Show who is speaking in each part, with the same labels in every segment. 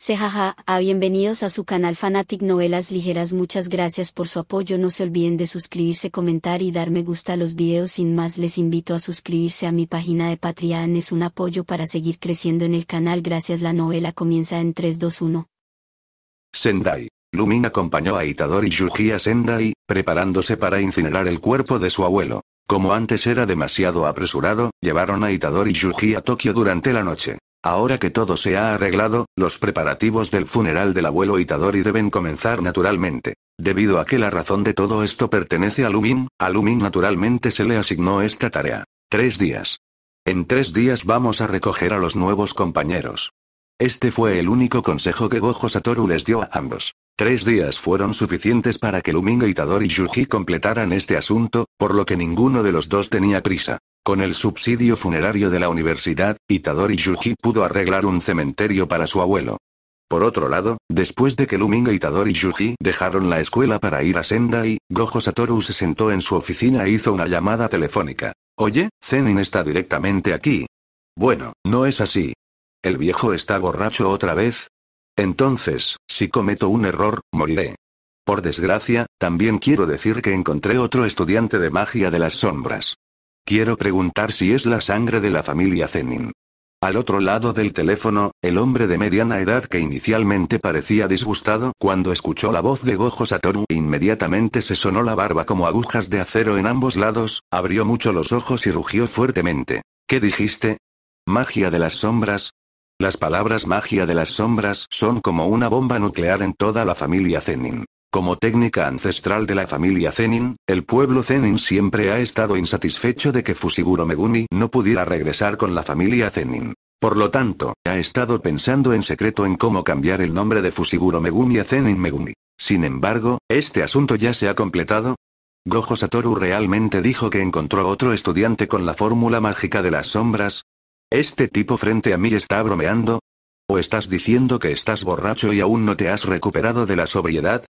Speaker 1: Sejaja, a ah, bienvenidos a su canal Fanatic Novelas Ligeras muchas gracias por su apoyo no se olviden de suscribirse comentar y dar me gusta a los videos sin más les invito a suscribirse a mi página de Patreon es un apoyo para seguir creciendo en el canal gracias la novela comienza en 321 Sendai Lumin acompañó a Itadori Yuji a Sendai, preparándose para incinerar el cuerpo de su abuelo. Como antes era demasiado apresurado, llevaron a Itadori Yuji a Tokio durante la noche. Ahora que todo se ha arreglado, los preparativos del funeral del abuelo Itadori deben comenzar naturalmente. Debido a que la razón de todo esto pertenece a Lumin, a Lumin naturalmente se le asignó esta tarea. Tres días. En tres días vamos a recoger a los nuevos compañeros. Este fue el único consejo que Gojo Satoru les dio a ambos. Tres días fueron suficientes para que Lumingo Itador y Yuji completaran este asunto, por lo que ninguno de los dos tenía prisa. Con el subsidio funerario de la universidad, Itador y Yuji pudo arreglar un cementerio para su abuelo. Por otro lado, después de que Lumingo Itador y Yuji dejaron la escuela para ir a Sendai, Gojo Satoru se sentó en su oficina e hizo una llamada telefónica. Oye, Zenin está directamente aquí. Bueno, no es así, ¿El viejo está borracho otra vez? Entonces, si cometo un error, moriré. Por desgracia, también quiero decir que encontré otro estudiante de magia de las sombras. Quiero preguntar si es la sangre de la familia Zenin. Al otro lado del teléfono, el hombre de mediana edad que inicialmente parecía disgustado cuando escuchó la voz de Gojo Satoru inmediatamente se sonó la barba como agujas de acero en ambos lados, abrió mucho los ojos y rugió fuertemente. ¿Qué dijiste? ¿Magia de las sombras? Las palabras magia de las sombras son como una bomba nuclear en toda la familia Zenin. Como técnica ancestral de la familia Zenin, el pueblo Zenin siempre ha estado insatisfecho de que Fusiguro Megumi no pudiera regresar con la familia Zenin. Por lo tanto, ha estado pensando en secreto en cómo cambiar el nombre de Fusiguro Megumi a Zenin Megumi. Sin embargo, este asunto ya se ha completado. Gojo Satoru realmente dijo que encontró otro estudiante con la fórmula mágica de las sombras, ¿Este tipo frente a mí está bromeando? ¿O estás diciendo que estás borracho y aún no te has recuperado de la sobriedad?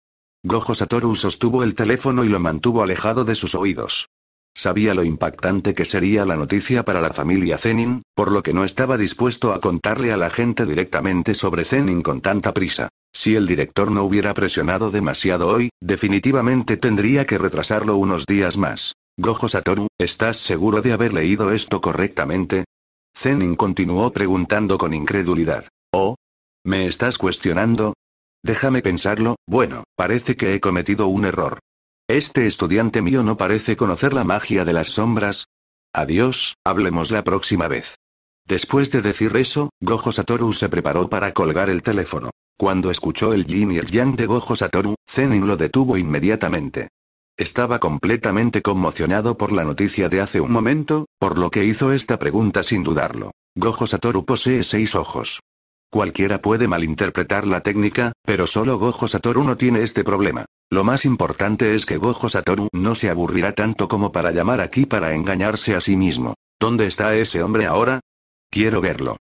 Speaker 1: Gojo Satoru sostuvo el teléfono y lo mantuvo alejado de sus oídos. Sabía lo impactante que sería la noticia para la familia Zenin, por lo que no estaba dispuesto a contarle a la gente directamente sobre Zenin con tanta prisa. Si el director no hubiera presionado demasiado hoy, definitivamente tendría que retrasarlo unos días más. Gojo Satoru, ¿estás seguro de haber leído esto correctamente? Zenin continuó preguntando con incredulidad. ¿Oh? ¿Me estás cuestionando? Déjame pensarlo, bueno, parece que he cometido un error. Este estudiante mío no parece conocer la magia de las sombras. Adiós, hablemos la próxima vez. Después de decir eso, Gojo Satoru se preparó para colgar el teléfono. Cuando escuchó el yin y el yang de Gojo Satoru, Zenin lo detuvo inmediatamente. Estaba completamente conmocionado por la noticia de hace un momento, por lo que hizo esta pregunta sin dudarlo. Gojo Satoru posee seis ojos. Cualquiera puede malinterpretar la técnica, pero solo Gojo Satoru no tiene este problema. Lo más importante es que Gojo Satoru no se aburrirá tanto como para llamar aquí para engañarse a sí mismo. ¿Dónde está ese hombre ahora? Quiero verlo.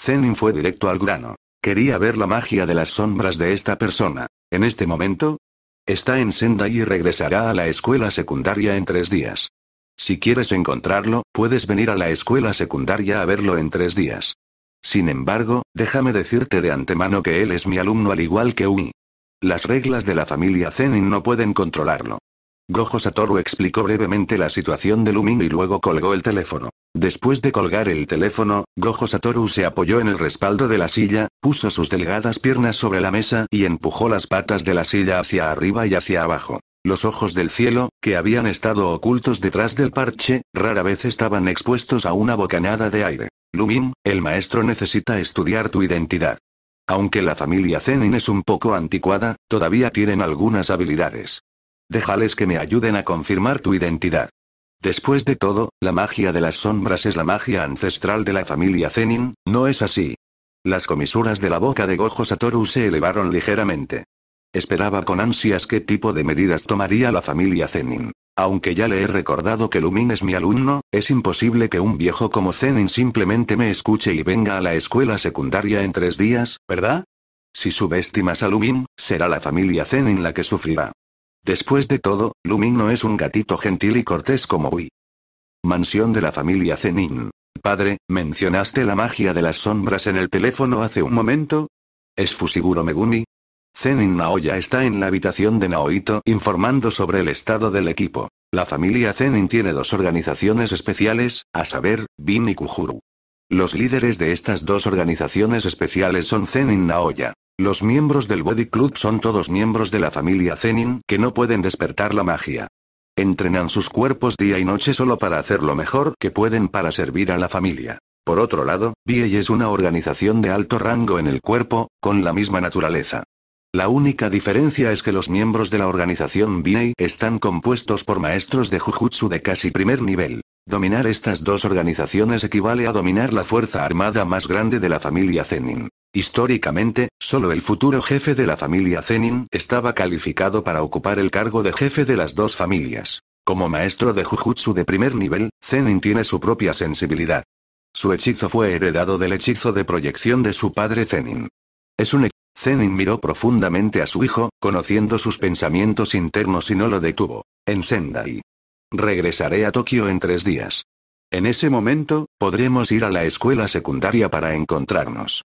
Speaker 1: Zenin fue directo al grano. Quería ver la magia de las sombras de esta persona. En este momento, Está en senda y regresará a la escuela secundaria en tres días. Si quieres encontrarlo, puedes venir a la escuela secundaria a verlo en tres días. Sin embargo, déjame decirte de antemano que él es mi alumno al igual que Umi. Las reglas de la familia Zenin no pueden controlarlo. Gojo Satoru explicó brevemente la situación de Lumin y luego colgó el teléfono. Después de colgar el teléfono, Gojo Satoru se apoyó en el respaldo de la silla, puso sus delgadas piernas sobre la mesa y empujó las patas de la silla hacia arriba y hacia abajo. Los ojos del cielo, que habían estado ocultos detrás del parche, rara vez estaban expuestos a una bocanada de aire. Lumin, el maestro necesita estudiar tu identidad. Aunque la familia Zenin es un poco anticuada, todavía tienen algunas habilidades. Déjales que me ayuden a confirmar tu identidad. Después de todo, la magia de las sombras es la magia ancestral de la familia Zenin, ¿no es así? Las comisuras de la boca de Gojo Satoru se elevaron ligeramente. Esperaba con ansias qué tipo de medidas tomaría la familia Zenin. Aunque ya le he recordado que Lumin es mi alumno, es imposible que un viejo como Zenin simplemente me escuche y venga a la escuela secundaria en tres días, ¿verdad? Si subestimas a Lumin, será la familia Zenin la que sufrirá. Después de todo, Lumin no es un gatito gentil y cortés como Wii. Mansión de la familia Zenin. Padre, mencionaste la magia de las sombras en el teléfono hace un momento. ¿Es Fusiguro Megumi? Zenin Naoya está en la habitación de Naoito informando sobre el estado del equipo. La familia Zenin tiene dos organizaciones especiales, a saber, Bin y Kujuru. Los líderes de estas dos organizaciones especiales son Zenin Naoya. Los miembros del Body Club son todos miembros de la familia Zenin que no pueden despertar la magia. Entrenan sus cuerpos día y noche solo para hacer lo mejor que pueden para servir a la familia. Por otro lado, BIEI es una organización de alto rango en el cuerpo, con la misma naturaleza. La única diferencia es que los miembros de la organización Binei están compuestos por maestros de Jujutsu de casi primer nivel. Dominar estas dos organizaciones equivale a dominar la fuerza armada más grande de la familia Zenin. Históricamente, solo el futuro jefe de la familia Zenin estaba calificado para ocupar el cargo de jefe de las dos familias. Como maestro de Jujutsu de primer nivel, Zenin tiene su propia sensibilidad. Su hechizo fue heredado del hechizo de proyección de su padre Zenin. Es un Zenin miró profundamente a su hijo, conociendo sus pensamientos internos y no lo detuvo. En Sendai. Regresaré a Tokio en tres días. En ese momento, podremos ir a la escuela secundaria para encontrarnos.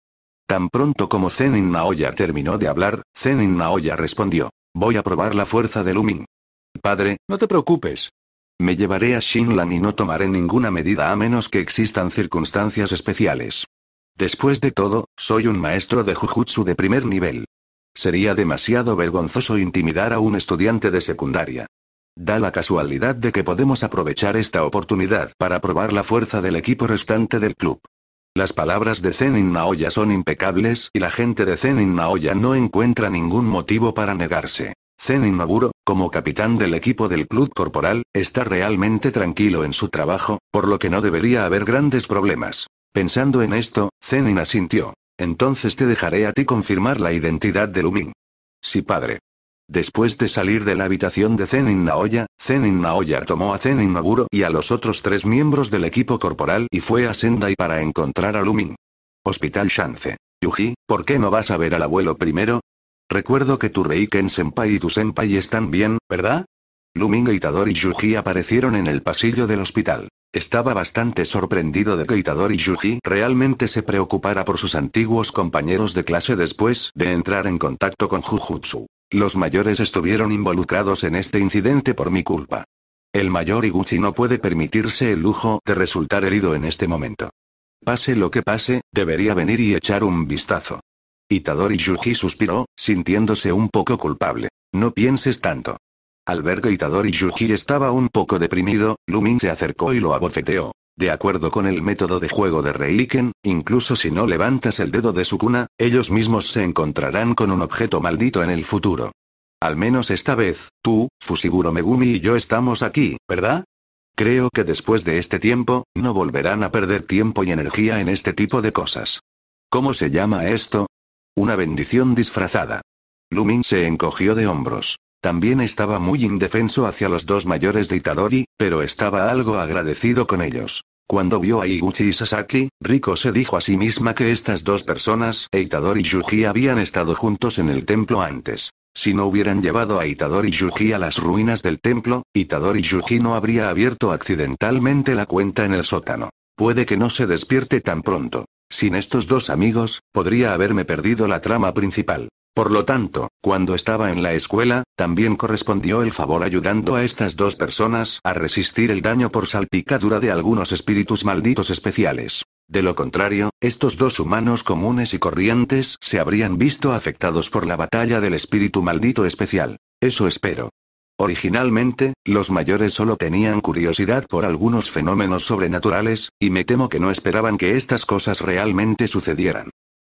Speaker 1: Tan pronto como Zenin Naoya terminó de hablar, Zenin Naoya respondió. Voy a probar la fuerza de Lumin. Padre, no te preocupes. Me llevaré a Shinlan y no tomaré ninguna medida a menos que existan circunstancias especiales. Después de todo, soy un maestro de jujutsu de primer nivel. Sería demasiado vergonzoso intimidar a un estudiante de secundaria. Da la casualidad de que podemos aprovechar esta oportunidad para probar la fuerza del equipo restante del club. Las palabras de Zenin Naoya son impecables y la gente de Zenin Naoya no encuentra ningún motivo para negarse. Zenin Naburo, como capitán del equipo del club corporal, está realmente tranquilo en su trabajo, por lo que no debería haber grandes problemas. Pensando en esto, Zenin asintió. Entonces te dejaré a ti confirmar la identidad de Lumin. Sí, padre. Después de salir de la habitación de Zenin Naoya, Zenin Naoya tomó a Zenin Naguro y a los otros tres miembros del equipo corporal y fue a Sendai para encontrar a Lumin. Hospital Shance. Yuji, ¿por qué no vas a ver al abuelo primero? Recuerdo que tu Reiken senpai y tu senpai están bien, ¿verdad? Lumingo y Yuji aparecieron en el pasillo del hospital. Estaba bastante sorprendido de que Itadori Yuji realmente se preocupara por sus antiguos compañeros de clase después de entrar en contacto con Jujutsu. Los mayores estuvieron involucrados en este incidente por mi culpa. El mayor Iguchi no puede permitirse el lujo de resultar herido en este momento. Pase lo que pase, debería venir y echar un vistazo. Itadori Yuji suspiró, sintiéndose un poco culpable. No pienses tanto. Al ver y Yuji estaba un poco deprimido, Lumin se acercó y lo abofeteó. De acuerdo con el método de juego de Reiken, incluso si no levantas el dedo de su cuna, ellos mismos se encontrarán con un objeto maldito en el futuro. Al menos esta vez, tú, Fusiguro Megumi y yo estamos aquí, ¿verdad? Creo que después de este tiempo, no volverán a perder tiempo y energía en este tipo de cosas. ¿Cómo se llama esto? Una bendición disfrazada. Lumin se encogió de hombros. También estaba muy indefenso hacia los dos mayores de Itadori, pero estaba algo agradecido con ellos. Cuando vio a Iguchi y Sasaki, Riko se dijo a sí misma que estas dos personas, Itadori y Yuji, habían estado juntos en el templo antes. Si no hubieran llevado a Itadori y Yuji a las ruinas del templo, Itadori y Yuji no habría abierto accidentalmente la cuenta en el sótano. Puede que no se despierte tan pronto. Sin estos dos amigos, podría haberme perdido la trama principal. Por lo tanto, cuando estaba en la escuela, también correspondió el favor ayudando a estas dos personas a resistir el daño por salpicadura de algunos espíritus malditos especiales. De lo contrario, estos dos humanos comunes y corrientes se habrían visto afectados por la batalla del espíritu maldito especial. Eso espero. Originalmente, los mayores solo tenían curiosidad por algunos fenómenos sobrenaturales, y me temo que no esperaban que estas cosas realmente sucedieran.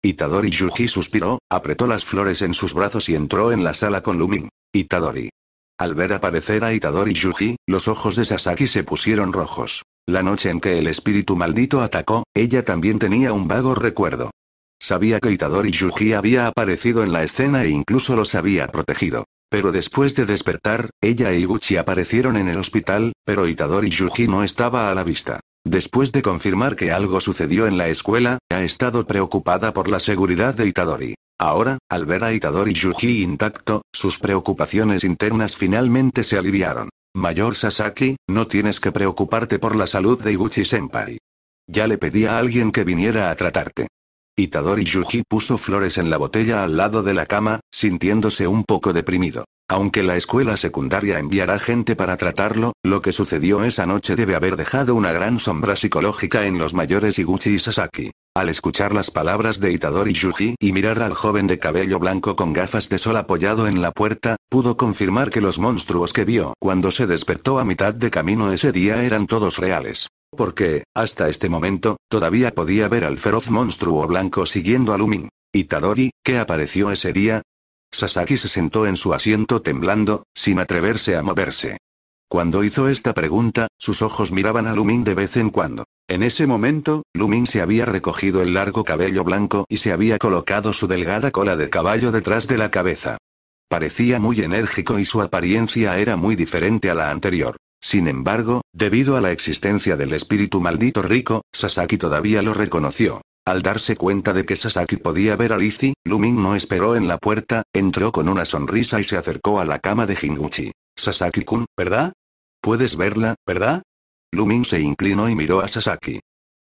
Speaker 1: Itadori Yuji suspiró, apretó las flores en sus brazos y entró en la sala con Lumin. Itadori. Al ver aparecer a Itadori Yuji, los ojos de Sasaki se pusieron rojos. La noche en que el espíritu maldito atacó, ella también tenía un vago recuerdo. Sabía que Itadori Yuji había aparecido en la escena e incluso los había protegido. Pero después de despertar, ella e Iguchi aparecieron en el hospital, pero Itadori Yuji no estaba a la vista. Después de confirmar que algo sucedió en la escuela, ha estado preocupada por la seguridad de Itadori. Ahora, al ver a Itadori Yuji intacto, sus preocupaciones internas finalmente se aliviaron. Mayor Sasaki, no tienes que preocuparte por la salud de Iguchi-senpai. Ya le pedí a alguien que viniera a tratarte. Itadori Yuji puso flores en la botella al lado de la cama, sintiéndose un poco deprimido. Aunque la escuela secundaria enviará gente para tratarlo, lo que sucedió esa noche debe haber dejado una gran sombra psicológica en los mayores Iguchi y Sasaki. Al escuchar las palabras de Itadori Yuji y mirar al joven de cabello blanco con gafas de sol apoyado en la puerta, pudo confirmar que los monstruos que vio cuando se despertó a mitad de camino ese día eran todos reales. Porque, hasta este momento, todavía podía ver al feroz monstruo blanco siguiendo a Lumin. Itadori, que apareció ese día, Sasaki se sentó en su asiento temblando, sin atreverse a moverse. Cuando hizo esta pregunta, sus ojos miraban a Lumin de vez en cuando. En ese momento, Lumin se había recogido el largo cabello blanco y se había colocado su delgada cola de caballo detrás de la cabeza. Parecía muy enérgico y su apariencia era muy diferente a la anterior. Sin embargo, debido a la existencia del espíritu maldito rico, Sasaki todavía lo reconoció. Al darse cuenta de que Sasaki podía ver a Lizzie, Lumin no esperó en la puerta, entró con una sonrisa y se acercó a la cama de Hinguchi. Sasaki-kun, ¿verdad? Puedes verla, ¿verdad? Lumin se inclinó y miró a Sasaki.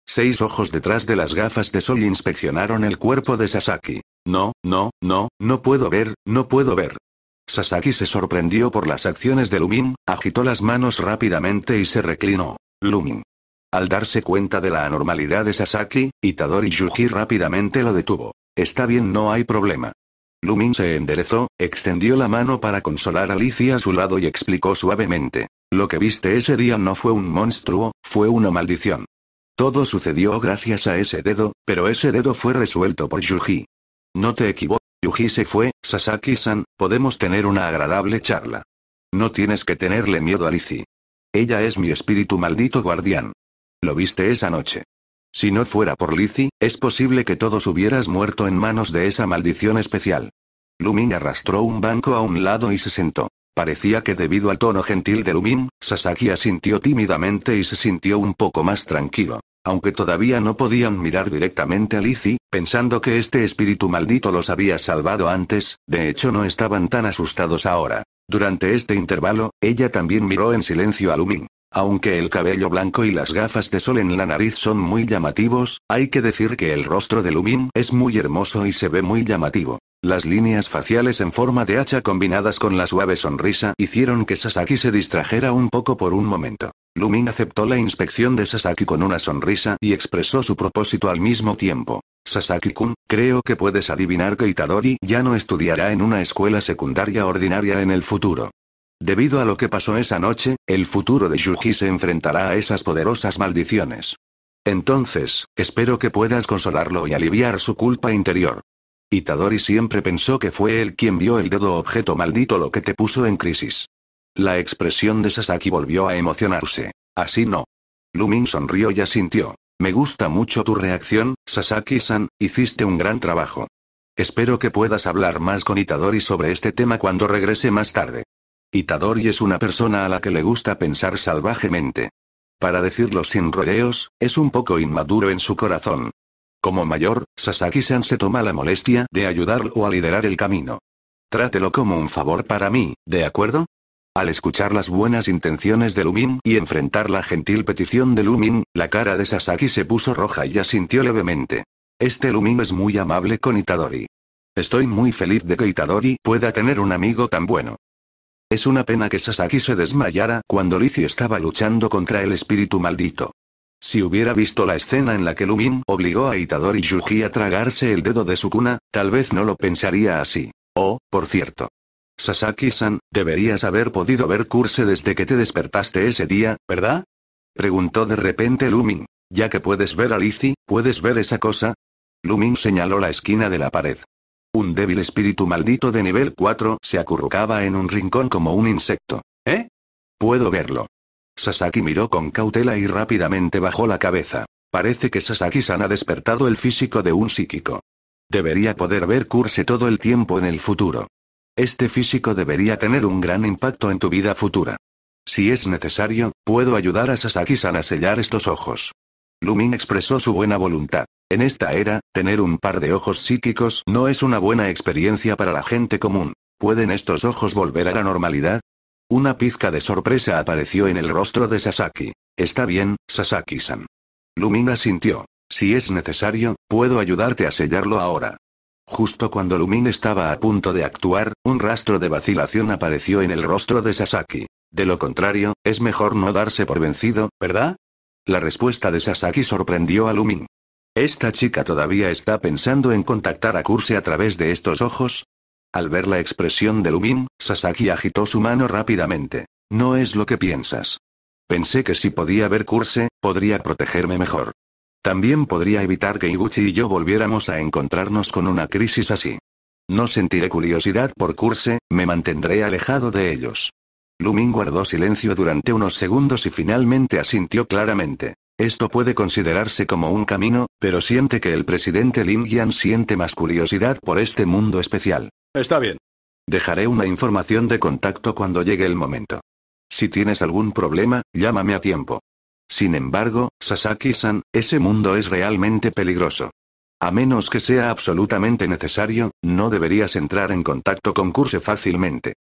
Speaker 1: Seis ojos detrás de las gafas de sol inspeccionaron el cuerpo de Sasaki. No, no, no, no puedo ver, no puedo ver. Sasaki se sorprendió por las acciones de Lumin, agitó las manos rápidamente y se reclinó. Lumin. Al darse cuenta de la anormalidad de Sasaki, Itadori Yuji rápidamente lo detuvo. Está bien, no hay problema. Lumin se enderezó, extendió la mano para consolar a Lizzie a su lado y explicó suavemente. Lo que viste ese día no fue un monstruo, fue una maldición. Todo sucedió gracias a ese dedo, pero ese dedo fue resuelto por Yuji. No te equivoques, Yuji se fue, Sasaki-san, podemos tener una agradable charla. No tienes que tenerle miedo a Lizzie. Ella es mi espíritu maldito guardián. Lo viste esa noche. Si no fuera por Lizzie, es posible que todos hubieras muerto en manos de esa maldición especial. Lumin arrastró un banco a un lado y se sentó. Parecía que debido al tono gentil de Lumin, Sasaki asintió tímidamente y se sintió un poco más tranquilo. Aunque todavía no podían mirar directamente a Lizzie, pensando que este espíritu maldito los había salvado antes, de hecho no estaban tan asustados ahora. Durante este intervalo, ella también miró en silencio a Lumin. Aunque el cabello blanco y las gafas de sol en la nariz son muy llamativos, hay que decir que el rostro de Lumin es muy hermoso y se ve muy llamativo. Las líneas faciales en forma de hacha combinadas con la suave sonrisa hicieron que Sasaki se distrajera un poco por un momento. Lumin aceptó la inspección de Sasaki con una sonrisa y expresó su propósito al mismo tiempo. Sasaki-kun, creo que puedes adivinar que Itadori ya no estudiará en una escuela secundaria ordinaria en el futuro. Debido a lo que pasó esa noche, el futuro de Yuji se enfrentará a esas poderosas maldiciones. Entonces, espero que puedas consolarlo y aliviar su culpa interior. Itadori siempre pensó que fue él quien vio el dedo objeto maldito lo que te puso en crisis. La expresión de Sasaki volvió a emocionarse. Así no. Lumin sonrió y asintió. Me gusta mucho tu reacción, Sasaki-san, hiciste un gran trabajo. Espero que puedas hablar más con Itadori sobre este tema cuando regrese más tarde. Itadori es una persona a la que le gusta pensar salvajemente. Para decirlo sin rodeos, es un poco inmaduro en su corazón. Como mayor, Sasaki-san se toma la molestia de ayudarlo a liderar el camino. Trátelo como un favor para mí, ¿de acuerdo? Al escuchar las buenas intenciones de Lumin y enfrentar la gentil petición de Lumin, la cara de Sasaki se puso roja y asintió levemente. Este Lumin es muy amable con Itadori. Estoy muy feliz de que Itadori pueda tener un amigo tan bueno. Es una pena que Sasaki se desmayara cuando Lizzie estaba luchando contra el espíritu maldito. Si hubiera visto la escena en la que Lumin obligó a Itadori Yuji a tragarse el dedo de su cuna, tal vez no lo pensaría así. Oh, por cierto. Sasaki-san, deberías haber podido ver Curse desde que te despertaste ese día, ¿verdad? Preguntó de repente Lumin. Ya que puedes ver a Lizzie, ¿puedes ver esa cosa? Lumin señaló la esquina de la pared un débil espíritu maldito de nivel 4 se acurrucaba en un rincón como un insecto. ¿Eh? Puedo verlo. Sasaki miró con cautela y rápidamente bajó la cabeza. Parece que Sasaki-san ha despertado el físico de un psíquico. Debería poder ver curse todo el tiempo en el futuro. Este físico debería tener un gran impacto en tu vida futura. Si es necesario, puedo ayudar a Sasaki-san a sellar estos ojos. Lumin expresó su buena voluntad. En esta era, tener un par de ojos psíquicos no es una buena experiencia para la gente común. ¿Pueden estos ojos volver a la normalidad? Una pizca de sorpresa apareció en el rostro de Sasaki. Está bien, Sasaki-san. Lumin asintió. Si es necesario, puedo ayudarte a sellarlo ahora. Justo cuando Lumin estaba a punto de actuar, un rastro de vacilación apareció en el rostro de Sasaki. De lo contrario, es mejor no darse por vencido, ¿verdad? La respuesta de Sasaki sorprendió a Lumin. ¿Esta chica todavía está pensando en contactar a Kurse a través de estos ojos? Al ver la expresión de Lumin, Sasaki agitó su mano rápidamente. No es lo que piensas. Pensé que si podía ver Kurse, podría protegerme mejor. También podría evitar que Iguchi y yo volviéramos a encontrarnos con una crisis así. No sentiré curiosidad por Kurse, me mantendré alejado de ellos. Lumin guardó silencio durante unos segundos y finalmente asintió claramente. Esto puede considerarse como un camino, pero siente que el presidente Lin Yan siente más curiosidad por este mundo especial. Está bien. Dejaré una información de contacto cuando llegue el momento. Si tienes algún problema, llámame a tiempo. Sin embargo, Sasaki-san, ese mundo es realmente peligroso. A menos que sea absolutamente necesario, no deberías entrar en contacto con Curse fácilmente.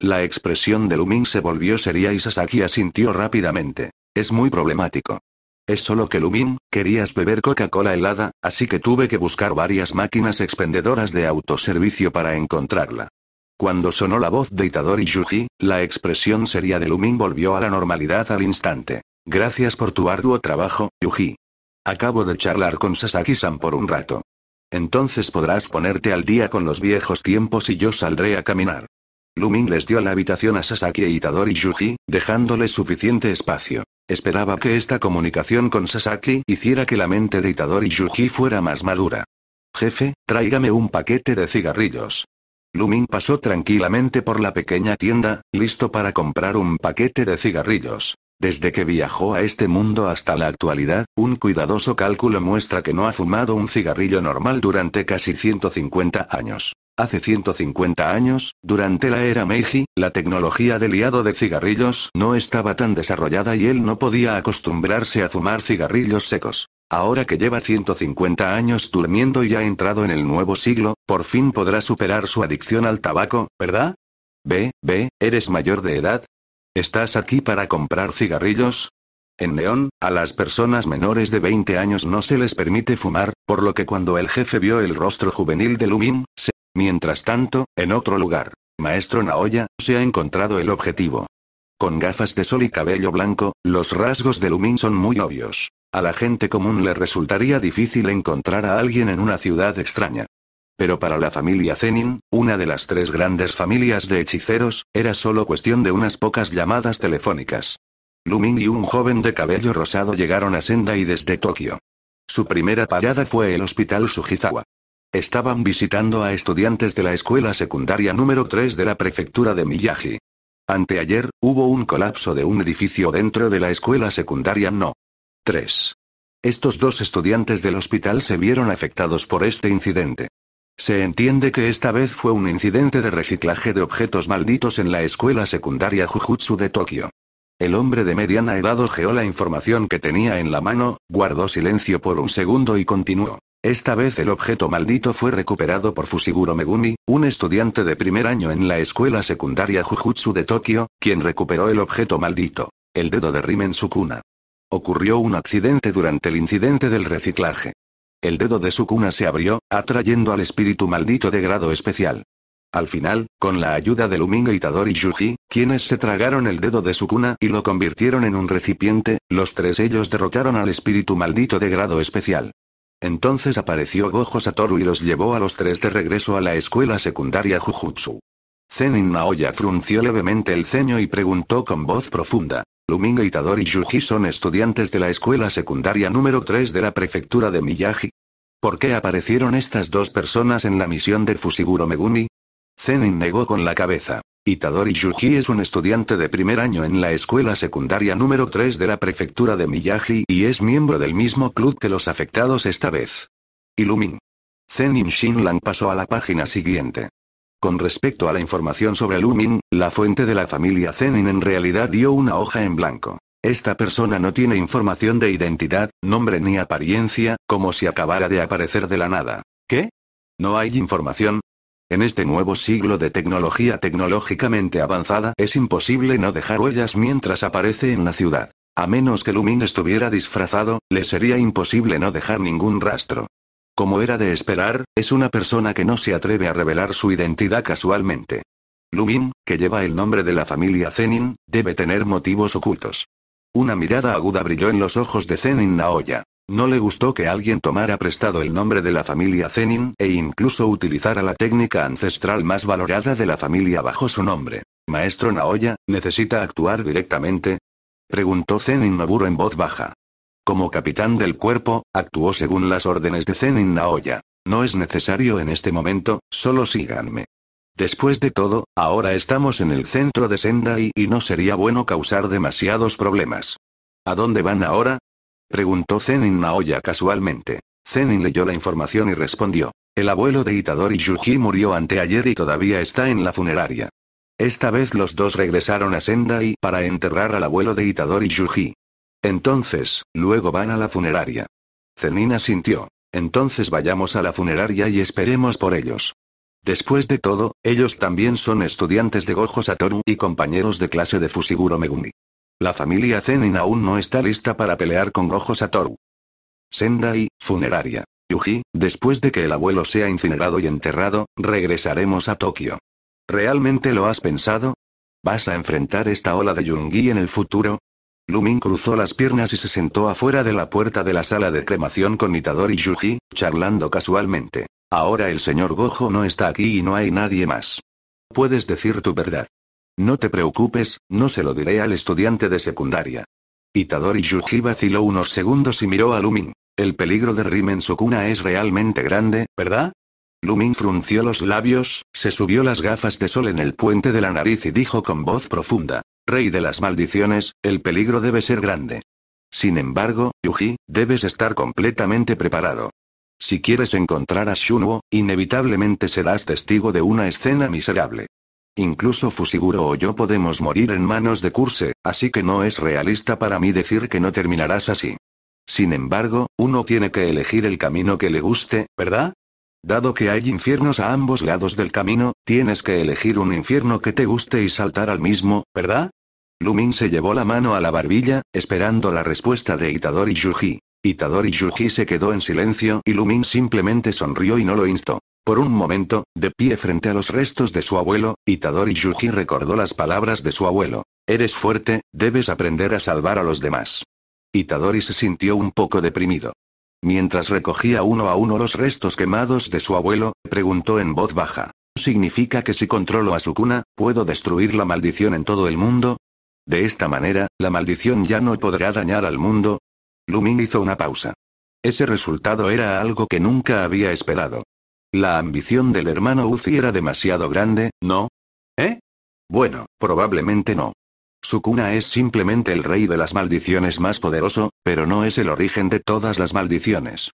Speaker 1: La expresión de Lumin se volvió seria y Sasaki asintió rápidamente. Es muy problemático. Es solo que Lumin, querías beber Coca-Cola helada, así que tuve que buscar varias máquinas expendedoras de autoservicio para encontrarla. Cuando sonó la voz de Itadori Yuji, la expresión seria de Lumin volvió a la normalidad al instante. Gracias por tu arduo trabajo, Yuji. Acabo de charlar con Sasaki-san por un rato. Entonces podrás ponerte al día con los viejos tiempos y yo saldré a caminar. Luming les dio la habitación a Sasaki e Itadori Yuji, dejándoles suficiente espacio. Esperaba que esta comunicación con Sasaki hiciera que la mente de Itadori Yuji fuera más madura. Jefe, tráigame un paquete de cigarrillos. Luming pasó tranquilamente por la pequeña tienda, listo para comprar un paquete de cigarrillos. Desde que viajó a este mundo hasta la actualidad, un cuidadoso cálculo muestra que no ha fumado un cigarrillo normal durante casi 150 años. Hace 150 años, durante la era Meiji, la tecnología del liado de cigarrillos no estaba tan desarrollada y él no podía acostumbrarse a fumar cigarrillos secos. Ahora que lleva 150 años durmiendo y ha entrado en el nuevo siglo, por fin podrá superar su adicción al tabaco, ¿verdad? Ve, ve, eres mayor de edad. ¿Estás aquí para comprar cigarrillos? En Neón, a las personas menores de 20 años no se les permite fumar, por lo que cuando el jefe vio el rostro juvenil de Lumin, se Mientras tanto, en otro lugar, Maestro Naoya, se ha encontrado el objetivo. Con gafas de sol y cabello blanco, los rasgos de Lumin son muy obvios. A la gente común le resultaría difícil encontrar a alguien en una ciudad extraña. Pero para la familia Zenin, una de las tres grandes familias de hechiceros, era solo cuestión de unas pocas llamadas telefónicas. Lumin y un joven de cabello rosado llegaron a Sendai desde Tokio. Su primera parada fue el hospital Sujizawa. Estaban visitando a estudiantes de la escuela secundaria número 3 de la prefectura de Miyagi. Anteayer, hubo un colapso de un edificio dentro de la escuela secundaria no. 3. Estos dos estudiantes del hospital se vieron afectados por este incidente. Se entiende que esta vez fue un incidente de reciclaje de objetos malditos en la escuela secundaria Jujutsu de Tokio. El hombre de mediana edad ojeó la información que tenía en la mano, guardó silencio por un segundo y continuó. Esta vez el objeto maldito fue recuperado por Fusiguro Megumi, un estudiante de primer año en la escuela secundaria Jujutsu de Tokio, quien recuperó el objeto maldito, el dedo de Rimen Sukuna. Ocurrió un accidente durante el incidente del reciclaje. El dedo de Sukuna se abrió, atrayendo al espíritu maldito de grado especial. Al final, con la ayuda de Lumingo Itadori y Yuji, quienes se tragaron el dedo de Sukuna y lo convirtieron en un recipiente, los tres ellos derrotaron al espíritu maldito de grado especial. Entonces apareció Gojo Satoru y los llevó a los tres de regreso a la escuela secundaria Jujutsu. Zenin Naoya frunció levemente el ceño y preguntó con voz profunda. Luminga Itadori y Yuji son estudiantes de la escuela secundaria número 3 de la prefectura de Miyagi. ¿Por qué aparecieron estas dos personas en la misión de Fusiguro Megumi? Zenin negó con la cabeza. Itadori Yuji es un estudiante de primer año en la escuela secundaria número 3 de la prefectura de Miyagi y es miembro del mismo club que los afectados esta vez. Lumin. Zenin Shinlan pasó a la página siguiente. Con respecto a la información sobre Lumin, la fuente de la familia Zenin en realidad dio una hoja en blanco. Esta persona no tiene información de identidad, nombre ni apariencia, como si acabara de aparecer de la nada. ¿Qué? No hay información, en este nuevo siglo de tecnología tecnológicamente avanzada es imposible no dejar huellas mientras aparece en la ciudad. A menos que Lumin estuviera disfrazado, le sería imposible no dejar ningún rastro. Como era de esperar, es una persona que no se atreve a revelar su identidad casualmente. Lumin, que lleva el nombre de la familia Zenin, debe tener motivos ocultos. Una mirada aguda brilló en los ojos de Zenin Naoya. No le gustó que alguien tomara prestado el nombre de la familia Zenin e incluso utilizara la técnica ancestral más valorada de la familia bajo su nombre. Maestro Naoya, ¿necesita actuar directamente? Preguntó Zenin Noburo en voz baja. Como capitán del cuerpo, actuó según las órdenes de Zenin Naoya. No es necesario en este momento, solo síganme. Después de todo, ahora estamos en el centro de Sendai y no sería bueno causar demasiados problemas. ¿A dónde van ahora? Preguntó Zenin Naoya casualmente. Zenin leyó la información y respondió. El abuelo de Itadori Yuji murió anteayer y todavía está en la funeraria. Esta vez los dos regresaron a Sendai para enterrar al abuelo de Itadori Yuji. Entonces, luego van a la funeraria. Zenin asintió. Entonces vayamos a la funeraria y esperemos por ellos. Después de todo, ellos también son estudiantes de Gojo Satoru y compañeros de clase de Fusiguro Megumi. La familia Zenin aún no está lista para pelear con Gojo Satoru. Sendai, funeraria. Yuji, después de que el abuelo sea incinerado y enterrado, regresaremos a Tokio. ¿Realmente lo has pensado? ¿Vas a enfrentar esta ola de Yungi en el futuro? Lumin cruzó las piernas y se sentó afuera de la puerta de la sala de cremación con Itadori y Yuji, charlando casualmente. Ahora el señor Gojo no está aquí y no hay nadie más. Puedes decir tu verdad. No te preocupes, no se lo diré al estudiante de secundaria. Itadori Yuji vaciló unos segundos y miró a Lumin. El peligro de Rimen Sukuna es realmente grande, ¿verdad? Lumin frunció los labios, se subió las gafas de sol en el puente de la nariz y dijo con voz profunda. Rey de las maldiciones, el peligro debe ser grande. Sin embargo, Yuji, debes estar completamente preparado. Si quieres encontrar a Shunwo, inevitablemente serás testigo de una escena miserable. Incluso Fusiguro o yo podemos morir en manos de Curse, así que no es realista para mí decir que no terminarás así. Sin embargo, uno tiene que elegir el camino que le guste, ¿verdad? Dado que hay infiernos a ambos lados del camino, tienes que elegir un infierno que te guste y saltar al mismo, ¿verdad? Lumin se llevó la mano a la barbilla, esperando la respuesta de Itadori Yuji. Itadori Yuji se quedó en silencio y Lumin simplemente sonrió y no lo instó. Por un momento, de pie frente a los restos de su abuelo, Itadori Yuji recordó las palabras de su abuelo. Eres fuerte, debes aprender a salvar a los demás. Itadori se sintió un poco deprimido. Mientras recogía uno a uno los restos quemados de su abuelo, preguntó en voz baja. ¿Significa que si controlo a su cuna, puedo destruir la maldición en todo el mundo? De esta manera, la maldición ya no podrá dañar al mundo. Lumin hizo una pausa. Ese resultado era algo que nunca había esperado. La ambición del hermano Uzi era demasiado grande, ¿no? ¿Eh? Bueno, probablemente no. Sukuna es simplemente el rey de las maldiciones más poderoso, pero no es el origen de todas las maldiciones.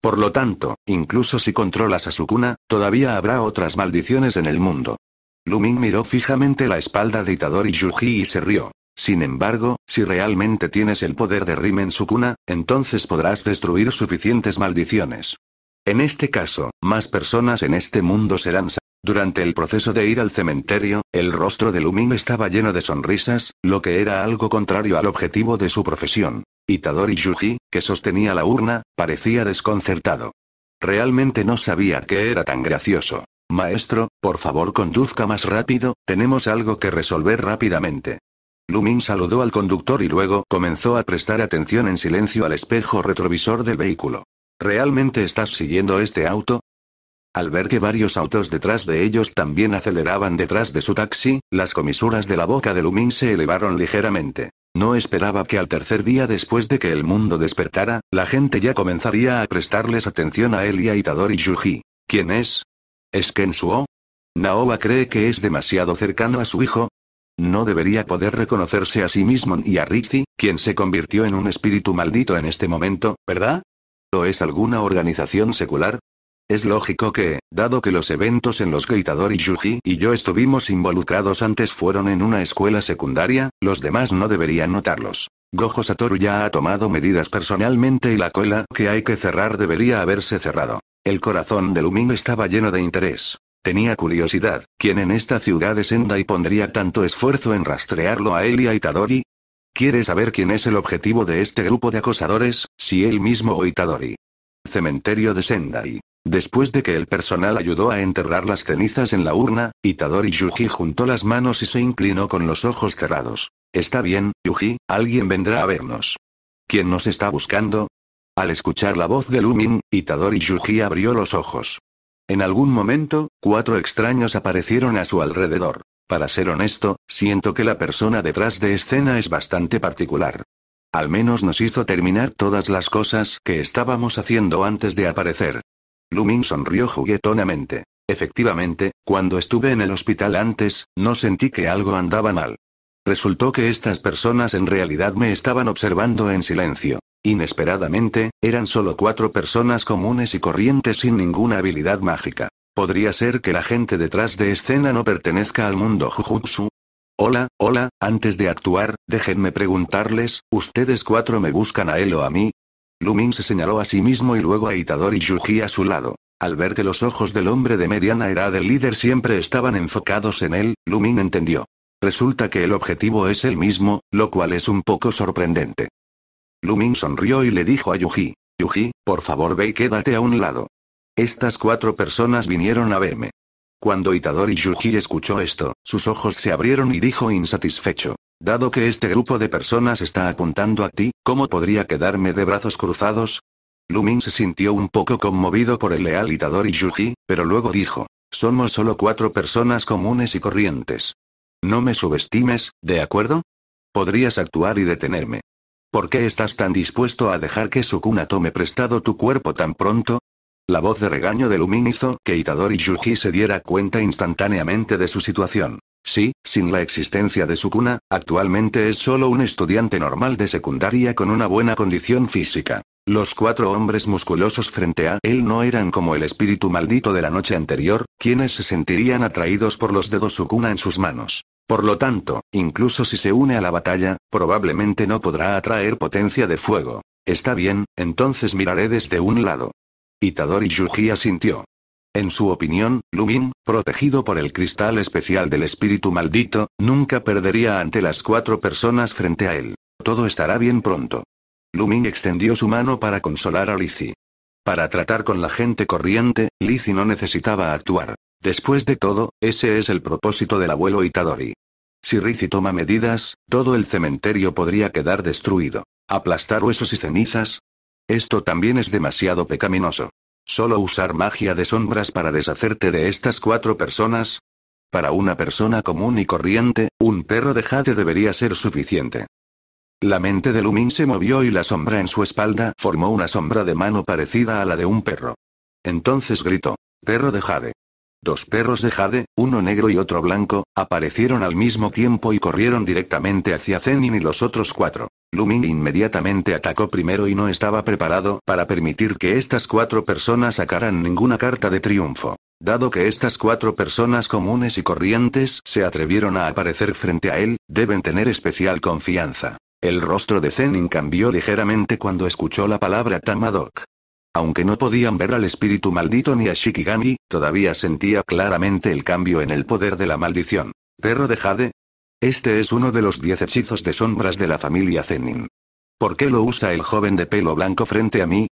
Speaker 1: Por lo tanto, incluso si controlas a Sukuna, todavía habrá otras maldiciones en el mundo. Lumin miró fijamente la espalda de y Yuji y se rió. Sin embargo, si realmente tienes el poder de Rimen Sukuna, entonces podrás destruir suficientes maldiciones. En este caso, más personas en este mundo serán durante el proceso de ir al cementerio, el rostro de Lumin estaba lleno de sonrisas, lo que era algo contrario al objetivo de su profesión. Itadori Yuji, que sostenía la urna, parecía desconcertado. Realmente no sabía que era tan gracioso. Maestro, por favor conduzca más rápido, tenemos algo que resolver rápidamente. Lumin saludó al conductor y luego comenzó a prestar atención en silencio al espejo retrovisor del vehículo. ¿Realmente estás siguiendo este auto? Al ver que varios autos detrás de ellos también aceleraban detrás de su taxi, las comisuras de la boca de Lumin se elevaron ligeramente. No esperaba que al tercer día después de que el mundo despertara, la gente ya comenzaría a prestarles atención a él y a Itadori Yuji. ¿Quién es? ¿Es Kensuo? ¿Naoba cree que es demasiado cercano a su hijo? ¿No debería poder reconocerse a sí mismo y a Rizzi, quien se convirtió en un espíritu maldito en este momento, verdad? ¿Lo es alguna organización secular? Es lógico que, dado que los eventos en los que Itadori Yuji y yo estuvimos involucrados antes fueron en una escuela secundaria, los demás no deberían notarlos. Gojo Satoru ya ha tomado medidas personalmente y la cola que hay que cerrar debería haberse cerrado. El corazón de Lumin estaba lleno de interés. Tenía curiosidad, ¿quién en esta ciudad es Sendai y pondría tanto esfuerzo en rastrearlo a él y a Itadori? Quiere saber quién es el objetivo de este grupo de acosadores, si él mismo o Itadori. Cementerio de Sendai. Después de que el personal ayudó a enterrar las cenizas en la urna, Itadori Yuji juntó las manos y se inclinó con los ojos cerrados. Está bien, Yuji, alguien vendrá a vernos. ¿Quién nos está buscando? Al escuchar la voz de Lumin, Itadori Yuji abrió los ojos. En algún momento, cuatro extraños aparecieron a su alrededor. Para ser honesto, siento que la persona detrás de escena es bastante particular. Al menos nos hizo terminar todas las cosas que estábamos haciendo antes de aparecer. Luming sonrió juguetonamente. Efectivamente, cuando estuve en el hospital antes, no sentí que algo andaba mal. Resultó que estas personas en realidad me estaban observando en silencio. Inesperadamente, eran solo cuatro personas comunes y corrientes sin ninguna habilidad mágica. ¿Podría ser que la gente detrás de escena no pertenezca al mundo Jujutsu? Hola, hola, antes de actuar, déjenme preguntarles, ¿ustedes cuatro me buscan a él o a mí? Lumin se señaló a sí mismo y luego a Itador y Yuji a su lado. Al ver que los ojos del hombre de mediana era del líder siempre estaban enfocados en él, Lumin entendió. Resulta que el objetivo es el mismo, lo cual es un poco sorprendente. Lumin sonrió y le dijo a Yuji, Yuji, por favor ve y quédate a un lado. Estas cuatro personas vinieron a verme. Cuando Itadori Yuji escuchó esto, sus ojos se abrieron y dijo insatisfecho. Dado que este grupo de personas está apuntando a ti, ¿cómo podría quedarme de brazos cruzados? Lumin se sintió un poco conmovido por el leal Itadori Yuji, pero luego dijo. Somos solo cuatro personas comunes y corrientes. No me subestimes, ¿de acuerdo? Podrías actuar y detenerme. ¿Por qué estás tan dispuesto a dejar que Sukuna tome prestado tu cuerpo tan pronto? La voz de regaño de Lumin hizo que Itadori Yuji se diera cuenta instantáneamente de su situación. Sí, sin la existencia de su cuna, actualmente es solo un estudiante normal de secundaria con una buena condición física. Los cuatro hombres musculosos frente a él no eran como el espíritu maldito de la noche anterior, quienes se sentirían atraídos por los dedos Sukuna en sus manos. Por lo tanto, incluso si se une a la batalla, probablemente no podrá atraer potencia de fuego. Está bien, entonces miraré desde un lado. Itadori Yuji asintió. En su opinión, Lumin, protegido por el cristal especial del espíritu maldito, nunca perdería ante las cuatro personas frente a él. Todo estará bien pronto. Lumin extendió su mano para consolar a Lizzie. Para tratar con la gente corriente, Lizzie no necesitaba actuar. Después de todo, ese es el propósito del abuelo Itadori. Si Lizzie toma medidas, todo el cementerio podría quedar destruido. Aplastar huesos y cenizas, esto también es demasiado pecaminoso. Solo usar magia de sombras para deshacerte de estas cuatro personas. Para una persona común y corriente, un perro de jade debería ser suficiente. La mente de Lumin se movió y la sombra en su espalda formó una sombra de mano parecida a la de un perro. Entonces gritó, perro de jade. Dos perros de jade, uno negro y otro blanco, aparecieron al mismo tiempo y corrieron directamente hacia Zenin y los otros cuatro. Lumin inmediatamente atacó primero y no estaba preparado para permitir que estas cuatro personas sacaran ninguna carta de triunfo. Dado que estas cuatro personas comunes y corrientes se atrevieron a aparecer frente a él, deben tener especial confianza. El rostro de Zenin cambió ligeramente cuando escuchó la palabra Tamadok. Aunque no podían ver al espíritu maldito ni a Shikigami, todavía sentía claramente el cambio en el poder de la maldición. Perro de Jade, este es uno de los diez hechizos de sombras de la familia Zenin. ¿Por qué lo usa el joven de pelo blanco frente a mí?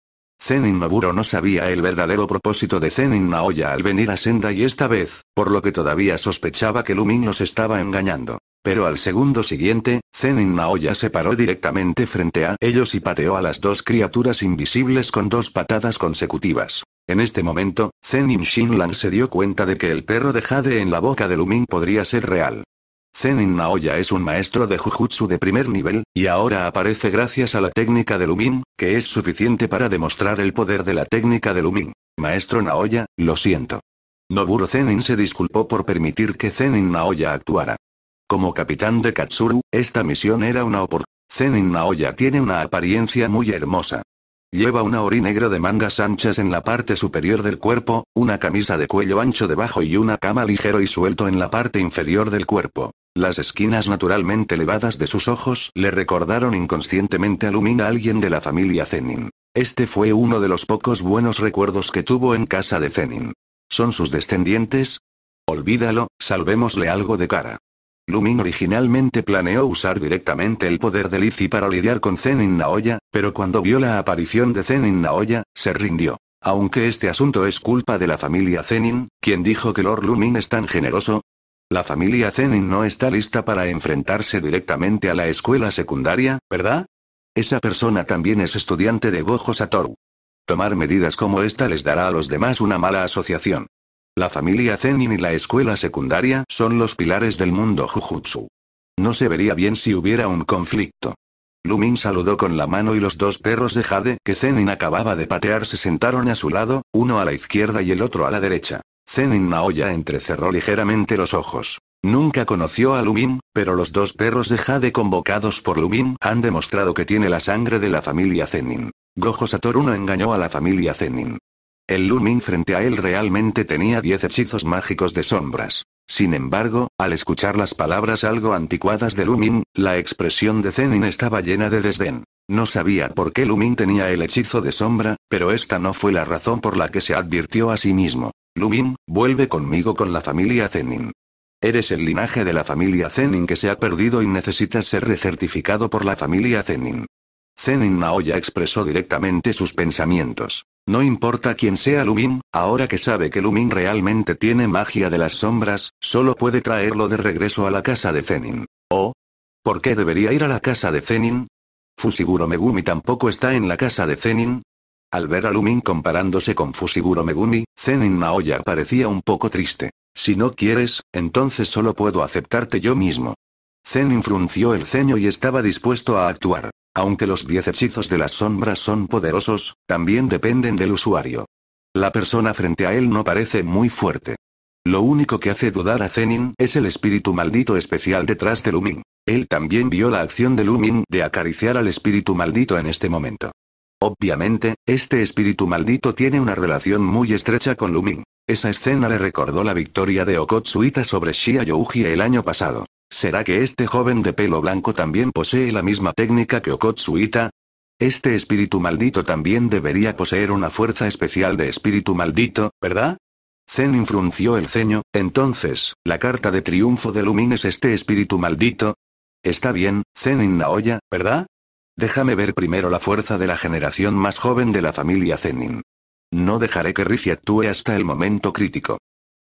Speaker 1: Zenin Noburo no sabía el verdadero propósito de Zenin Naoya al venir a Senda y esta vez, por lo que todavía sospechaba que Lumin los estaba engañando. Pero al segundo siguiente, Zenin Naoya se paró directamente frente a ellos y pateó a las dos criaturas invisibles con dos patadas consecutivas. En este momento, Zenin Shinlan se dio cuenta de que el perro de Jade en la boca de Lumin podría ser real. Zenin Naoya es un maestro de Jujutsu de primer nivel, y ahora aparece gracias a la técnica de Lumin, que es suficiente para demostrar el poder de la técnica de Lumin. Maestro Naoya, lo siento. Noburo Zenin se disculpó por permitir que Zenin Naoya actuara. Como capitán de Katsuru, esta misión era una oportunidad. Zenin Naoya tiene una apariencia muy hermosa. Lleva una ori negro de mangas anchas en la parte superior del cuerpo, una camisa de cuello ancho debajo y una cama ligero y suelto en la parte inferior del cuerpo. Las esquinas naturalmente elevadas de sus ojos le recordaron inconscientemente a Lumina a alguien de la familia Zenin. Este fue uno de los pocos buenos recuerdos que tuvo en casa de Zenin. ¿Son sus descendientes? Olvídalo, salvémosle algo de cara. Lumin originalmente planeó usar directamente el poder de Lizzie para lidiar con Zenin Naoya, pero cuando vio la aparición de Zenin Naoya, se rindió. Aunque este asunto es culpa de la familia Zenin, quien dijo que Lord Lumin es tan generoso, la familia Zenin no está lista para enfrentarse directamente a la escuela secundaria, ¿verdad? Esa persona también es estudiante de Gojo Satoru. Tomar medidas como esta les dará a los demás una mala asociación. La familia Zenin y la escuela secundaria son los pilares del mundo Jujutsu. No se vería bien si hubiera un conflicto. Lumin saludó con la mano y los dos perros de Jade que Zenin acababa de patear se sentaron a su lado, uno a la izquierda y el otro a la derecha. Zenin Naoya entrecerró ligeramente los ojos. Nunca conoció a Lumin, pero los dos perros de Jade convocados por Lumin han demostrado que tiene la sangre de la familia Zenin. Gojo Satoru no engañó a la familia Zenin. El Lumin frente a él realmente tenía 10 hechizos mágicos de sombras. Sin embargo, al escuchar las palabras algo anticuadas de Lumin, la expresión de Zenin estaba llena de desdén. No sabía por qué Lumin tenía el hechizo de sombra, pero esta no fue la razón por la que se advirtió a sí mismo. Lumin, vuelve conmigo con la familia Zenin. Eres el linaje de la familia Zenin que se ha perdido y necesitas ser recertificado por la familia Zenin. Zenin Naoya expresó directamente sus pensamientos. No importa quién sea Lumin, ahora que sabe que Lumin realmente tiene magia de las sombras, solo puede traerlo de regreso a la casa de Zenin. ¿O? ¿Por qué debería ir a la casa de Zenin? Fusiguro Megumi tampoco está en la casa de Zenin. Al ver a Lumin comparándose con Fusiguro Megumi, Zenin Naoya parecía un poco triste. Si no quieres, entonces solo puedo aceptarte yo mismo. Zenin frunció el ceño y estaba dispuesto a actuar. Aunque los 10 hechizos de las sombras son poderosos, también dependen del usuario. La persona frente a él no parece muy fuerte. Lo único que hace dudar a Zenin es el espíritu maldito especial detrás de Lumin. Él también vio la acción de Lumin de acariciar al espíritu maldito en este momento. Obviamente, este espíritu maldito tiene una relación muy estrecha con Lumin. Esa escena le recordó la victoria de Okotsuita sobre Shia Youji el año pasado. ¿Será que este joven de pelo blanco también posee la misma técnica que Okotsuita? Este espíritu maldito también debería poseer una fuerza especial de espíritu maldito, ¿verdad? Zenin frunció el ceño, entonces, la carta de triunfo de Lumin es este espíritu maldito. Está bien, Zenin Naoya, ¿verdad? Déjame ver primero la fuerza de la generación más joven de la familia Zenin. No dejaré que Riffy actúe hasta el momento crítico.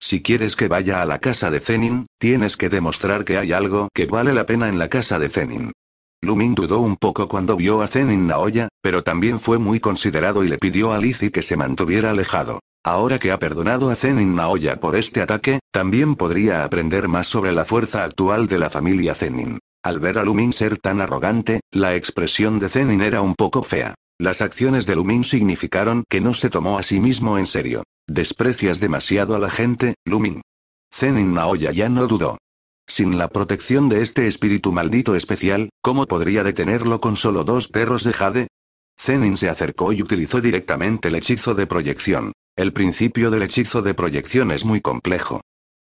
Speaker 1: Si quieres que vaya a la casa de Zenin, tienes que demostrar que hay algo que vale la pena en la casa de Zenin. Lumin dudó un poco cuando vio a Zenin Naoya, pero también fue muy considerado y le pidió a Lizzie que se mantuviera alejado. Ahora que ha perdonado a Zenin Naoya por este ataque, también podría aprender más sobre la fuerza actual de la familia Zenin. Al ver a Lumin ser tan arrogante, la expresión de Zenin era un poco fea. Las acciones de Lumin significaron que no se tomó a sí mismo en serio. Desprecias demasiado a la gente, Lumin. Zenin Naoya ya no dudó. Sin la protección de este espíritu maldito especial, ¿cómo podría detenerlo con solo dos perros de Jade? Zenin se acercó y utilizó directamente el hechizo de proyección. El principio del hechizo de proyección es muy complejo.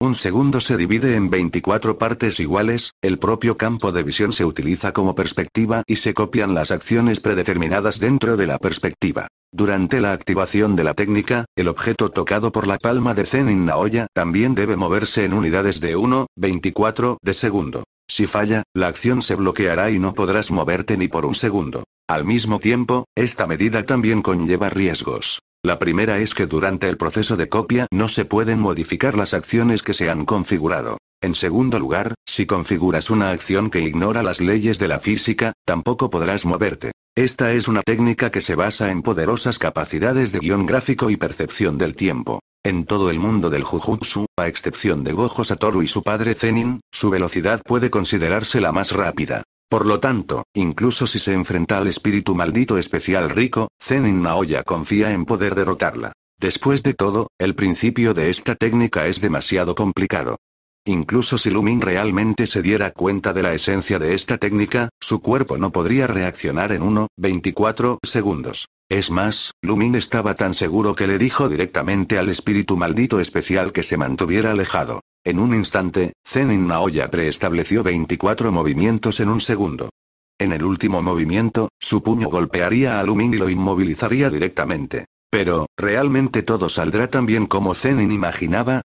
Speaker 1: Un segundo se divide en 24 partes iguales, el propio campo de visión se utiliza como perspectiva y se copian las acciones predeterminadas dentro de la perspectiva. Durante la activación de la técnica, el objeto tocado por la palma de Zenin Naoya también debe moverse en unidades de 1, 24 de segundo. Si falla, la acción se bloqueará y no podrás moverte ni por un segundo. Al mismo tiempo, esta medida también conlleva riesgos. La primera es que durante el proceso de copia no se pueden modificar las acciones que se han configurado. En segundo lugar, si configuras una acción que ignora las leyes de la física, tampoco podrás moverte. Esta es una técnica que se basa en poderosas capacidades de guión gráfico y percepción del tiempo. En todo el mundo del Jujutsu, a excepción de Gojo Satoru y su padre Zenin, su velocidad puede considerarse la más rápida. Por lo tanto, incluso si se enfrenta al espíritu maldito especial rico, Zenin Naoya confía en poder derrotarla. Después de todo, el principio de esta técnica es demasiado complicado. Incluso si Lumin realmente se diera cuenta de la esencia de esta técnica, su cuerpo no podría reaccionar en 1,24 segundos. Es más, Lumin estaba tan seguro que le dijo directamente al espíritu maldito especial que se mantuviera alejado. En un instante, Zenin Naoya preestableció 24 movimientos en un segundo. En el último movimiento, su puño golpearía a Lumin y lo inmovilizaría directamente. Pero, ¿realmente todo saldrá tan bien como Zenin imaginaba?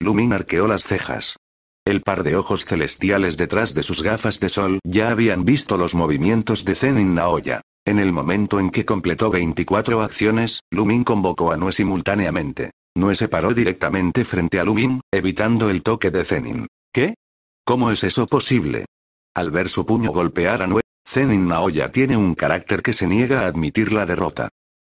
Speaker 1: Lumin arqueó las cejas. El par de ojos celestiales detrás de sus gafas de sol ya habían visto los movimientos de Zenin Naoya. En el momento en que completó 24 acciones, Lumin convocó a Nue simultáneamente. Nue se paró directamente frente a Lumin, evitando el toque de Zenin. ¿Qué? ¿Cómo es eso posible? Al ver su puño golpear a Nue, Zenin Naoya tiene un carácter que se niega a admitir la derrota.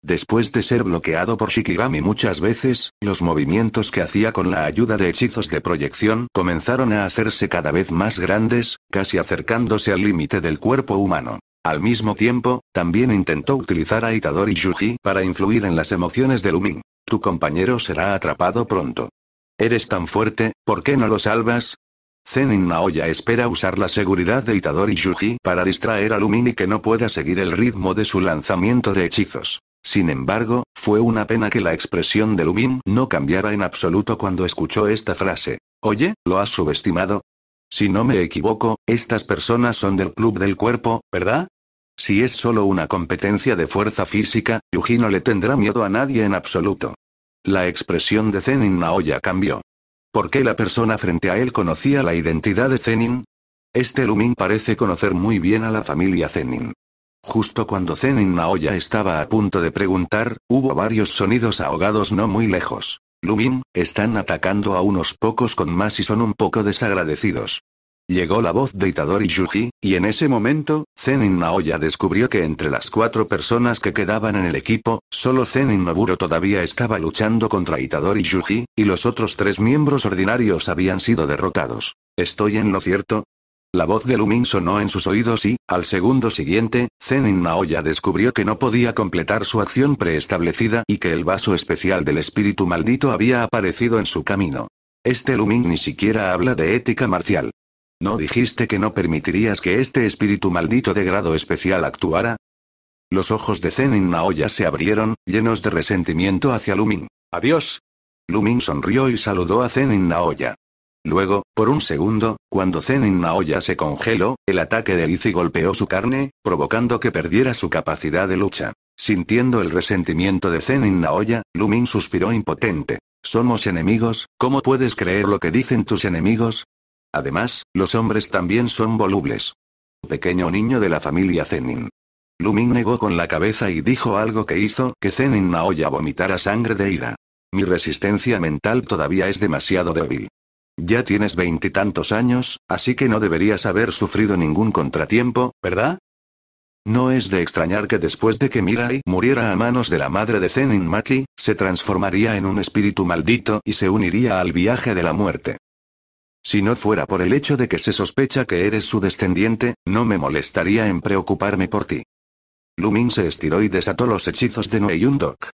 Speaker 1: Después de ser bloqueado por Shikigami muchas veces, los movimientos que hacía con la ayuda de hechizos de proyección comenzaron a hacerse cada vez más grandes, casi acercándose al límite del cuerpo humano. Al mismo tiempo, también intentó utilizar a Itadori Yuji para influir en las emociones de Lumin. Tu compañero será atrapado pronto. Eres tan fuerte, ¿por qué no lo salvas? Zenin Naoya espera usar la seguridad de Itadori Yuji para distraer a Lumin y que no pueda seguir el ritmo de su lanzamiento de hechizos. Sin embargo, fue una pena que la expresión de Lumin no cambiara en absoluto cuando escuchó esta frase. Oye, ¿lo has subestimado? Si no me equivoco, estas personas son del Club del Cuerpo, ¿verdad? Si es solo una competencia de fuerza física, Yuji no le tendrá miedo a nadie en absoluto. La expresión de Zenin Naoya cambió. ¿Por qué la persona frente a él conocía la identidad de Zenin? Este Lumin parece conocer muy bien a la familia Zenin. Justo cuando Zenin Naoya estaba a punto de preguntar, hubo varios sonidos ahogados no muy lejos. Lumin, están atacando a unos pocos con más y son un poco desagradecidos. Llegó la voz de Itadori Yuji, y en ese momento, Zenin Naoya descubrió que entre las cuatro personas que quedaban en el equipo, solo Zenin Noburo todavía estaba luchando contra Itadori Yuji, y los otros tres miembros ordinarios habían sido derrotados. ¿Estoy en lo cierto? La voz de Lumin sonó en sus oídos y, al segundo siguiente, Zenin Naoya descubrió que no podía completar su acción preestablecida y que el vaso especial del espíritu maldito había aparecido en su camino. Este Lumin ni siquiera habla de ética marcial. ¿No dijiste que no permitirías que este espíritu maldito de grado especial actuara? Los ojos de Zenin Naoya se abrieron, llenos de resentimiento hacia Lumin. Adiós. Lumin sonrió y saludó a Zenin Naoya. Luego, por un segundo, cuando Zenin Naoya se congeló, el ataque de Izzy golpeó su carne, provocando que perdiera su capacidad de lucha. Sintiendo el resentimiento de Zenin Naoya, Lumin suspiró impotente. Somos enemigos, ¿cómo puedes creer lo que dicen tus enemigos? Además, los hombres también son volubles. Pequeño niño de la familia Zenin. Lumin negó con la cabeza y dijo algo que hizo que Zenin Naoya vomitara sangre de ira. Mi resistencia mental todavía es demasiado débil. Ya tienes veintitantos años, así que no deberías haber sufrido ningún contratiempo, ¿verdad? No es de extrañar que después de que Mirai muriera a manos de la madre de Zenin Maki, se transformaría en un espíritu maldito y se uniría al viaje de la muerte. Si no fuera por el hecho de que se sospecha que eres su descendiente, no me molestaría en preocuparme por ti. Lumin se estiró y desató los hechizos de Noeyundok.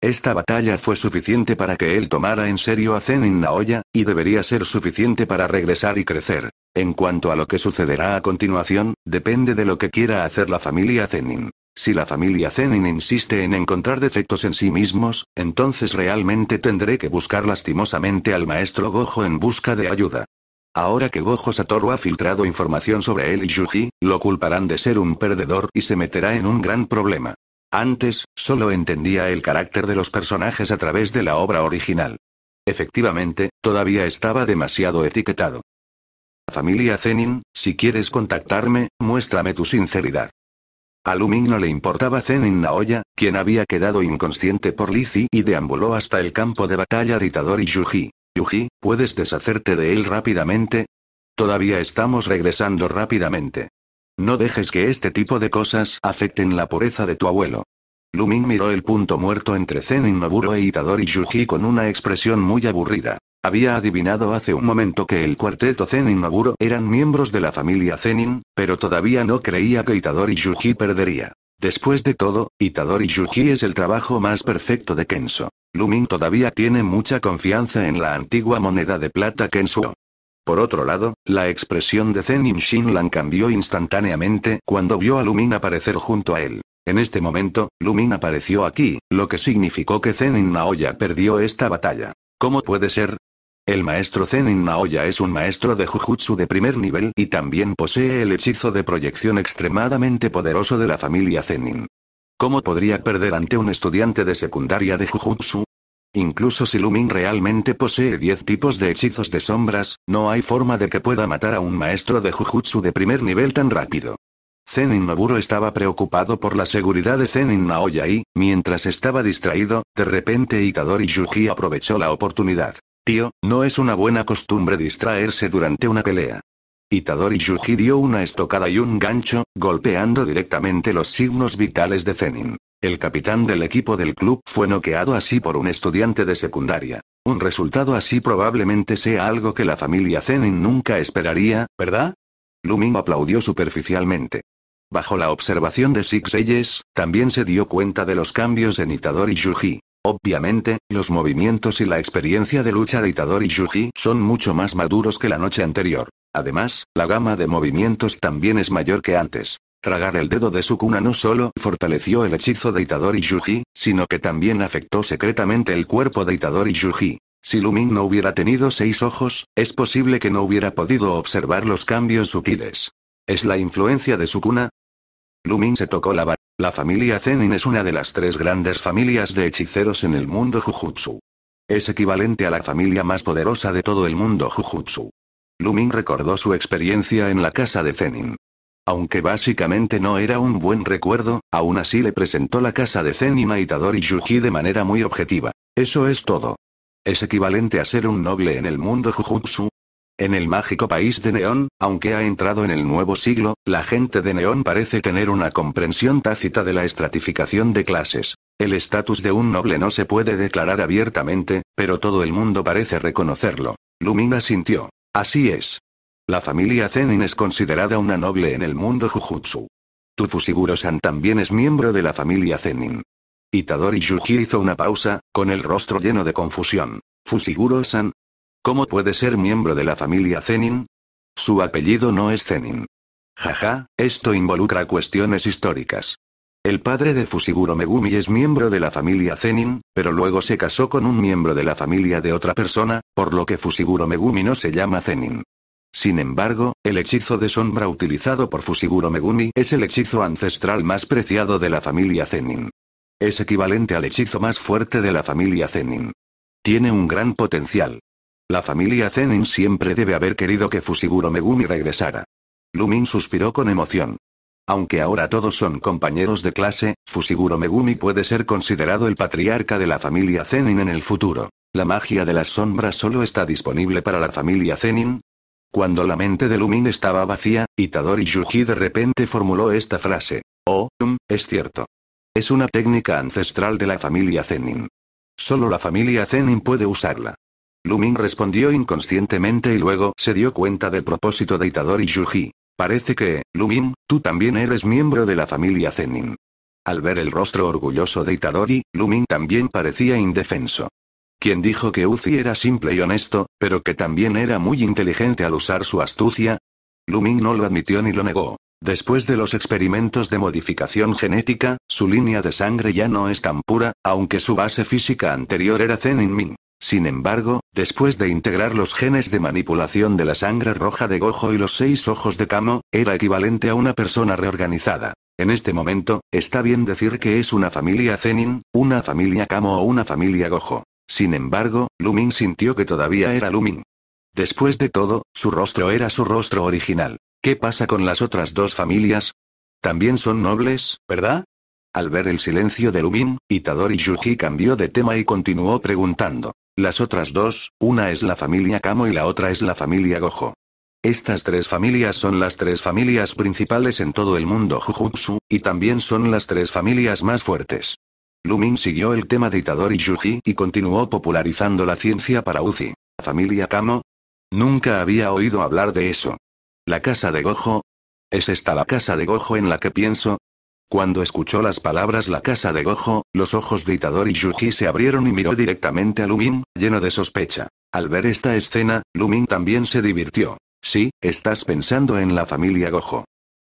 Speaker 1: Esta batalla fue suficiente para que él tomara en serio a Zenin Naoya, y debería ser suficiente para regresar y crecer. En cuanto a lo que sucederá a continuación, depende de lo que quiera hacer la familia Zenin. Si la familia Zenin insiste en encontrar defectos en sí mismos, entonces realmente tendré que buscar lastimosamente al maestro Gojo en busca de ayuda. Ahora que Gojo Satoru ha filtrado información sobre él y Yuji, lo culparán de ser un perdedor y se meterá en un gran problema. Antes, solo entendía el carácter de los personajes a través de la obra original. Efectivamente, todavía estaba demasiado etiquetado. Familia Zenin, si quieres contactarme, muéstrame tu sinceridad. A Lumin no le importaba Zenin Naoya, quien había quedado inconsciente por Lizzie y deambuló hasta el campo de batalla de y Yuji. Yuji, ¿puedes deshacerte de él rápidamente? Todavía estamos regresando rápidamente. No dejes que este tipo de cosas afecten la pureza de tu abuelo. Lumin miró el punto muerto entre Zen Noburo e Itadori Yuji con una expresión muy aburrida. Había adivinado hace un momento que el cuarteto Zen Noburo eran miembros de la familia Zenin, pero todavía no creía que Itadori Yuji perdería. Después de todo, Itadori Yuji es el trabajo más perfecto de Kenso. Lumin todavía tiene mucha confianza en la antigua moneda de plata Kensuo. Por otro lado, la expresión de Zenin Shinlan cambió instantáneamente cuando vio a Lumin aparecer junto a él. En este momento, Lumin apareció aquí, lo que significó que Zenin Naoya perdió esta batalla. ¿Cómo puede ser? El maestro Zenin Naoya es un maestro de Jujutsu de primer nivel y también posee el hechizo de proyección extremadamente poderoso de la familia Zenin. ¿Cómo podría perder ante un estudiante de secundaria de Jujutsu? Incluso si Lumin realmente posee 10 tipos de hechizos de sombras, no hay forma de que pueda matar a un maestro de Jujutsu de primer nivel tan rápido. Zenin Noburo estaba preocupado por la seguridad de Zenin Naoya y, mientras estaba distraído, de repente Itadori Yuji aprovechó la oportunidad. Tío, no es una buena costumbre distraerse durante una pelea. Itadori Yuji dio una estocada y un gancho, golpeando directamente los signos vitales de Zenin. El capitán del equipo del club fue noqueado así por un estudiante de secundaria. Un resultado así probablemente sea algo que la familia Zenin nunca esperaría, ¿verdad? Luming aplaudió superficialmente. Bajo la observación de Six Eyes, también se dio cuenta de los cambios en Itadori Yuji. Obviamente, los movimientos y la experiencia de lucha de Itadori y Yuji son mucho más maduros que la noche anterior. Además, la gama de movimientos también es mayor que antes. Tragar el dedo de Sukuna no solo fortaleció el hechizo de Itadori Yuji, sino que también afectó secretamente el cuerpo de Itadori Yuji. Si Lumin no hubiera tenido seis ojos, es posible que no hubiera podido observar los cambios sutiles. ¿Es la influencia de Sukuna? Lumin se tocó la la familia Zenin es una de las tres grandes familias de hechiceros en el mundo Jujutsu. Es equivalente a la familia más poderosa de todo el mundo Jujutsu. Lumin recordó su experiencia en la casa de Zenin. Aunque básicamente no era un buen recuerdo, aún así le presentó la casa de Zenin a Itadori Yuji de manera muy objetiva. Eso es todo. Es equivalente a ser un noble en el mundo Jujutsu, en el mágico país de Neón, aunque ha entrado en el nuevo siglo, la gente de Neón parece tener una comprensión tácita de la estratificación de clases. El estatus de un noble no se puede declarar abiertamente, pero todo el mundo parece reconocerlo. Lumina sintió. Así es. La familia Zenin es considerada una noble en el mundo Jujutsu. fushiguro san también es miembro de la familia Zenin. Itadori Yuji hizo una pausa, con el rostro lleno de confusión. Fusiguro-san, ¿Cómo puede ser miembro de la familia Zenin? Su apellido no es Zenin. Jaja, esto involucra cuestiones históricas. El padre de Fusiguro Megumi es miembro de la familia Zenin, pero luego se casó con un miembro de la familia de otra persona, por lo que Fusiguro Megumi no se llama Zenin. Sin embargo, el hechizo de sombra utilizado por Fusiguro Megumi es el hechizo ancestral más preciado de la familia Zenin. Es equivalente al hechizo más fuerte de la familia Zenin. Tiene un gran potencial. La familia Zenin siempre debe haber querido que Fusiguro Megumi regresara. Lumin suspiró con emoción. Aunque ahora todos son compañeros de clase, Fusiguro Megumi puede ser considerado el patriarca de la familia Zenin en el futuro. La magia de las sombras solo está disponible para la familia Zenin. Cuando la mente de Lumin estaba vacía, Itadori Yuji de repente formuló esta frase. Oh, um, es cierto. Es una técnica ancestral de la familia Zenin. Solo la familia Zenin puede usarla. Lumin respondió inconscientemente y luego se dio cuenta del propósito de Itadori Yuji. Parece que, Lumin, tú también eres miembro de la familia Zenin. Al ver el rostro orgulloso de Itadori, Lumin también parecía indefenso. Quien dijo que Uzi era simple y honesto, pero que también era muy inteligente al usar su astucia? Lumin no lo admitió ni lo negó. Después de los experimentos de modificación genética, su línea de sangre ya no es tan pura, aunque su base física anterior era Zenin Min. Sin embargo, después de integrar los genes de manipulación de la sangre roja de Gojo y los seis ojos de Kamo, era equivalente a una persona reorganizada. En este momento, está bien decir que es una familia Zenin, una familia Kamo o una familia Gojo. Sin embargo, Lumin sintió que todavía era Lumin. Después de todo, su rostro era su rostro original. ¿Qué pasa con las otras dos familias? También son nobles, ¿verdad? Al ver el silencio de Lumin, Itadori Yuji cambió de tema y continuó preguntando. Las otras dos, una es la familia Kamo y la otra es la familia Gojo. Estas tres familias son las tres familias principales en todo el mundo Jujutsu, y también son las tres familias más fuertes. Lumin siguió el tema de Itadori Yuji y continuó popularizando la ciencia para Uzi. familia Kamo? Nunca había oído hablar de eso. ¿La casa de Gojo? ¿Es esta la casa de Gojo en la que pienso? Cuando escuchó las palabras la casa de Gojo, los ojos de Itadori Yuji se abrieron y miró directamente a Lumin, lleno de sospecha. Al ver esta escena, Lumin también se divirtió. Sí, estás pensando en la familia Gojo.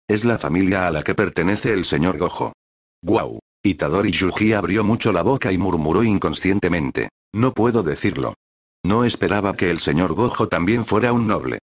Speaker 1: Es la familia a la que pertenece el señor Gojo. Guau. Itadori Yuji abrió mucho la boca y murmuró inconscientemente. No puedo decirlo. No esperaba que el señor Gojo también fuera un noble.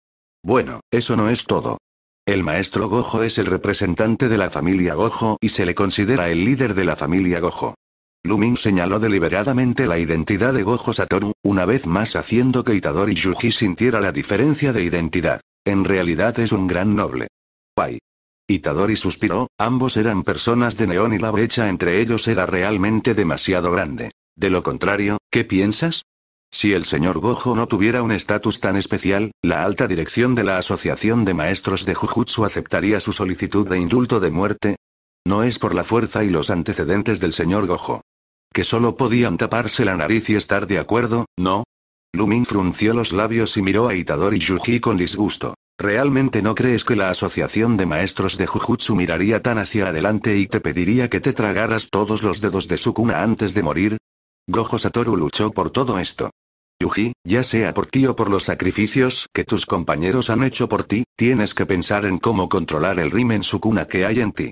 Speaker 1: Bueno, eso no es todo. El maestro Gojo es el representante de la familia Gojo y se le considera el líder de la familia Gojo. Lumin señaló deliberadamente la identidad de Gojo Satoru, una vez más haciendo que Itadori Yuji sintiera la diferencia de identidad. En realidad es un gran noble. Pai. Itadori suspiró, ambos eran personas de neón y la brecha entre ellos era realmente demasiado grande. De lo contrario, ¿qué piensas? Si el señor Gojo no tuviera un estatus tan especial, la alta dirección de la Asociación de Maestros de Jujutsu aceptaría su solicitud de indulto de muerte. No es por la fuerza y los antecedentes del señor Gojo. Que solo podían taparse la nariz y estar de acuerdo, ¿no? Lumin frunció los labios y miró a Itadori Yuji con disgusto. ¿Realmente no crees que la Asociación de Maestros de Jujutsu miraría tan hacia adelante y te pediría que te tragaras todos los dedos de su cuna antes de morir? Gojo Satoru luchó por todo esto. Yuji, ya sea por ti o por los sacrificios que tus compañeros han hecho por ti, tienes que pensar en cómo controlar el Rimen Sukuna que hay en ti.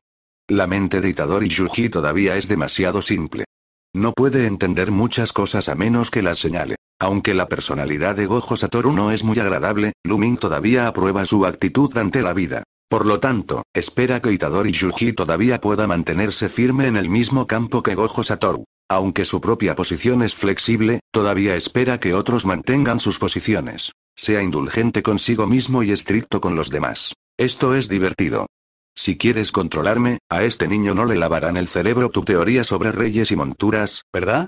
Speaker 1: La mente de Itadori Yuji todavía es demasiado simple. No puede entender muchas cosas a menos que las señale. Aunque la personalidad de Gojo Satoru no es muy agradable, Lumin todavía aprueba su actitud ante la vida. Por lo tanto, espera que Itadori Yuji todavía pueda mantenerse firme en el mismo campo que Gojo Satoru. Aunque su propia posición es flexible, todavía espera que otros mantengan sus posiciones. Sea indulgente consigo mismo y estricto con los demás. Esto es divertido. Si quieres controlarme, a este niño no le lavarán el cerebro tu teoría sobre reyes y monturas, ¿verdad?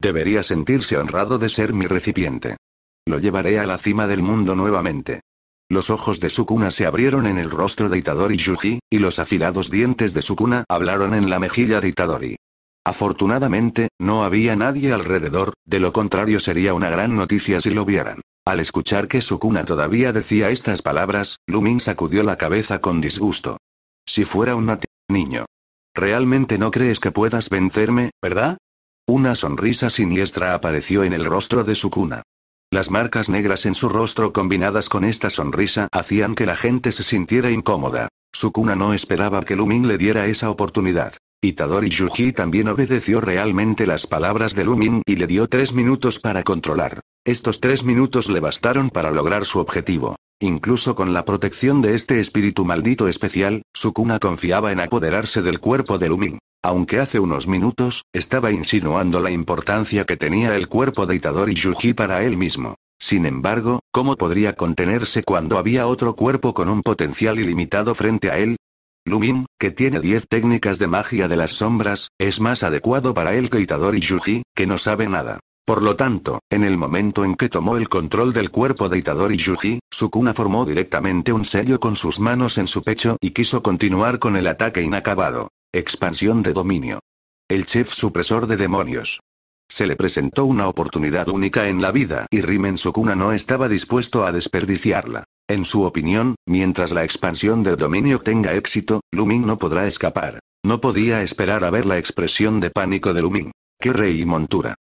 Speaker 1: Debería sentirse honrado de ser mi recipiente. Lo llevaré a la cima del mundo nuevamente. Los ojos de Sukuna se abrieron en el rostro de Itadori Yuji, y los afilados dientes de Sukuna hablaron en la mejilla de Itadori. Afortunadamente, no había nadie alrededor, de lo contrario sería una gran noticia si lo vieran. Al escuchar que Sukuna todavía decía estas palabras, Lumin sacudió la cabeza con disgusto. Si fuera un niño. Realmente no crees que puedas vencerme, ¿verdad? Una sonrisa siniestra apareció en el rostro de Sukuna. Las marcas negras en su rostro combinadas con esta sonrisa hacían que la gente se sintiera incómoda. Sukuna no esperaba que Lumin le diera esa oportunidad. Itadori Yuji también obedeció realmente las palabras de Lumin y le dio tres minutos para controlar. Estos tres minutos le bastaron para lograr su objetivo. Incluso con la protección de este espíritu maldito especial, Sukuna confiaba en apoderarse del cuerpo de Lumin. Aunque hace unos minutos, estaba insinuando la importancia que tenía el cuerpo de Itadori Yuji para él mismo. Sin embargo, ¿cómo podría contenerse cuando había otro cuerpo con un potencial ilimitado frente a él? Lumin, que tiene 10 técnicas de magia de las sombras, es más adecuado para él que Itadori Yuji, que no sabe nada. Por lo tanto, en el momento en que tomó el control del cuerpo de Itadori Yuji, Sukuna formó directamente un sello con sus manos en su pecho y quiso continuar con el ataque inacabado. Expansión de dominio. El chef supresor de demonios. Se le presentó una oportunidad única en la vida y Rimen Sukuna no estaba dispuesto a desperdiciarla. En su opinión, mientras la expansión de dominio tenga éxito, Lumin no podrá escapar. No podía esperar a ver la expresión de pánico de Lumin. ¡Qué rey y montura!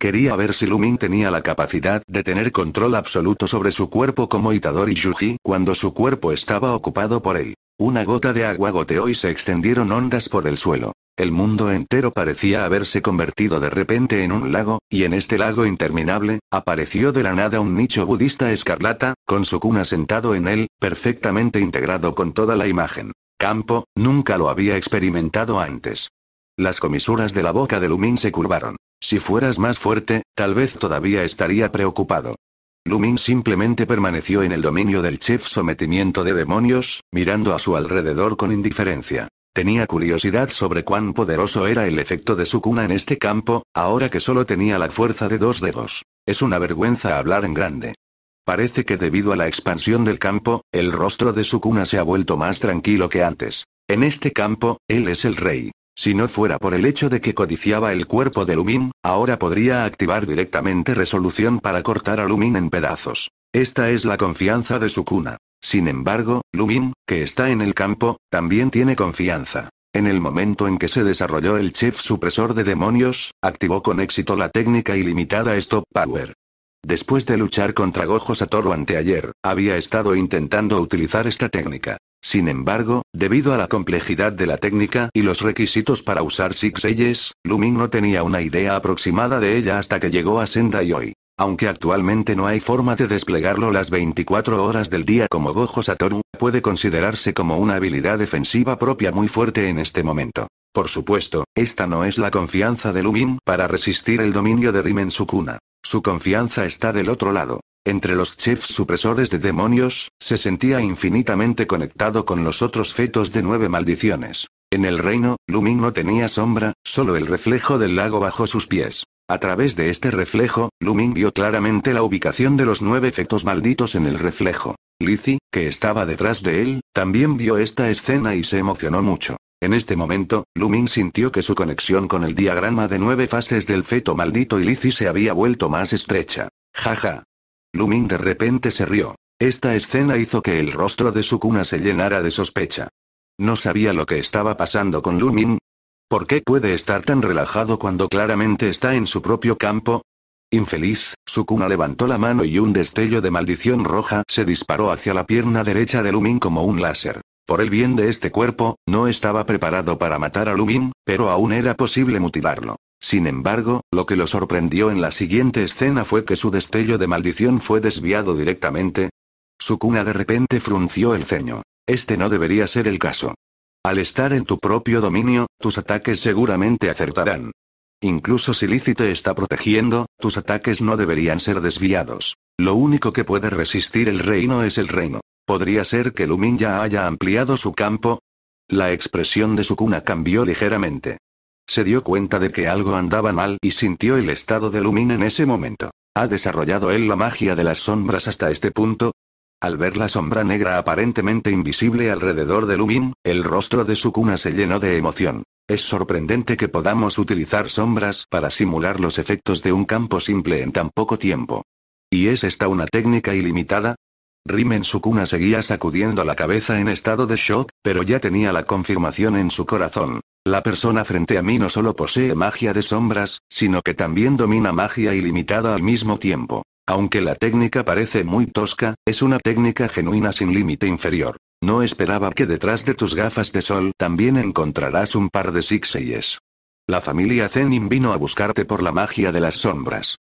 Speaker 1: Quería ver si Lumin tenía la capacidad de tener control absoluto sobre su cuerpo como Itadori Yuji cuando su cuerpo estaba ocupado por él. Una gota de agua goteó y se extendieron ondas por el suelo. El mundo entero parecía haberse convertido de repente en un lago, y en este lago interminable, apareció de la nada un nicho budista escarlata, con su cuna sentado en él, perfectamente integrado con toda la imagen. Campo, nunca lo había experimentado antes. Las comisuras de la boca de Lumin se curvaron. Si fueras más fuerte, tal vez todavía estaría preocupado. Lumin simplemente permaneció en el dominio del chef sometimiento de demonios, mirando a su alrededor con indiferencia. Tenía curiosidad sobre cuán poderoso era el efecto de su cuna en este campo, ahora que solo tenía la fuerza de dos dedos. Es una vergüenza hablar en grande. Parece que debido a la expansión del campo, el rostro de su cuna se ha vuelto más tranquilo que antes. En este campo, él es el rey. Si no fuera por el hecho de que codiciaba el cuerpo de Lumin, ahora podría activar directamente resolución para cortar a Lumin en pedazos. Esta es la confianza de su cuna. Sin embargo, Lumin, que está en el campo, también tiene confianza. En el momento en que se desarrolló el chef supresor de demonios, activó con éxito la técnica ilimitada Stop Power. Después de luchar contra Gojo Satoru anteayer, había estado intentando utilizar esta técnica. Sin embargo, debido a la complejidad de la técnica y los requisitos para usar Six Eyes, Lumin no tenía una idea aproximada de ella hasta que llegó a Sendai hoy. Aunque actualmente no hay forma de desplegarlo las 24 horas del día como Gojo Satoru, puede considerarse como una habilidad defensiva propia muy fuerte en este momento. Por supuesto, esta no es la confianza de Lumin para resistir el dominio de Rimen Sukuna. Su confianza está del otro lado. Entre los chefs supresores de demonios, se sentía infinitamente conectado con los otros fetos de nueve maldiciones. En el reino, Lumin no tenía sombra, solo el reflejo del lago bajo sus pies. A través de este reflejo, Luming vio claramente la ubicación de los nueve fetos malditos en el reflejo. Lizzie, que estaba detrás de él, también vio esta escena y se emocionó mucho. En este momento, Luming sintió que su conexión con el diagrama de nueve fases del feto maldito y Lizzie se había vuelto más estrecha. Jaja, Lumin de repente se rió. Esta escena hizo que el rostro de Sukuna se llenara de sospecha. No sabía lo que estaba pasando con Lumin. ¿Por qué puede estar tan relajado cuando claramente está en su propio campo? Infeliz, Sukuna levantó la mano y un destello de maldición roja se disparó hacia la pierna derecha de Lumin como un láser. Por el bien de este cuerpo, no estaba preparado para matar a Lumin, pero aún era posible mutilarlo. Sin embargo, lo que lo sorprendió en la siguiente escena fue que su destello de maldición fue desviado directamente. Sukuna de repente frunció el ceño. Este no debería ser el caso. Al estar en tu propio dominio, tus ataques seguramente acertarán. Incluso si Lizzie está protegiendo, tus ataques no deberían ser desviados. Lo único que puede resistir el reino es el reino. ¿Podría ser que Lumin ya haya ampliado su campo? La expresión de Sukuna cambió ligeramente. Se dio cuenta de que algo andaba mal y sintió el estado de Lumin en ese momento. ¿Ha desarrollado él la magia de las sombras hasta este punto? Al ver la sombra negra aparentemente invisible alrededor de Lumin, el rostro de Sukuna se llenó de emoción. Es sorprendente que podamos utilizar sombras para simular los efectos de un campo simple en tan poco tiempo. ¿Y es esta una técnica ilimitada? Rimen Sukuna seguía sacudiendo la cabeza en estado de shock, pero ya tenía la confirmación en su corazón. La persona frente a mí no solo posee magia de sombras, sino que también domina magia ilimitada al mismo tiempo. Aunque la técnica parece muy tosca, es una técnica genuina sin límite inferior. No esperaba que detrás de tus gafas de sol también encontrarás un par de sixeyes. La familia Zenin vino a buscarte por la magia de las sombras.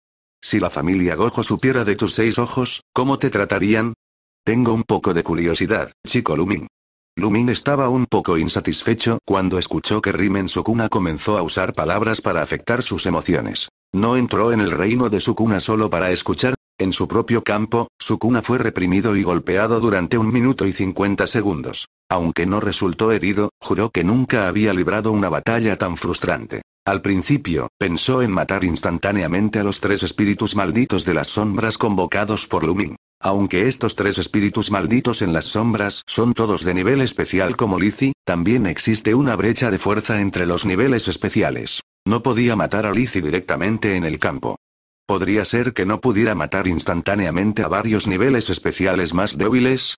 Speaker 1: Si la familia Gojo supiera de tus seis ojos, ¿cómo te tratarían? Tengo un poco de curiosidad, chico Lumin. Lumin estaba un poco insatisfecho cuando escuchó que Rimen Sukuna comenzó a usar palabras para afectar sus emociones. No entró en el reino de Sukuna solo para escuchar, en su propio campo, Sukuna fue reprimido y golpeado durante un minuto y cincuenta segundos. Aunque no resultó herido, juró que nunca había librado una batalla tan frustrante. Al principio, pensó en matar instantáneamente a los tres espíritus malditos de las sombras convocados por Lumin. Aunque estos tres espíritus malditos en las sombras son todos de nivel especial como Lizzie, también existe una brecha de fuerza entre los niveles especiales. No podía matar a Lizzie directamente en el campo. Podría ser que no pudiera matar instantáneamente a varios niveles especiales más débiles,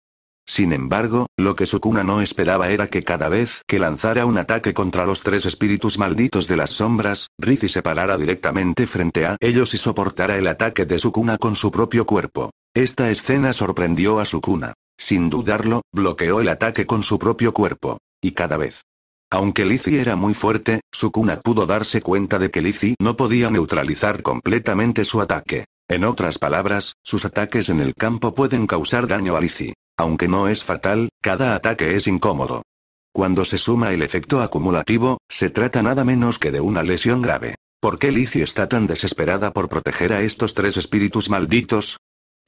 Speaker 1: sin embargo, lo que Sukuna no esperaba era que cada vez que lanzara un ataque contra los tres espíritus malditos de las sombras, Rizi se parara directamente frente a ellos y soportara el ataque de Sukuna con su propio cuerpo. Esta escena sorprendió a Sukuna. Sin dudarlo, bloqueó el ataque con su propio cuerpo. Y cada vez. Aunque Lizzie era muy fuerte, Sukuna pudo darse cuenta de que Lizzie no podía neutralizar completamente su ataque. En otras palabras, sus ataques en el campo pueden causar daño a Lizzie. Aunque no es fatal, cada ataque es incómodo. Cuando se suma el efecto acumulativo, se trata nada menos que de una lesión grave. ¿Por qué Lizzie está tan desesperada por proteger a estos tres espíritus malditos?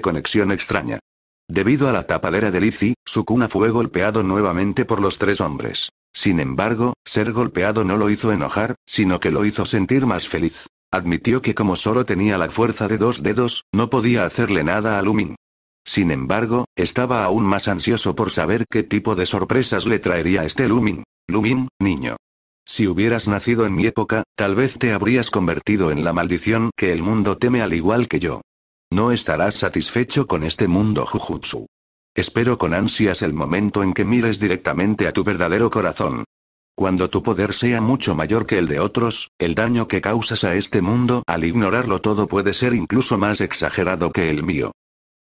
Speaker 1: Conexión extraña. Debido a la tapadera de Lizzie, Sukuna fue golpeado nuevamente por los tres hombres. Sin embargo, ser golpeado no lo hizo enojar, sino que lo hizo sentir más feliz. Admitió que como solo tenía la fuerza de dos dedos, no podía hacerle nada a Lumin. Sin embargo, estaba aún más ansioso por saber qué tipo de sorpresas le traería este Lumin. Lumin, niño. Si hubieras nacido en mi época, tal vez te habrías convertido en la maldición que el mundo teme al igual que yo. No estarás satisfecho con este mundo Jujutsu. Espero con ansias el momento en que mires directamente a tu verdadero corazón. Cuando tu poder sea mucho mayor que el de otros, el daño que causas a este mundo al ignorarlo todo puede ser incluso más exagerado que el mío.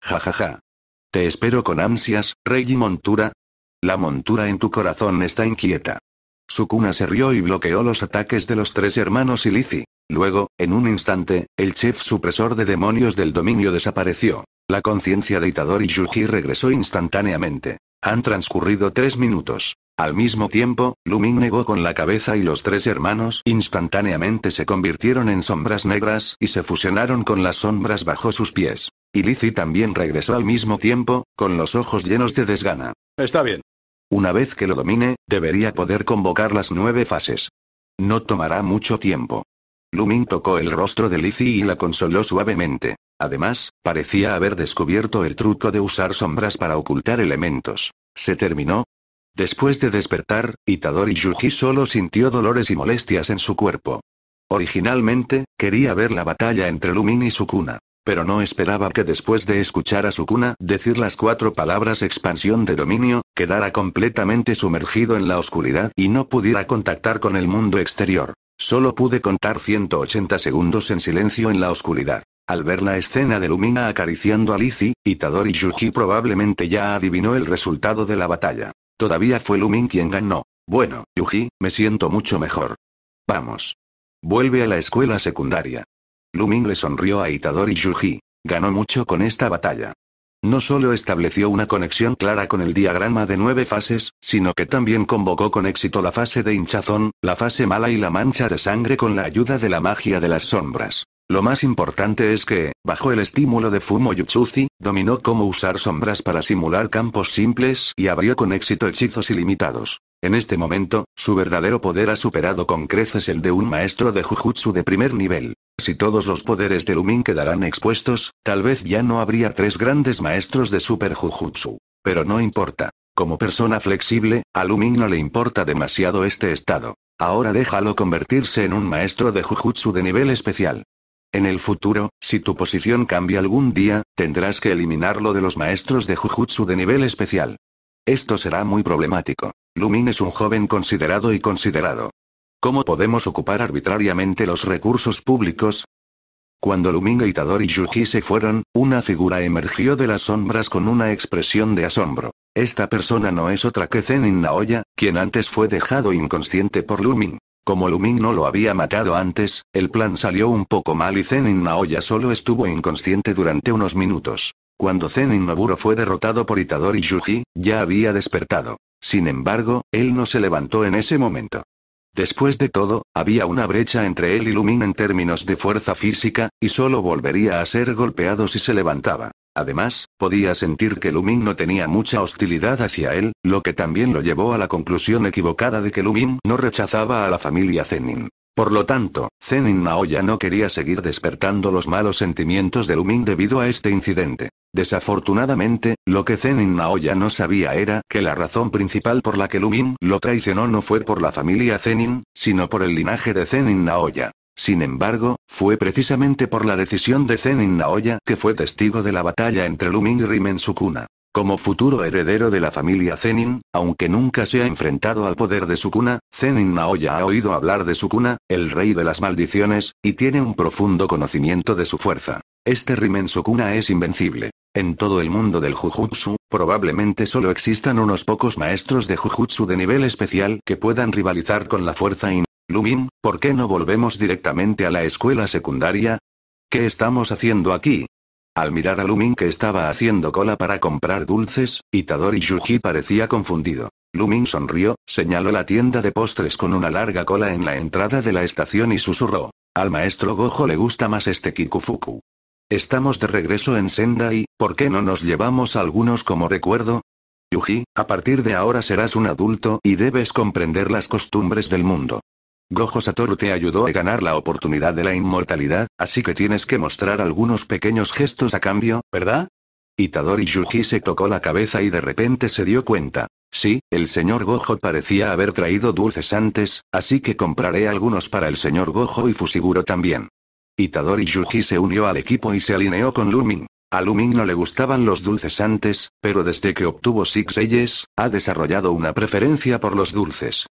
Speaker 1: Jajaja. Te espero con ansias, rey y montura. La montura en tu corazón está inquieta. Sukuna se rió y bloqueó los ataques de los tres hermanos y Lizzie. Luego, en un instante, el chef supresor de demonios del dominio desapareció. La conciencia de y Yuji regresó instantáneamente. Han transcurrido tres minutos. Al mismo tiempo, Lumin negó con la cabeza y los tres hermanos instantáneamente se convirtieron en sombras negras y se fusionaron con las sombras bajo sus pies. Y Lizzie también regresó al mismo tiempo, con los ojos llenos de desgana. Está bien. Una vez que lo domine, debería poder convocar las nueve fases. No tomará mucho tiempo. Lumin tocó el rostro de Lizzie y la consoló suavemente. Además, parecía haber descubierto el truco de usar sombras para ocultar elementos. ¿Se terminó? Después de despertar, Itadori Yuji solo sintió dolores y molestias en su cuerpo. Originalmente, quería ver la batalla entre Lumin y Sukuna pero no esperaba que después de escuchar a Sukuna decir las cuatro palabras expansión de dominio, quedara completamente sumergido en la oscuridad y no pudiera contactar con el mundo exterior. Solo pude contar 180 segundos en silencio en la oscuridad. Al ver la escena de Lumina acariciando a Lizzie, Itadori Yuji probablemente ya adivinó el resultado de la batalla. Todavía fue Lumin quien ganó. Bueno, Yuji, me siento mucho mejor. Vamos. Vuelve a la escuela secundaria. Luming le sonrió a Itadori Yuji. Ganó mucho con esta batalla. No solo estableció una conexión clara con el diagrama de nueve fases, sino que también convocó con éxito la fase de hinchazón, la fase mala y la mancha de sangre con la ayuda de la magia de las sombras. Lo más importante es que, bajo el estímulo de Fumo Yutsuzi, dominó cómo usar sombras para simular campos simples y abrió con éxito hechizos ilimitados. En este momento, su verdadero poder ha superado con creces el de un maestro de Jujutsu de primer nivel. Si todos los poderes de Lumin quedarán expuestos, tal vez ya no habría tres grandes maestros de Super Jujutsu. Pero no importa. Como persona flexible, a Lumin no le importa demasiado este estado. Ahora déjalo convertirse en un maestro de Jujutsu de nivel especial. En el futuro, si tu posición cambia algún día, tendrás que eliminarlo de los maestros de Jujutsu de nivel especial. Esto será muy problemático. Lumin es un joven considerado y considerado. ¿Cómo podemos ocupar arbitrariamente los recursos públicos? Cuando Luminga Itador y Yuji se fueron, una figura emergió de las sombras con una expresión de asombro. Esta persona no es otra que Zenin Naoya, quien antes fue dejado inconsciente por Luming. Como Luming no lo había matado antes, el plan salió un poco mal y Zenin Naoya solo estuvo inconsciente durante unos minutos. Cuando Zenin Noburo fue derrotado por Itador y Yuji, ya había despertado. Sin embargo, él no se levantó en ese momento. Después de todo, había una brecha entre él y Lumin en términos de fuerza física, y solo volvería a ser golpeado si se levantaba. Además, podía sentir que Lumin no tenía mucha hostilidad hacia él, lo que también lo llevó a la conclusión equivocada de que Lumin no rechazaba a la familia Zenin. Por lo tanto, Zenin Naoya no quería seguir despertando los malos sentimientos de Lumin debido a este incidente. Desafortunadamente, lo que Zenin Naoya no sabía era que la razón principal por la que Lumin lo traicionó no fue por la familia Zenin, sino por el linaje de Zenin Naoya. Sin embargo, fue precisamente por la decisión de Zenin Naoya que fue testigo de la batalla entre Lumin y Rimen Sukuna. Como futuro heredero de la familia Zenin, aunque nunca se ha enfrentado al poder de Sukuna, Zenin Naoya ha oído hablar de Sukuna, el rey de las maldiciones, y tiene un profundo conocimiento de su fuerza. Este Rimen Sukuna es invencible. En todo el mundo del Jujutsu, probablemente solo existan unos pocos maestros de Jujutsu de nivel especial que puedan rivalizar con la fuerza in Lumin, ¿por qué no volvemos directamente a la escuela secundaria? ¿Qué estamos haciendo aquí? Al mirar a Lumin que estaba haciendo cola para comprar dulces, Itadori Yuji parecía confundido. Lumin sonrió, señaló la tienda de postres con una larga cola en la entrada de la estación y susurró. Al maestro Gojo le gusta más este Kikufuku. Estamos de regreso en Sendai, ¿por qué no nos llevamos algunos como recuerdo? Yuji, a partir de ahora serás un adulto y debes comprender las costumbres del mundo. Gojo Satoru te ayudó a ganar la oportunidad de la inmortalidad, así que tienes que mostrar algunos pequeños gestos a cambio, ¿verdad? Itadori Yuji se tocó la cabeza y de repente se dio cuenta. Sí, el señor Gojo parecía haber traído dulces antes, así que compraré algunos para el señor Gojo y Fusiguro también. Itadori Yuji se unió al equipo y se alineó con Lumin. A Lumin no le gustaban los dulces antes, pero desde que obtuvo Six Eyes, ha desarrollado una preferencia por los dulces.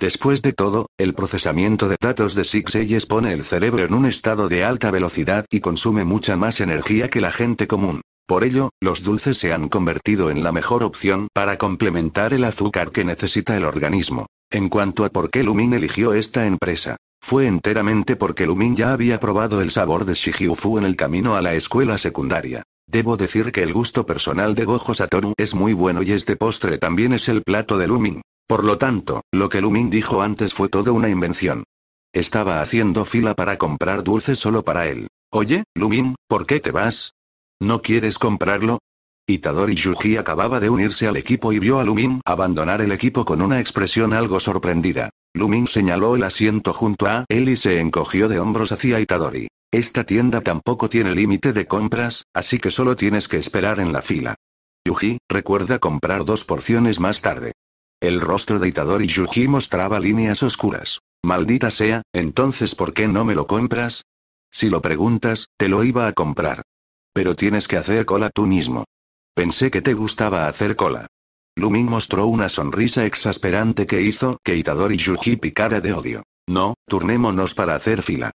Speaker 1: Después de todo, el procesamiento de datos de Six pone el cerebro en un estado de alta velocidad y consume mucha más energía que la gente común. Por ello, los dulces se han convertido en la mejor opción para complementar el azúcar que necesita el organismo. En cuanto a por qué Lumin eligió esta empresa, fue enteramente porque Lumin ya había probado el sabor de Shijufu en el camino a la escuela secundaria. Debo decir que el gusto personal de Gojo Satoru es muy bueno y este postre también es el plato de Lumin. Por lo tanto, lo que Lumin dijo antes fue toda una invención. Estaba haciendo fila para comprar dulces solo para él. Oye, Lumin, ¿por qué te vas? ¿No quieres comprarlo? Itadori Yuji acababa de unirse al equipo y vio a Lumin abandonar el equipo con una expresión algo sorprendida. Lumin señaló el asiento junto a él y se encogió de hombros hacia Itadori. Esta tienda tampoco tiene límite de compras, así que solo tienes que esperar en la fila. Yuji, recuerda comprar dos porciones más tarde. El rostro de Itadori Yuji mostraba líneas oscuras. Maldita sea, entonces ¿por qué no me lo compras? Si lo preguntas, te lo iba a comprar. Pero tienes que hacer cola tú mismo. Pensé que te gustaba hacer cola. Lumin mostró una sonrisa exasperante que hizo que Itadori Yuji picara de odio. No, turnémonos para hacer fila.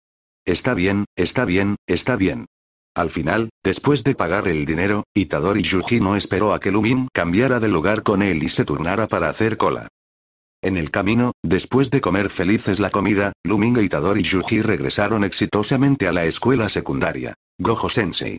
Speaker 1: Está bien, está bien, está bien. Al final, después de pagar el dinero, Itadori Yuji no esperó a que Lumin cambiara de lugar con él y se turnara para hacer cola. En el camino, después de comer felices la comida, Lumin e Itadori Yuji regresaron exitosamente a la escuela secundaria. Gojo Sensei.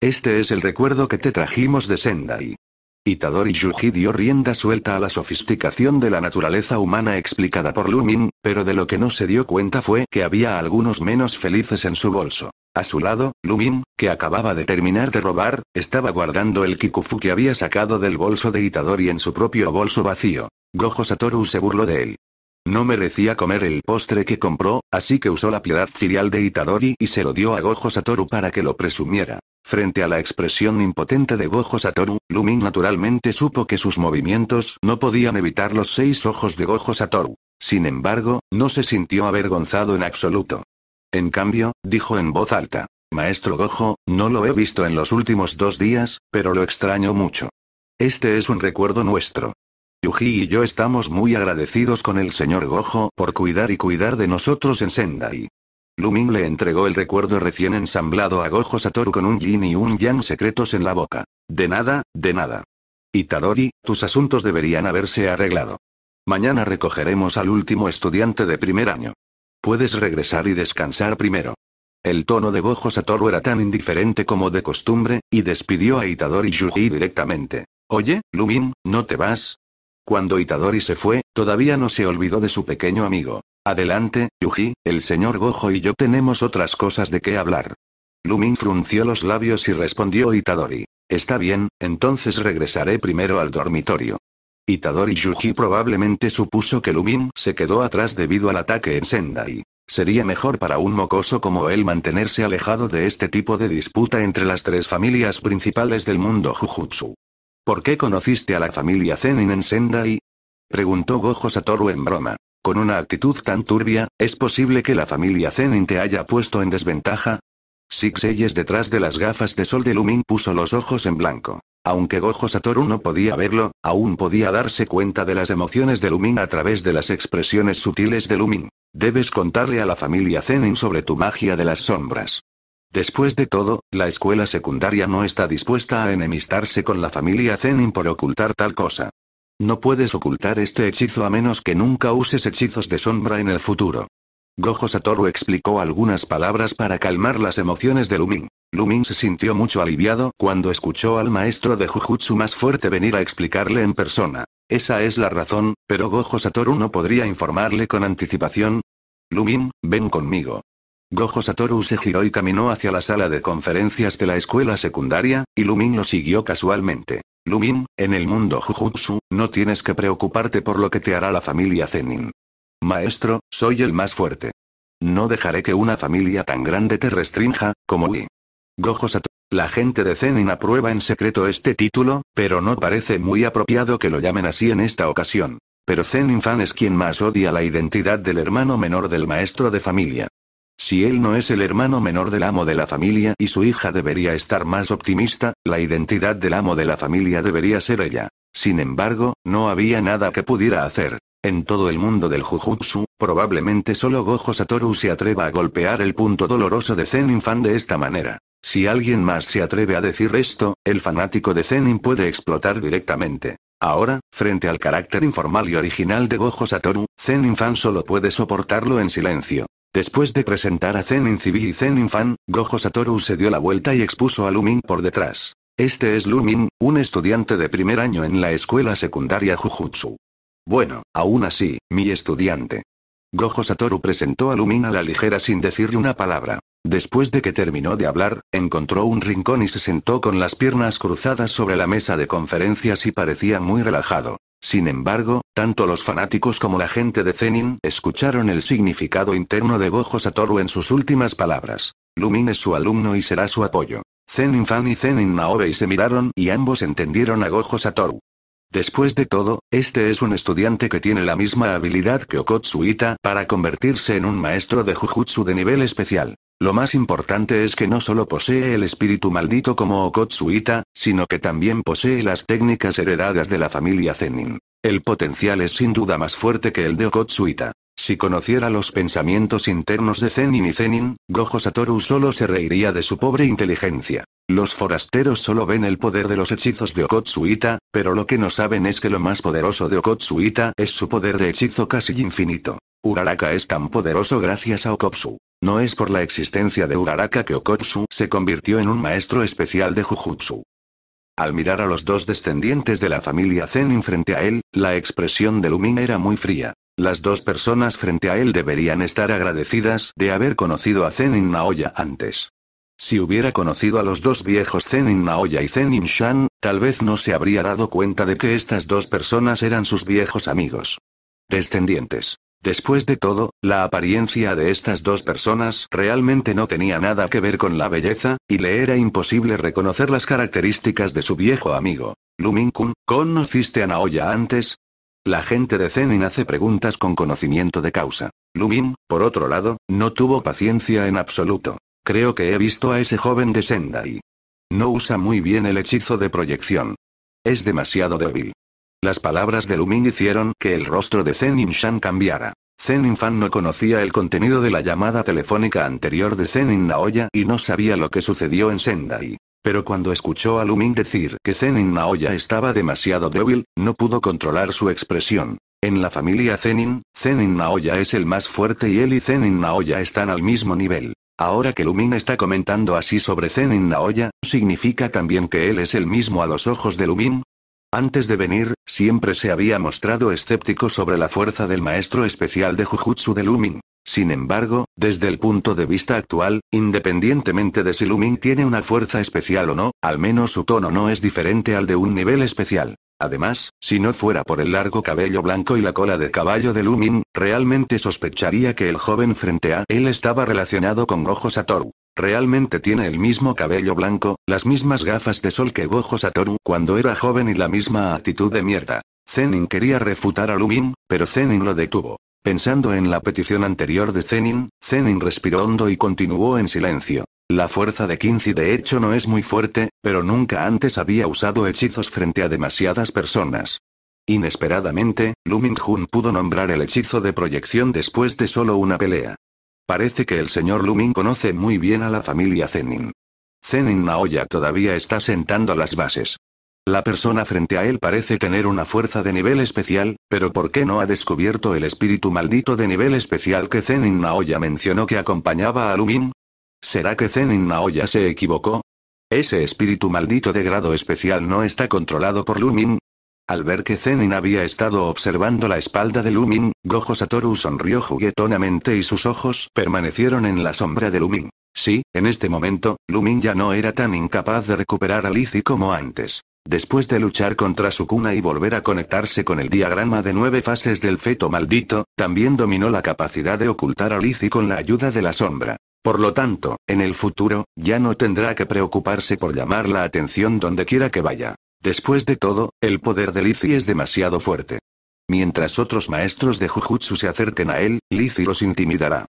Speaker 1: Este es el recuerdo que te trajimos de Sendai. Itadori Yuji dio rienda suelta a la sofisticación de la naturaleza humana explicada por Lumin, pero de lo que no se dio cuenta fue que había algunos menos felices en su bolso. A su lado, Lumin, que acababa de terminar de robar, estaba guardando el Kikufu que había sacado del bolso de Itadori en su propio bolso vacío. Gojo Satoru se burló de él. No merecía comer el postre que compró, así que usó la piedad filial de Itadori y se lo dio a Gojo Satoru para que lo presumiera. Frente a la expresión impotente de Gojo Satoru, Lumin naturalmente supo que sus movimientos no podían evitar los seis ojos de Gojo Satoru. Sin embargo, no se sintió avergonzado en absoluto. En cambio, dijo en voz alta. Maestro Gojo, no lo he visto en los últimos dos días, pero lo extraño mucho. Este es un recuerdo nuestro. Yuji y yo estamos muy agradecidos con el señor Gojo por cuidar y cuidar de nosotros en Sendai. Lumin le entregó el recuerdo recién ensamblado a Gojo Satoru con un yin y un yang secretos en la boca. De nada, de nada. Itadori, tus asuntos deberían haberse arreglado. Mañana recogeremos al último estudiante de primer año. Puedes regresar y descansar primero. El tono de Gojo Satoru era tan indiferente como de costumbre, y despidió a Itadori Yuji directamente. Oye, Lumin, ¿no te vas? Cuando Itadori se fue, todavía no se olvidó de su pequeño amigo. Adelante, Yuji, el señor Gojo y yo tenemos otras cosas de qué hablar. Lumin frunció los labios y respondió Itadori. Está bien, entonces regresaré primero al dormitorio. Itadori Yuji probablemente supuso que Lumin se quedó atrás debido al ataque en Sendai. Sería mejor para un mocoso como él mantenerse alejado de este tipo de disputa entre las tres familias principales del mundo Jujutsu. ¿Por qué conociste a la familia Zenin en Sendai? Preguntó Gojo Satoru en broma. Con una actitud tan turbia, ¿es posible que la familia Zenin te haya puesto en desventaja? Six Eyes detrás de las gafas de sol de Lumin puso los ojos en blanco. Aunque Gojo Satoru no podía verlo, aún podía darse cuenta de las emociones de Lumin a través de las expresiones sutiles de Lumin. Debes contarle a la familia Zenin sobre tu magia de las sombras. Después de todo, la escuela secundaria no está dispuesta a enemistarse con la familia Zenin por ocultar tal cosa. No puedes ocultar este hechizo a menos que nunca uses hechizos de sombra en el futuro. Gojo Satoru explicó algunas palabras para calmar las emociones de Lumin. Lumin se sintió mucho aliviado cuando escuchó al maestro de Jujutsu más fuerte venir a explicarle en persona. Esa es la razón, pero Gojo Satoru no podría informarle con anticipación. Lumin, ven conmigo. Gojo Satoru se giró y caminó hacia la sala de conferencias de la escuela secundaria, y Lumin lo siguió casualmente. Lumin, en el mundo Jujutsu, no tienes que preocuparte por lo que te hará la familia Zenin. Maestro, soy el más fuerte. No dejaré que una familia tan grande te restrinja, como Ui. Gojo La gente de Zenin aprueba en secreto este título, pero no parece muy apropiado que lo llamen así en esta ocasión. Pero Zenin Fan es quien más odia la identidad del hermano menor del maestro de familia. Si él no es el hermano menor del amo de la familia y su hija debería estar más optimista, la identidad del amo de la familia debería ser ella. Sin embargo, no había nada que pudiera hacer. En todo el mundo del Jujutsu, probablemente solo Gojo Satoru se atreva a golpear el punto doloroso de Zenin Fan de esta manera. Si alguien más se atreve a decir esto, el fanático de Zenin puede explotar directamente. Ahora, frente al carácter informal y original de Gojo Satoru, Zenin Fan solo puede soportarlo en silencio. Después de presentar a Zenin Civil y Zenin Fan, Gojo Satoru se dio la vuelta y expuso a Lumin por detrás. Este es Lumin, un estudiante de primer año en la escuela secundaria Jujutsu. Bueno, aún así, mi estudiante. Gojo Satoru presentó a a la ligera sin decirle una palabra. Después de que terminó de hablar, encontró un rincón y se sentó con las piernas cruzadas sobre la mesa de conferencias y parecía muy relajado. Sin embargo, tanto los fanáticos como la gente de Zenin escucharon el significado interno de Gojo Satoru en sus últimas palabras. Lumin es su alumno y será su apoyo. Zenin Fan y Zenin Naobe se miraron y ambos entendieron a Gojo Satoru. Después de todo, este es un estudiante que tiene la misma habilidad que Okotsuita para convertirse en un maestro de Jujutsu de nivel especial. Lo más importante es que no solo posee el espíritu maldito como Okotsuita, sino que también posee las técnicas heredadas de la familia Zenin. El potencial es sin duda más fuerte que el de Okotsuita. Si conociera los pensamientos internos de Zenin y Zenin, Gojo Satoru solo se reiría de su pobre inteligencia. Los forasteros solo ven el poder de los hechizos de Okotsuita, pero lo que no saben es que lo más poderoso de Okotsuita es su poder de hechizo casi infinito. Uraraka es tan poderoso gracias a Okotsu. No es por la existencia de Uraraka que Okotsu se convirtió en un maestro especial de Jujutsu. Al mirar a los dos descendientes de la familia Zenin frente a él, la expresión de Lumin era muy fría. Las dos personas frente a él deberían estar agradecidas de haber conocido a Zenin Naoya antes. Si hubiera conocido a los dos viejos Zenin Naoya y Zenin Shan, tal vez no se habría dado cuenta de que estas dos personas eran sus viejos amigos. Descendientes. Después de todo, la apariencia de estas dos personas realmente no tenía nada que ver con la belleza, y le era imposible reconocer las características de su viejo amigo. Lumin-kun, ¿conociste a Naoya antes? La gente de Zenin hace preguntas con conocimiento de causa. Lumin, por otro lado, no tuvo paciencia en absoluto. Creo que he visto a ese joven de Sendai. No usa muy bien el hechizo de proyección. Es demasiado débil. Las palabras de Lumin hicieron que el rostro de Zen shan cambiara. Zenin-Fan no conocía el contenido de la llamada telefónica anterior de zenin Naoya y no sabía lo que sucedió en Sendai. Pero cuando escuchó a Lumin decir que Zenin Naoya estaba demasiado débil, no pudo controlar su expresión. En la familia Zenin, Zenin Naoya es el más fuerte y él y Zenin Naoya están al mismo nivel. Ahora que Lumin está comentando así sobre Zenin Naoya, ¿significa también que él es el mismo a los ojos de Lumin? Antes de venir, siempre se había mostrado escéptico sobre la fuerza del maestro especial de Jujutsu de Lumin. Sin embargo, desde el punto de vista actual, independientemente de si Lumin tiene una fuerza especial o no, al menos su tono no es diferente al de un nivel especial. Además, si no fuera por el largo cabello blanco y la cola de caballo de Lumin, realmente sospecharía que el joven frente a él estaba relacionado con Gojo Satoru. Realmente tiene el mismo cabello blanco, las mismas gafas de sol que Gojo Satoru cuando era joven y la misma actitud de mierda. Zenin quería refutar a Lumin, pero Zenin lo detuvo. Pensando en la petición anterior de Zenin, Zenin respiró hondo y continuó en silencio. La fuerza de Kinzi de hecho no es muy fuerte, pero nunca antes había usado hechizos frente a demasiadas personas. Inesperadamente, Lumin Jun pudo nombrar el hechizo de proyección después de solo una pelea. Parece que el señor Lumin conoce muy bien a la familia Zenin. Zenin Naoya todavía está sentando las bases. La persona frente a él parece tener una fuerza de nivel especial, pero ¿por qué no ha descubierto el espíritu maldito de nivel especial que Zenin Naoya mencionó que acompañaba a Lumin? ¿Será que Zenin Naoya se equivocó? Ese espíritu maldito de grado especial no está controlado por Lumin, al ver que Zenin había estado observando la espalda de Lumin, Gojo Satoru sonrió juguetonamente y sus ojos permanecieron en la sombra de Lumin. Sí, en este momento, Lumin ya no era tan incapaz de recuperar a Lizzie como antes. Después de luchar contra su cuna y volver a conectarse con el diagrama de nueve fases del feto maldito, también dominó la capacidad de ocultar a Lizzie con la ayuda de la sombra. Por lo tanto, en el futuro, ya no tendrá que preocuparse por llamar la atención donde quiera que vaya. Después de todo, el poder de Lizzie es demasiado fuerte. Mientras otros maestros de Jujutsu se acerquen a él, Lizzie los intimidará.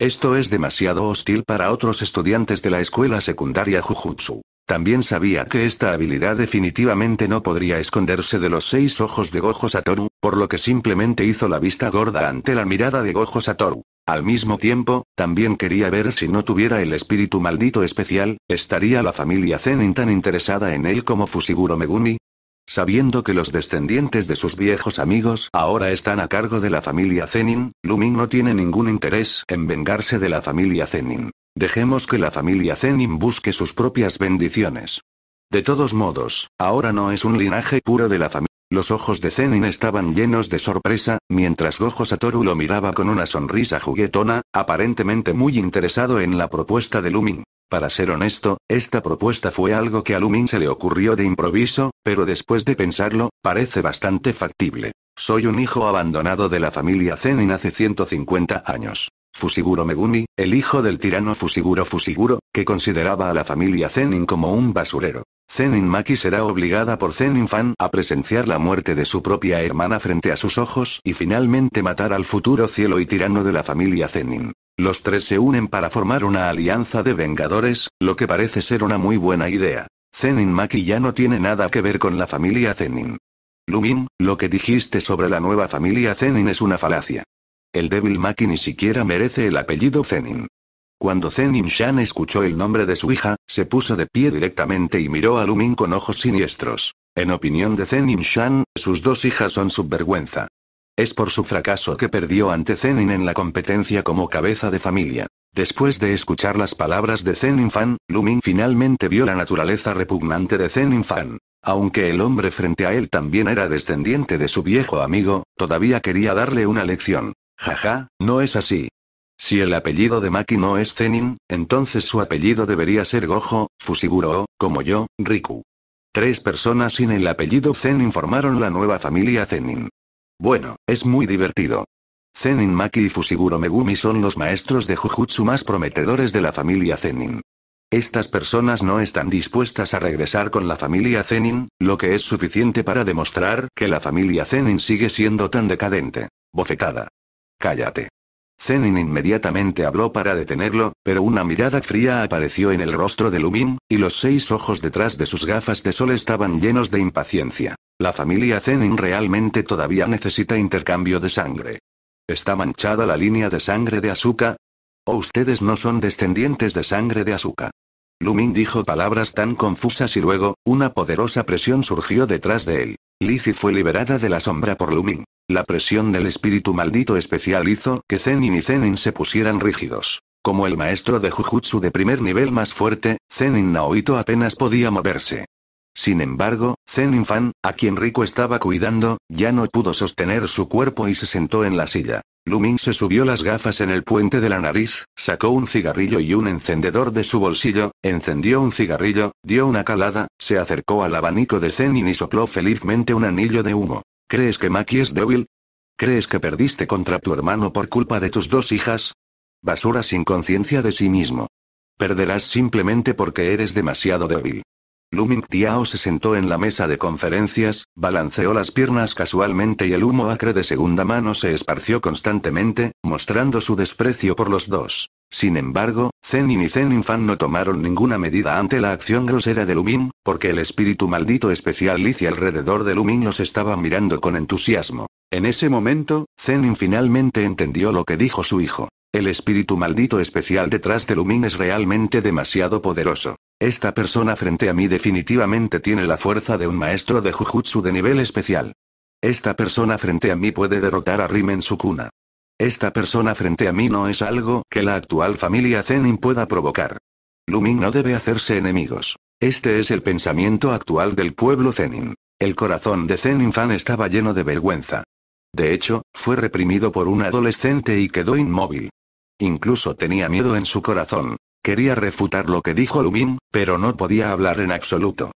Speaker 1: Esto es demasiado hostil para otros estudiantes de la escuela secundaria Jujutsu. También sabía que esta habilidad definitivamente no podría esconderse de los seis ojos de Gojo Satoru, por lo que simplemente hizo la vista gorda ante la mirada de Gojo Satoru. Al mismo tiempo, también quería ver si no tuviera el espíritu maldito especial, ¿estaría la familia Zenin tan interesada en él como Fusiguro Megumi? Sabiendo que los descendientes de sus viejos amigos ahora están a cargo de la familia Zenin, Lumin no tiene ningún interés en vengarse de la familia Zenin. Dejemos que la familia Zenin busque sus propias bendiciones. De todos modos, ahora no es un linaje puro de la familia. Los ojos de Zenin estaban llenos de sorpresa, mientras Gojo Satoru lo miraba con una sonrisa juguetona, aparentemente muy interesado en la propuesta de Lumin. Para ser honesto, esta propuesta fue algo que a Lumin se le ocurrió de improviso, pero después de pensarlo, parece bastante factible. Soy un hijo abandonado de la familia Zenin hace 150 años. Fusiguro Megumi, el hijo del tirano Fusiguro Fusiguro, que consideraba a la familia Zenin como un basurero. Zenin Maki será obligada por Zenin Fan a presenciar la muerte de su propia hermana frente a sus ojos y finalmente matar al futuro cielo y tirano de la familia Zenin. Los tres se unen para formar una alianza de vengadores, lo que parece ser una muy buena idea. Zenin Maki ya no tiene nada que ver con la familia Zenin. Lumin, lo que dijiste sobre la nueva familia Zenin es una falacia. El débil Maki ni siquiera merece el apellido Zenin. Cuando Zenin Shan escuchó el nombre de su hija, se puso de pie directamente y miró a Lumin con ojos siniestros. En opinión de Zenin Shan, sus dos hijas son subvergüenza. Es por su fracaso que perdió ante Zenin en la competencia como cabeza de familia. Después de escuchar las palabras de Zenin Fan, Lumin finalmente vio la naturaleza repugnante de Zenin Fan. Aunque el hombre frente a él también era descendiente de su viejo amigo, todavía quería darle una lección. Jaja, no es así, si el apellido de Maki no es Zenin, entonces su apellido debería ser Gojo, Fusiguro como yo, Riku. Tres personas sin el apellido Zenin formaron la nueva familia Zenin. Bueno, es muy divertido. Zenin Maki y Fusiguro Megumi son los maestros de Jujutsu más prometedores de la familia Zenin. Estas personas no están dispuestas a regresar con la familia Zenin, lo que es suficiente para demostrar que la familia Zenin sigue siendo tan decadente. Bofetada. Cállate. Zenin inmediatamente habló para detenerlo, pero una mirada fría apareció en el rostro de Lumin, y los seis ojos detrás de sus gafas de sol estaban llenos de impaciencia. La familia Zenin realmente todavía necesita intercambio de sangre. ¿Está manchada la línea de sangre de Asuka? ¿O ustedes no son descendientes de sangre de Asuka? Lumin dijo palabras tan confusas y luego, una poderosa presión surgió detrás de él. Lizzie fue liberada de la sombra por Lumin. La presión del espíritu maldito especial hizo que Zenin y Zenin se pusieran rígidos. Como el maestro de Jujutsu de primer nivel más fuerte, Zenin Naoito apenas podía moverse. Sin embargo, Zen Fan, a quien Rico estaba cuidando, ya no pudo sostener su cuerpo y se sentó en la silla. Lumin se subió las gafas en el puente de la nariz, sacó un cigarrillo y un encendedor de su bolsillo, encendió un cigarrillo, dio una calada, se acercó al abanico de Zenin y sopló felizmente un anillo de humo. ¿Crees que Maki es débil? ¿Crees que perdiste contra tu hermano por culpa de tus dos hijas? Basura sin conciencia de sí mismo. Perderás simplemente porque eres demasiado débil. Luming Tiao se sentó en la mesa de conferencias, balanceó las piernas casualmente y el humo acre de segunda mano se esparció constantemente, mostrando su desprecio por los dos. Sin embargo, Zenin y Zenin Fan no tomaron ninguna medida ante la acción grosera de Luming, porque el espíritu maldito especial lice alrededor de Luming los estaba mirando con entusiasmo. En ese momento, Zenin finalmente entendió lo que dijo su hijo. El espíritu maldito especial detrás de Luming es realmente demasiado poderoso. Esta persona frente a mí definitivamente tiene la fuerza de un maestro de Jujutsu de nivel especial. Esta persona frente a mí puede derrotar a Rimen Sukuna. Esta persona frente a mí no es algo que la actual familia Zenin pueda provocar. Lumin no debe hacerse enemigos. Este es el pensamiento actual del pueblo Zenin. El corazón de Zenin Fan estaba lleno de vergüenza. De hecho, fue reprimido por un adolescente y quedó inmóvil. Incluso tenía miedo en su corazón. Quería refutar lo que dijo Lumin, pero no podía hablar en absoluto.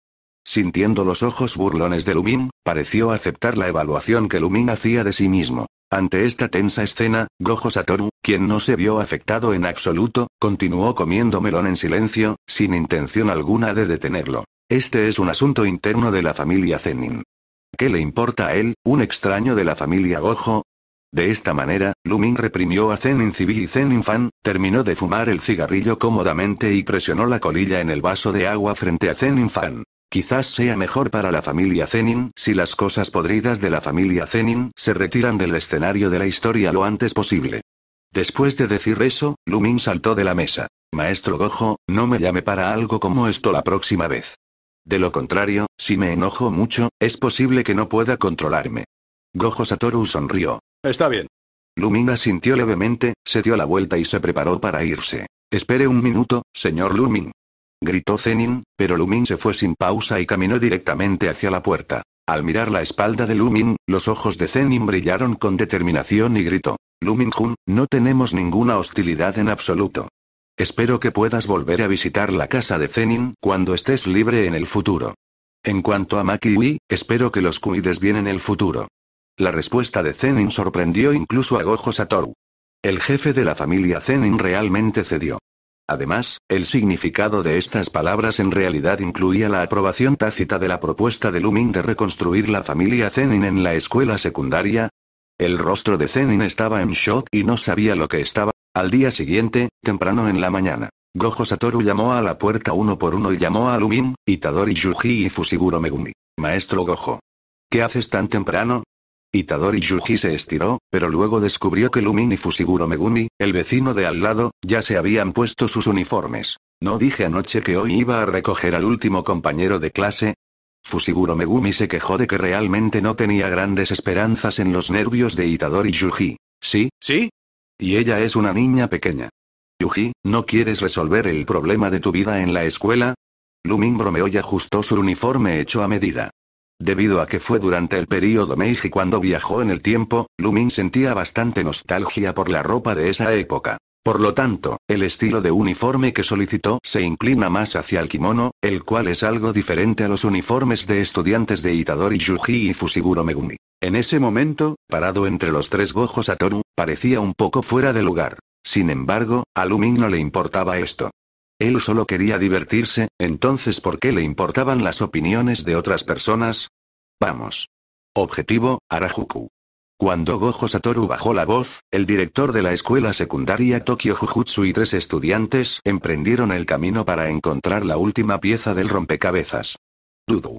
Speaker 1: Sintiendo los ojos burlones de Lumin, pareció aceptar la evaluación que Lumín hacía de sí mismo. Ante esta tensa escena, Gojo Satoru, quien no se vio afectado en absoluto, continuó comiendo melón en silencio, sin intención alguna de detenerlo. Este es un asunto interno de la familia Zenin. ¿Qué le importa a él, un extraño de la familia Gojo? De esta manera, Lumin reprimió a Zenin Civil y Zenin Fan, terminó de fumar el cigarrillo cómodamente y presionó la colilla en el vaso de agua frente a Zenin Fan. Quizás sea mejor para la familia Zenin si las cosas podridas de la familia Zenin se retiran del escenario de la historia lo antes posible. Después de decir eso, Lumin saltó de la mesa. Maestro Gojo, no me llame para algo como esto la próxima vez. De lo contrario, si me enojo mucho, es posible que no pueda controlarme. Gojo Satoru sonrió. Está bien. Lumina sintió levemente, se dio la vuelta y se preparó para irse. Espere un minuto, señor Lumin. Gritó Zenin, pero Lumin se fue sin pausa y caminó directamente hacia la puerta. Al mirar la espalda de Lumin, los ojos de Zenin brillaron con determinación y gritó. Lumin Jun, no tenemos ninguna hostilidad en absoluto. Espero que puedas volver a visitar la casa de Zenin cuando estés libre en el futuro. En cuanto a Maki espero que los cuides bien en el futuro. La respuesta de Zenin sorprendió incluso a Gojo Satoru. El jefe de la familia Zenin realmente cedió. Además, el significado de estas palabras en realidad incluía la aprobación tácita de la propuesta de Lumin de reconstruir la familia Zenin en la escuela secundaria. El rostro de Zenin estaba en shock y no sabía lo que estaba. Al día siguiente, temprano en la mañana, Gojo Satoru llamó a la puerta uno por uno y llamó a Lumin, Itadori Yuji y Fusiguro Megumi. Maestro Gojo. ¿Qué haces tan temprano? Itadori Yuji se estiró, pero luego descubrió que Lumin y Fusiguro Megumi, el vecino de al lado, ya se habían puesto sus uniformes. ¿No dije anoche que hoy iba a recoger al último compañero de clase? Fusiguro Megumi se quejó de que realmente no tenía grandes esperanzas en los nervios de Itadori Yuji. ¿Sí? ¿Sí? Y ella es una niña pequeña. Yuji, ¿no quieres resolver el problema de tu vida en la escuela? Lumin bromeó y ajustó su uniforme hecho a medida. Debido a que fue durante el período Meiji cuando viajó en el tiempo, Lumin sentía bastante nostalgia por la ropa de esa época. Por lo tanto, el estilo de uniforme que solicitó se inclina más hacia el kimono, el cual es algo diferente a los uniformes de estudiantes de Itadori Yuji y Fusiguro Megumi. En ese momento, parado entre los tres gojos Toru, parecía un poco fuera de lugar. Sin embargo, a Lumin no le importaba esto. Él solo quería divertirse, entonces ¿por qué le importaban las opiniones de otras personas? Vamos. Objetivo, Arajuku. Cuando Gojo Satoru bajó la voz, el director de la escuela secundaria Tokyo Jujutsu y tres estudiantes emprendieron el camino para encontrar la última pieza del rompecabezas. Dudu.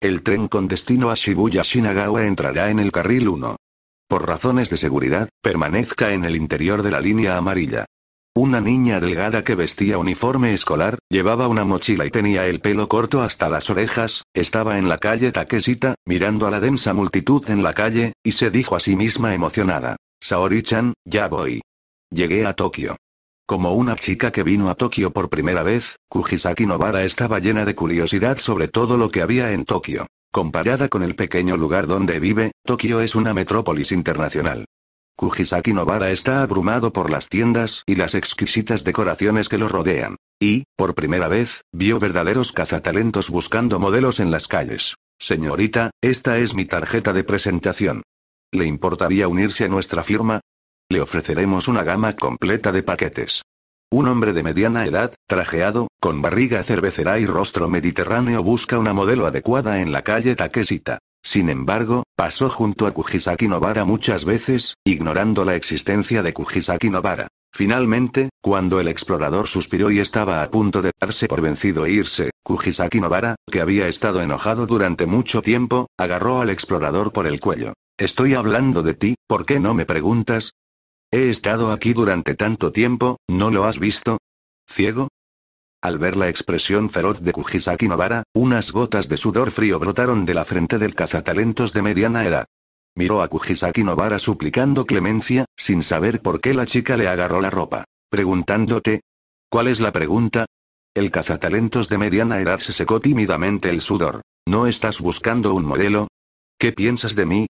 Speaker 1: El tren con destino a Shibuya Shinagawa entrará en el carril 1. Por razones de seguridad, permanezca en el interior de la línea amarilla. Una niña delgada que vestía uniforme escolar, llevaba una mochila y tenía el pelo corto hasta las orejas, estaba en la calle Taquesita, mirando a la densa multitud en la calle, y se dijo a sí misma emocionada. Saori-chan, ya voy. Llegué a Tokio. Como una chica que vino a Tokio por primera vez, Kujisaki Novara estaba llena de curiosidad sobre todo lo que había en Tokio. Comparada con el pequeño lugar donde vive, Tokio es una metrópolis internacional. Kujisaki Novara está abrumado por las tiendas y las exquisitas decoraciones que lo rodean. Y, por primera vez, vio verdaderos cazatalentos buscando modelos en las calles. Señorita, esta es mi tarjeta de presentación. ¿Le importaría unirse a nuestra firma? Le ofreceremos una gama completa de paquetes. Un hombre de mediana edad, trajeado, con barriga cervecera y rostro mediterráneo busca una modelo adecuada en la calle Takesita. Sin embargo, pasó junto a Kujisaki Nobara muchas veces, ignorando la existencia de Kujisaki Nobara. Finalmente, cuando el explorador suspiró y estaba a punto de darse por vencido e irse, Kujisaki Nobara, que había estado enojado durante mucho tiempo, agarró al explorador por el cuello. Estoy hablando de ti, ¿por qué no me preguntas? He estado aquí durante tanto tiempo, ¿no lo has visto? ¿Ciego? Al ver la expresión feroz de Kujisaki Novara, unas gotas de sudor frío brotaron de la frente del cazatalentos de mediana edad. Miró a Kujisaki Novara suplicando clemencia, sin saber por qué la chica le agarró la ropa. Preguntándote. ¿Cuál es la pregunta? El cazatalentos de mediana edad se secó tímidamente el sudor. ¿No estás buscando un modelo? ¿Qué piensas de mí?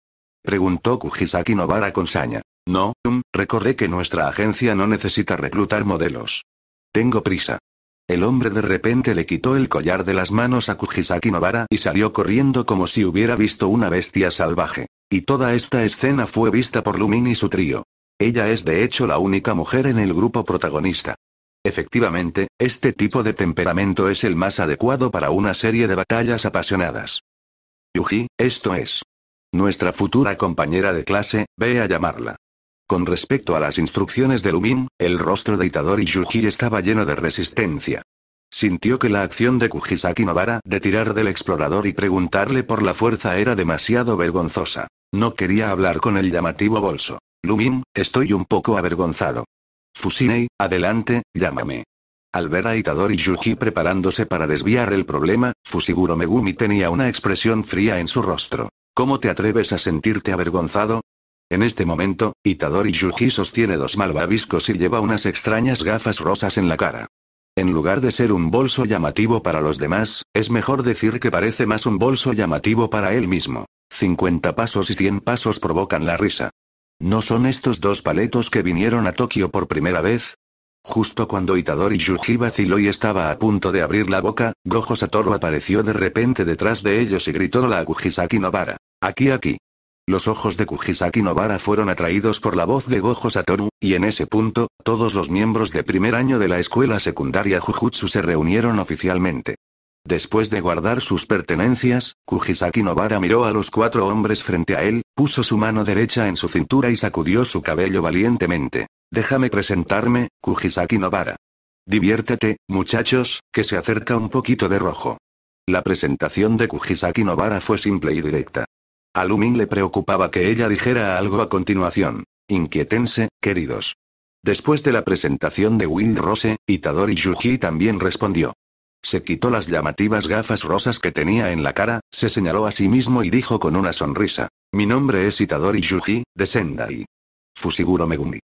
Speaker 1: Preguntó Kujisaki Novara con saña. No, Recorre mm, recordé que nuestra agencia no necesita reclutar modelos. Tengo prisa. El hombre de repente le quitó el collar de las manos a Kujisaki Nobara y salió corriendo como si hubiera visto una bestia salvaje. Y toda esta escena fue vista por Lumin y su trío. Ella es de hecho la única mujer en el grupo protagonista. Efectivamente, este tipo de temperamento es el más adecuado para una serie de batallas apasionadas. Yuji, esto es. Nuestra futura compañera de clase, ve a llamarla. Con respecto a las instrucciones de Lumin, el rostro de Itadori Yuji estaba lleno de resistencia. Sintió que la acción de Kujisaki Novara, de tirar del explorador y preguntarle por la fuerza era demasiado vergonzosa. No quería hablar con el llamativo bolso. Lumin, estoy un poco avergonzado. Fusinei, adelante, llámame. Al ver a Itadori Yuji preparándose para desviar el problema, Fusiguro Megumi tenía una expresión fría en su rostro. ¿Cómo te atreves a sentirte avergonzado? En este momento, Itadori Yuji sostiene dos malvaviscos y lleva unas extrañas gafas rosas en la cara. En lugar de ser un bolso llamativo para los demás, es mejor decir que parece más un bolso llamativo para él mismo. 50 pasos y 100 pasos provocan la risa. ¿No son estos dos paletos que vinieron a Tokio por primera vez? Justo cuando Itadori Yuji vaciló y estaba a punto de abrir la boca, Gojo Satoru apareció de repente detrás de ellos y gritó la Akujisaki Nobara. Aquí aquí. Los ojos de Kujisaki Nobara fueron atraídos por la voz de Gojo Satoru, y en ese punto, todos los miembros de primer año de la escuela secundaria Jujutsu se reunieron oficialmente. Después de guardar sus pertenencias, Kujisaki Nobara miró a los cuatro hombres frente a él, puso su mano derecha en su cintura y sacudió su cabello valientemente. Déjame presentarme, Kujisaki Nobara. Diviértete, muchachos, que se acerca un poquito de rojo. La presentación de Kujisaki Nobara fue simple y directa. A Lumin le preocupaba que ella dijera algo a continuación. Inquietense, queridos. Después de la presentación de Will Rose, Itadori Yuji también respondió. Se quitó las llamativas gafas rosas que tenía en la cara, se señaló a sí mismo y dijo con una sonrisa. Mi nombre es Itadori Yuji, de Sendai. Fusiguro Megumi.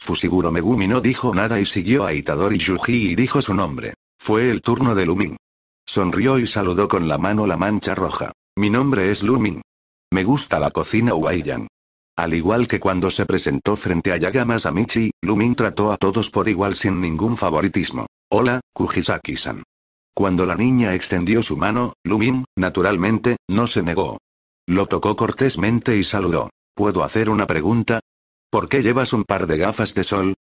Speaker 1: Fusiguro Megumi no dijo nada y siguió a Itadori Yuji y dijo su nombre. Fue el turno de Lumin. Sonrió y saludó con la mano la mancha roja. Mi nombre es Lumin. Me gusta la cocina Waiyan. Al igual que cuando se presentó frente a Yagama Lumin trató a todos por igual sin ningún favoritismo. Hola, Kujisaki-san. Cuando la niña extendió su mano, Lumin, naturalmente, no se negó. Lo tocó cortésmente y saludó. ¿Puedo hacer una pregunta? ¿Por qué llevas un par de gafas de sol?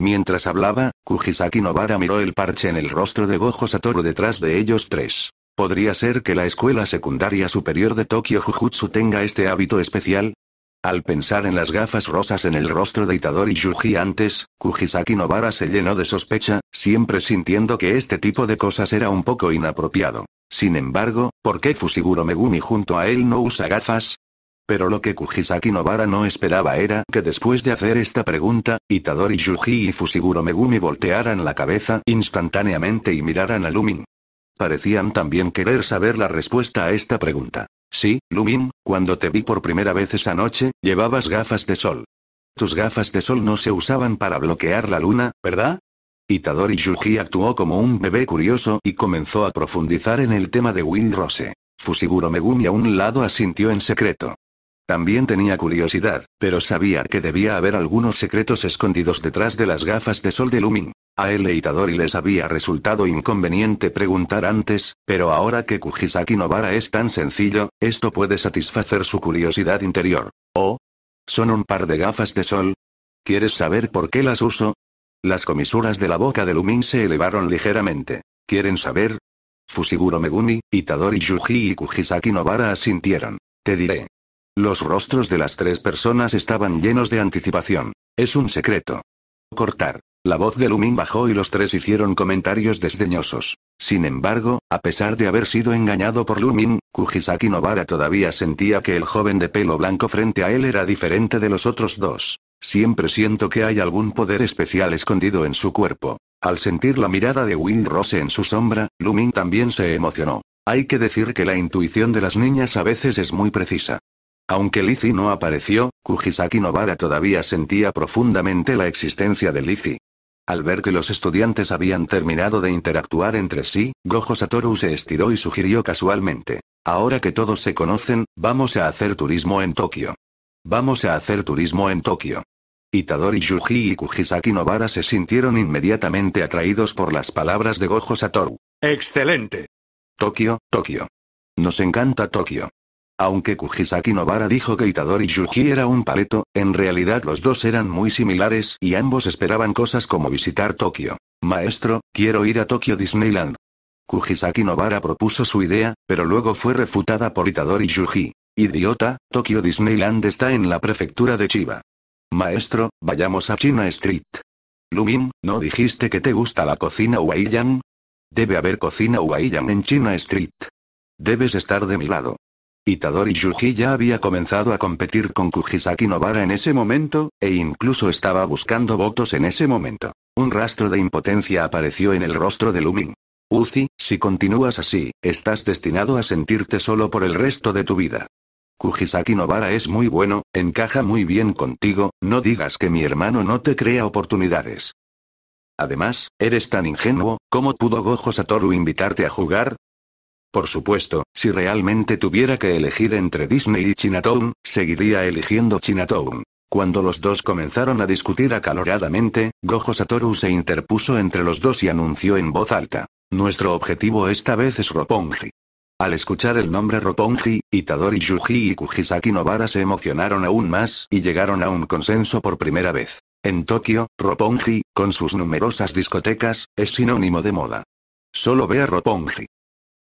Speaker 1: Mientras hablaba, Kujisaki Nobara miró el parche en el rostro de Gojo Satoru detrás de ellos tres. ¿Podría ser que la escuela secundaria superior de Tokio Jujutsu tenga este hábito especial? Al pensar en las gafas rosas en el rostro de Itadori Yuji antes, Kujisaki Nobara se llenó de sospecha, siempre sintiendo que este tipo de cosas era un poco inapropiado. Sin embargo, ¿por qué Fusiguro Megumi junto a él no usa gafas? Pero lo que Kujisaki Nobara no esperaba era que después de hacer esta pregunta, Itadori Yuji y Fusiguro Megumi voltearan la cabeza instantáneamente y miraran a Lumin parecían también querer saber la respuesta a esta pregunta. Sí, Lumin, cuando te vi por primera vez esa noche, llevabas gafas de sol. Tus gafas de sol no se usaban para bloquear la luna, ¿verdad? Itadori Yuji actuó como un bebé curioso y comenzó a profundizar en el tema de Will Rose. Fusiguro Megumi a un lado asintió en secreto. También tenía curiosidad, pero sabía que debía haber algunos secretos escondidos detrás de las gafas de sol de Lumin. A e Itadori les había resultado inconveniente preguntar antes, pero ahora que Kujisaki Novara es tan sencillo, esto puede satisfacer su curiosidad interior. ¿Oh? ¿Son un par de gafas de sol? ¿Quieres saber por qué las uso? Las comisuras de la boca de Lumin se elevaron ligeramente. ¿Quieren saber? Fusiguro Megumi, Itadori Yuji y Kujisaki Novara asintieron. Te diré. Los rostros de las tres personas estaban llenos de anticipación. Es un secreto. Cortar. La voz de Lumin bajó y los tres hicieron comentarios desdeñosos. Sin embargo, a pesar de haber sido engañado por Lumin, Kujisaki Novara todavía sentía que el joven de pelo blanco frente a él era diferente de los otros dos. Siempre siento que hay algún poder especial escondido en su cuerpo. Al sentir la mirada de Will Rose en su sombra, Lumin también se emocionó. Hay que decir que la intuición de las niñas a veces es muy precisa. Aunque Lizzie no apareció, Kujisaki Novara todavía sentía profundamente la existencia de Lizzie. Al ver que los estudiantes habían terminado de interactuar entre sí, Gojo Satoru se estiró y sugirió casualmente. Ahora que todos se conocen, vamos a hacer turismo en Tokio. Vamos a hacer turismo en Tokio. Itadori Yuji y Kujisaki Nobara se sintieron inmediatamente atraídos por las palabras de Gojo Satoru. ¡Excelente! Tokio, Tokio. Nos encanta Tokio. Aunque Kujisaki Nobara dijo que Itadori Yuji era un paleto, en realidad los dos eran muy similares y ambos esperaban cosas como visitar Tokio. Maestro, quiero ir a Tokio Disneyland. Kujisaki Nobara propuso su idea, pero luego fue refutada por Itadori Yuji. Idiota, Tokio Disneyland está en la prefectura de Chiba. Maestro, vayamos a China Street. Lumin, ¿no dijiste que te gusta la cocina Waiyan? Debe haber cocina Waiyan en China Street. Debes estar de mi lado. Itadori Yuji ya había comenzado a competir con Kujisaki Nobara en ese momento, e incluso estaba buscando votos en ese momento. Un rastro de impotencia apareció en el rostro de Lumin. Uzi, si continúas así, estás destinado a sentirte solo por el resto de tu vida. Kujisaki Nobara es muy bueno, encaja muy bien contigo, no digas que mi hermano no te crea oportunidades. Además, eres tan ingenuo, ¿cómo pudo Gojo Satoru invitarte a jugar? Por supuesto, si realmente tuviera que elegir entre Disney y Chinatown, seguiría eligiendo Chinatown. Cuando los dos comenzaron a discutir acaloradamente, Gojo Satoru se interpuso entre los dos y anunció en voz alta. Nuestro objetivo esta vez es Roppongi. Al escuchar el nombre Roppongi, Itadori Yuji y Kujisaki Nobara se emocionaron aún más y llegaron a un consenso por primera vez. En Tokio, Roppongi, con sus numerosas discotecas, es sinónimo de moda. Solo ve a Roppongi.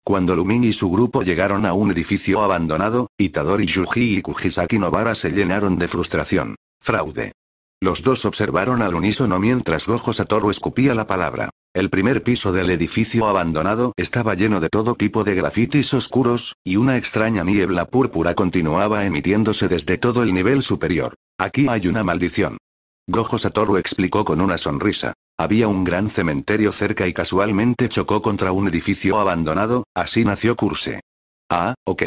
Speaker 1: Cuando Lumin y su grupo llegaron a un edificio abandonado, Itadori Yuji y Kujisaki Nobara se llenaron de frustración. Fraude. Los dos observaron al unísono mientras Gojo Satoru escupía la palabra. El primer piso del edificio abandonado estaba lleno de todo tipo de grafitis oscuros, y una extraña niebla púrpura continuaba emitiéndose desde todo el nivel superior. Aquí hay una maldición. Gojo Satoru explicó con una sonrisa. Había un gran cementerio cerca y casualmente chocó contra un edificio abandonado, así nació Curse. Ah, ok.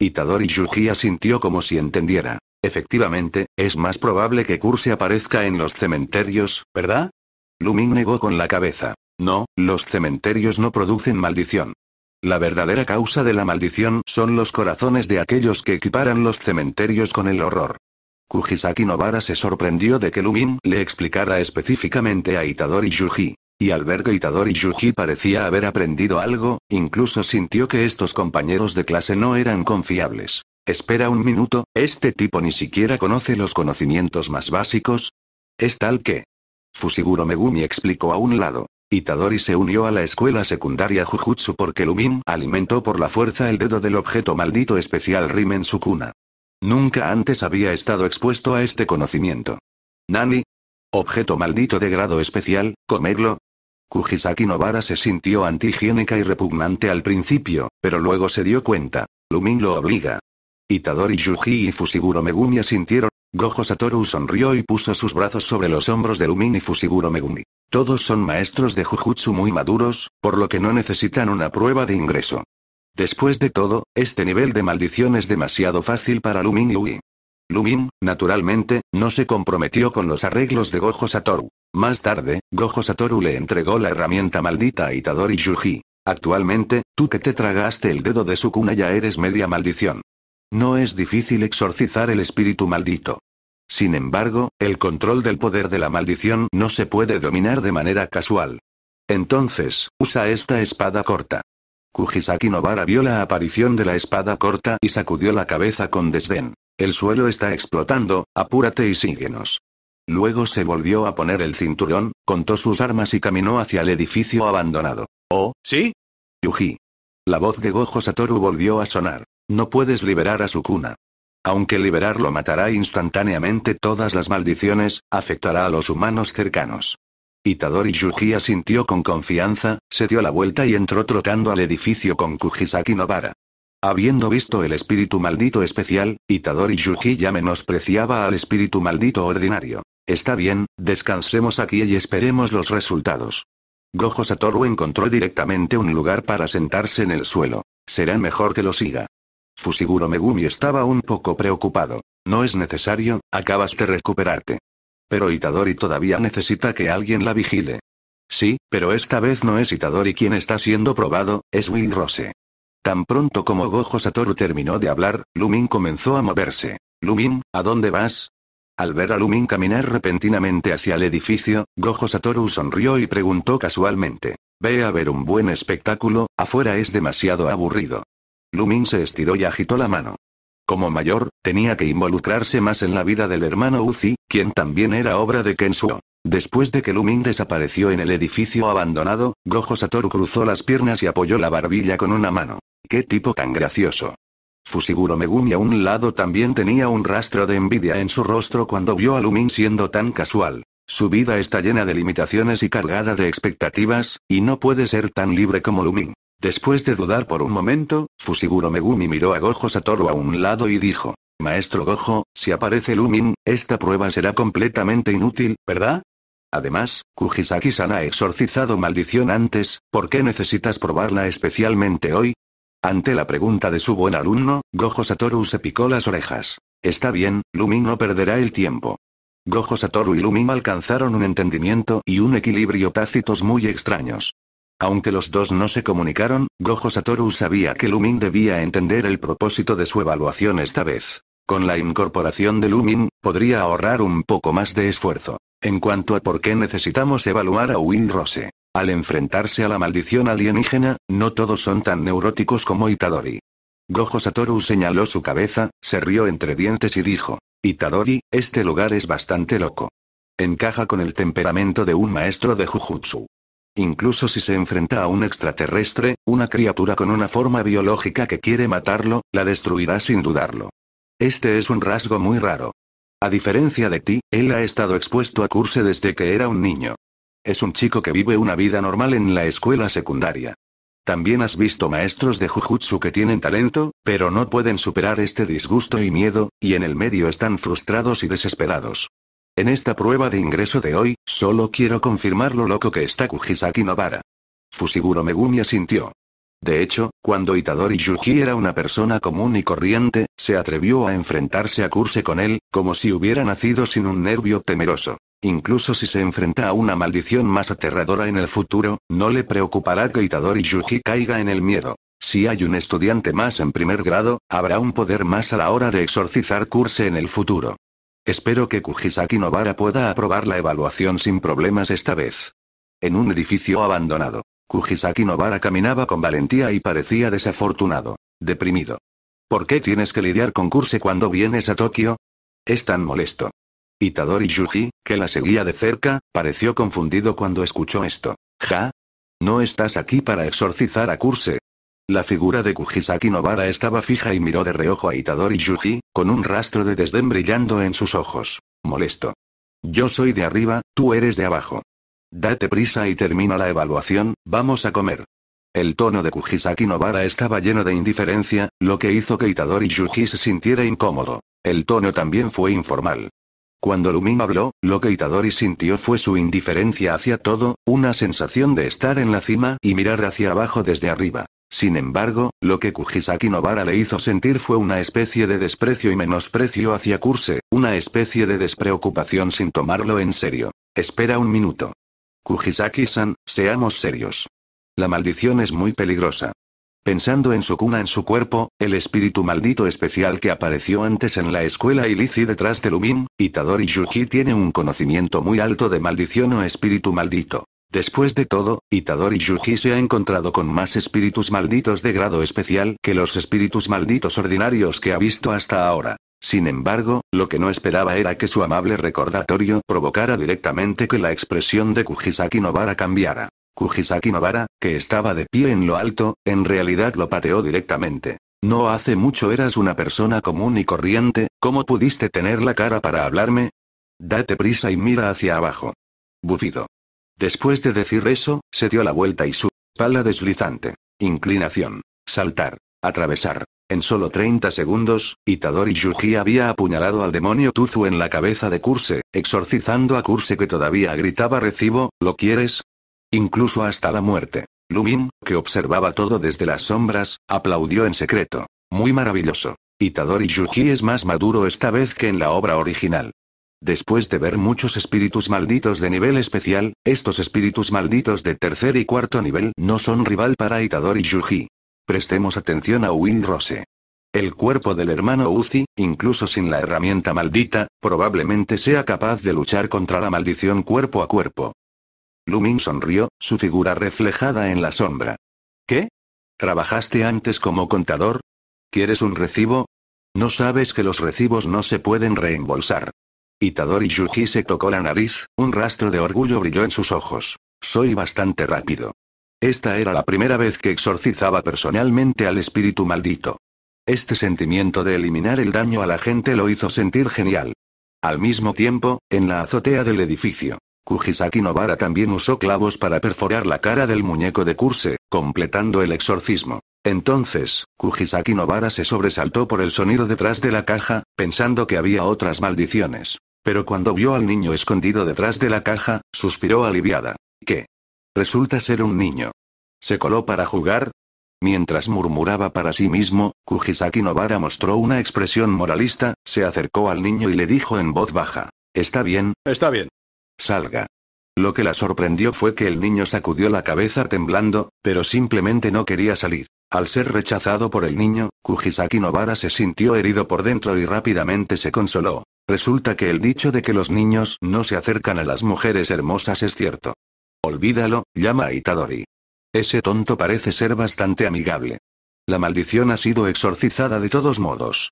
Speaker 1: Itadori Yuji asintió como si entendiera. Efectivamente, es más probable que Curse aparezca en los cementerios, ¿verdad? Lumin negó con la cabeza. No, los cementerios no producen maldición. La verdadera causa de la maldición son los corazones de aquellos que equiparan los cementerios con el horror. Kujisaki Nobara se sorprendió de que Lumin le explicara específicamente a Itadori Yuji. Y al ver que Itadori Yuji parecía haber aprendido algo, incluso sintió que estos compañeros de clase no eran confiables. Espera un minuto, este tipo ni siquiera conoce los conocimientos más básicos. Es tal que. Fusiguro Megumi explicó a un lado. Itadori se unió a la escuela secundaria Jujutsu porque Lumin alimentó por la fuerza el dedo del objeto maldito especial Rimen Sukuna. Nunca antes había estado expuesto a este conocimiento. Nani. Objeto maldito de grado especial, comerlo. Kujisaki Novara se sintió antihigiénica y repugnante al principio, pero luego se dio cuenta. Lumin lo obliga. Itadori Yuji y Fusiguro Megumi asintieron. Gojo Satoru sonrió y puso sus brazos sobre los hombros de Lumin y Fusiguro Megumi. Todos son maestros de Jujutsu muy maduros, por lo que no necesitan una prueba de ingreso. Después de todo, este nivel de maldición es demasiado fácil para Lumin Ui. Lumin, naturalmente, no se comprometió con los arreglos de Gojo Satoru. Más tarde, Gojo Satoru le entregó la herramienta maldita a Itadori Yuji. Actualmente, tú que te tragaste el dedo de su cuna ya eres media maldición. No es difícil exorcizar el espíritu maldito. Sin embargo, el control del poder de la maldición no se puede dominar de manera casual. Entonces, usa esta espada corta. Kujisaki Nobara vio la aparición de la espada corta y sacudió la cabeza con desdén. El suelo está explotando, apúrate y síguenos. Luego se volvió a poner el cinturón, contó sus armas y caminó hacia el edificio abandonado. ¿Oh, sí? Yuji. La voz de Gojo Satoru volvió a sonar. No puedes liberar a Sukuna. Aunque liberarlo matará instantáneamente todas las maldiciones, afectará a los humanos cercanos. Itadori Yuji asintió con confianza, se dio la vuelta y entró trotando al edificio con Kujisaki Nobara. Habiendo visto el espíritu maldito especial, Itadori Yuji ya menospreciaba al espíritu maldito ordinario. Está bien, descansemos aquí y esperemos los resultados. Gojo Satoru encontró directamente un lugar para sentarse en el suelo. Será mejor que lo siga. Fusiguro Megumi estaba un poco preocupado. No es necesario, acabas de recuperarte. Pero Itadori todavía necesita que alguien la vigile. Sí, pero esta vez no es Itadori quien está siendo probado, es Will Rose. Tan pronto como Gojo Satoru terminó de hablar, Lumin comenzó a moverse. Lumin, ¿a dónde vas? Al ver a Lumin caminar repentinamente hacia el edificio, Gojo Satoru sonrió y preguntó casualmente. Ve a ver un buen espectáculo, afuera es demasiado aburrido. Lumin se estiró y agitó la mano. Como mayor, tenía que involucrarse más en la vida del hermano Uzi, quien también era obra de Kensuo. Después de que Lumin desapareció en el edificio abandonado, Gojo Satoru cruzó las piernas y apoyó la barbilla con una mano. ¡Qué tipo tan gracioso! Fusiguro Megumi a un lado también tenía un rastro de envidia en su rostro cuando vio a Lumin siendo tan casual. Su vida está llena de limitaciones y cargada de expectativas, y no puede ser tan libre como Lumin. Después de dudar por un momento, Fusiguro Megumi miró a Gojo Satoru a un lado y dijo. Maestro Gojo, si aparece Lumin, esta prueba será completamente inútil, ¿verdad? Además, Kujisaki-san ha exorcizado maldición antes, ¿por qué necesitas probarla especialmente hoy? Ante la pregunta de su buen alumno, Gojo Satoru se picó las orejas. Está bien, Lumin no perderá el tiempo. Gojo Satoru y Lumin alcanzaron un entendimiento y un equilibrio tácitos muy extraños. Aunque los dos no se comunicaron, Gojo Satoru sabía que Lumin debía entender el propósito de su evaluación esta vez. Con la incorporación de Lumin, podría ahorrar un poco más de esfuerzo. En cuanto a por qué necesitamos evaluar a Will Rose. Al enfrentarse a la maldición alienígena, no todos son tan neuróticos como Itadori. Gojo Satoru señaló su cabeza, se rió entre dientes y dijo, Itadori, este lugar es bastante loco. Encaja con el temperamento de un maestro de Jujutsu. Incluso si se enfrenta a un extraterrestre, una criatura con una forma biológica que quiere matarlo, la destruirá sin dudarlo. Este es un rasgo muy raro. A diferencia de ti, él ha estado expuesto a curse desde que era un niño. Es un chico que vive una vida normal en la escuela secundaria. También has visto maestros de jujutsu que tienen talento, pero no pueden superar este disgusto y miedo, y en el medio están frustrados y desesperados. En esta prueba de ingreso de hoy, solo quiero confirmar lo loco que está Kujisaki Nobara. Fusiguro Megumi asintió. De hecho, cuando Itadori Yuji era una persona común y corriente, se atrevió a enfrentarse a Kurse con él, como si hubiera nacido sin un nervio temeroso. Incluso si se enfrenta a una maldición más aterradora en el futuro, no le preocupará que Itadori Yuji caiga en el miedo. Si hay un estudiante más en primer grado, habrá un poder más a la hora de exorcizar Kurse en el futuro. Espero que Kujisaki Novara pueda aprobar la evaluación sin problemas esta vez. En un edificio abandonado, Kujisaki Novara caminaba con valentía y parecía desafortunado, deprimido. ¿Por qué tienes que lidiar con Kurse cuando vienes a Tokio? Es tan molesto. Itadori Yuji, que la seguía de cerca, pareció confundido cuando escuchó esto. ¿Ja? No estás aquí para exorcizar a Kurse, la figura de Kujisaki Nobara estaba fija y miró de reojo a Itadori Yuji, con un rastro de desdén brillando en sus ojos. Molesto. Yo soy de arriba, tú eres de abajo. Date prisa y termina la evaluación, vamos a comer. El tono de Kujisaki Nobara estaba lleno de indiferencia, lo que hizo que Itadori Yuji se sintiera incómodo. El tono también fue informal. Cuando Lumin habló, lo que Itadori sintió fue su indiferencia hacia todo, una sensación de estar en la cima y mirar hacia abajo desde arriba. Sin embargo, lo que Kujisaki Novara le hizo sentir fue una especie de desprecio y menosprecio hacia Kurse, una especie de despreocupación sin tomarlo en serio. Espera un minuto. Kujisaki-san, seamos serios. La maldición es muy peligrosa. Pensando en su cuna en su cuerpo, el espíritu maldito especial que apareció antes en la escuela Ilici detrás de Lumin, Itadori Yuji tiene un conocimiento muy alto de maldición o espíritu maldito. Después de todo, Itadori Yuji se ha encontrado con más espíritus malditos de grado especial que los espíritus malditos ordinarios que ha visto hasta ahora. Sin embargo, lo que no esperaba era que su amable recordatorio provocara directamente que la expresión de Kujisaki Novara cambiara. Kujisaki Novara, que estaba de pie en lo alto, en realidad lo pateó directamente. No hace mucho eras una persona común y corriente, ¿cómo pudiste tener la cara para hablarme? Date prisa y mira hacia abajo. Bufido. Después de decir eso, se dio la vuelta y su pala deslizante. Inclinación. Saltar. Atravesar. En solo 30 segundos, Itadori Yuji había apuñalado al demonio Tuzu en la cabeza de Kurse, exorcizando a Kurse que todavía gritaba recibo, ¿lo quieres? Incluso hasta la muerte. Lumin, que observaba todo desde las sombras, aplaudió en secreto. Muy maravilloso. Itadori Yuji es más maduro esta vez que en la obra original. Después de ver muchos espíritus malditos de nivel especial, estos espíritus malditos de tercer y cuarto nivel no son rival para Itador y Yuji. Prestemos atención a Will Rose. El cuerpo del hermano Uzi, incluso sin la herramienta maldita, probablemente sea capaz de luchar contra la maldición cuerpo a cuerpo. Lumin sonrió, su figura reflejada en la sombra. ¿Qué? ¿Trabajaste antes como contador? ¿Quieres un recibo? No sabes que los recibos no se pueden reembolsar. Itadori Yuji se tocó la nariz, un rastro de orgullo brilló en sus ojos. Soy bastante rápido. Esta era la primera vez que exorcizaba personalmente al espíritu maldito. Este sentimiento de eliminar el daño a la gente lo hizo sentir genial. Al mismo tiempo, en la azotea del edificio, Kujisaki Novara también usó clavos para perforar la cara del muñeco de curse, completando el exorcismo. Entonces, Kujisaki Novara se sobresaltó por el sonido detrás de la caja, pensando que había otras maldiciones. Pero cuando vio al niño escondido detrás de la caja, suspiró aliviada. ¿Qué? Resulta ser un niño. ¿Se coló para jugar? Mientras murmuraba para sí mismo, Kujisaki Novara mostró una expresión moralista, se acercó al niño y le dijo en voz baja. ¿Está bien? Está bien. Salga. Lo que la sorprendió fue que el niño sacudió la cabeza temblando, pero simplemente no quería salir. Al ser rechazado por el niño, Kujisaki Nobara se sintió herido por dentro y rápidamente se consoló. Resulta que el dicho de que los niños no se acercan a las mujeres hermosas es cierto. Olvídalo, llama a Itadori. Ese tonto parece ser bastante amigable. La maldición ha sido exorcizada de todos modos.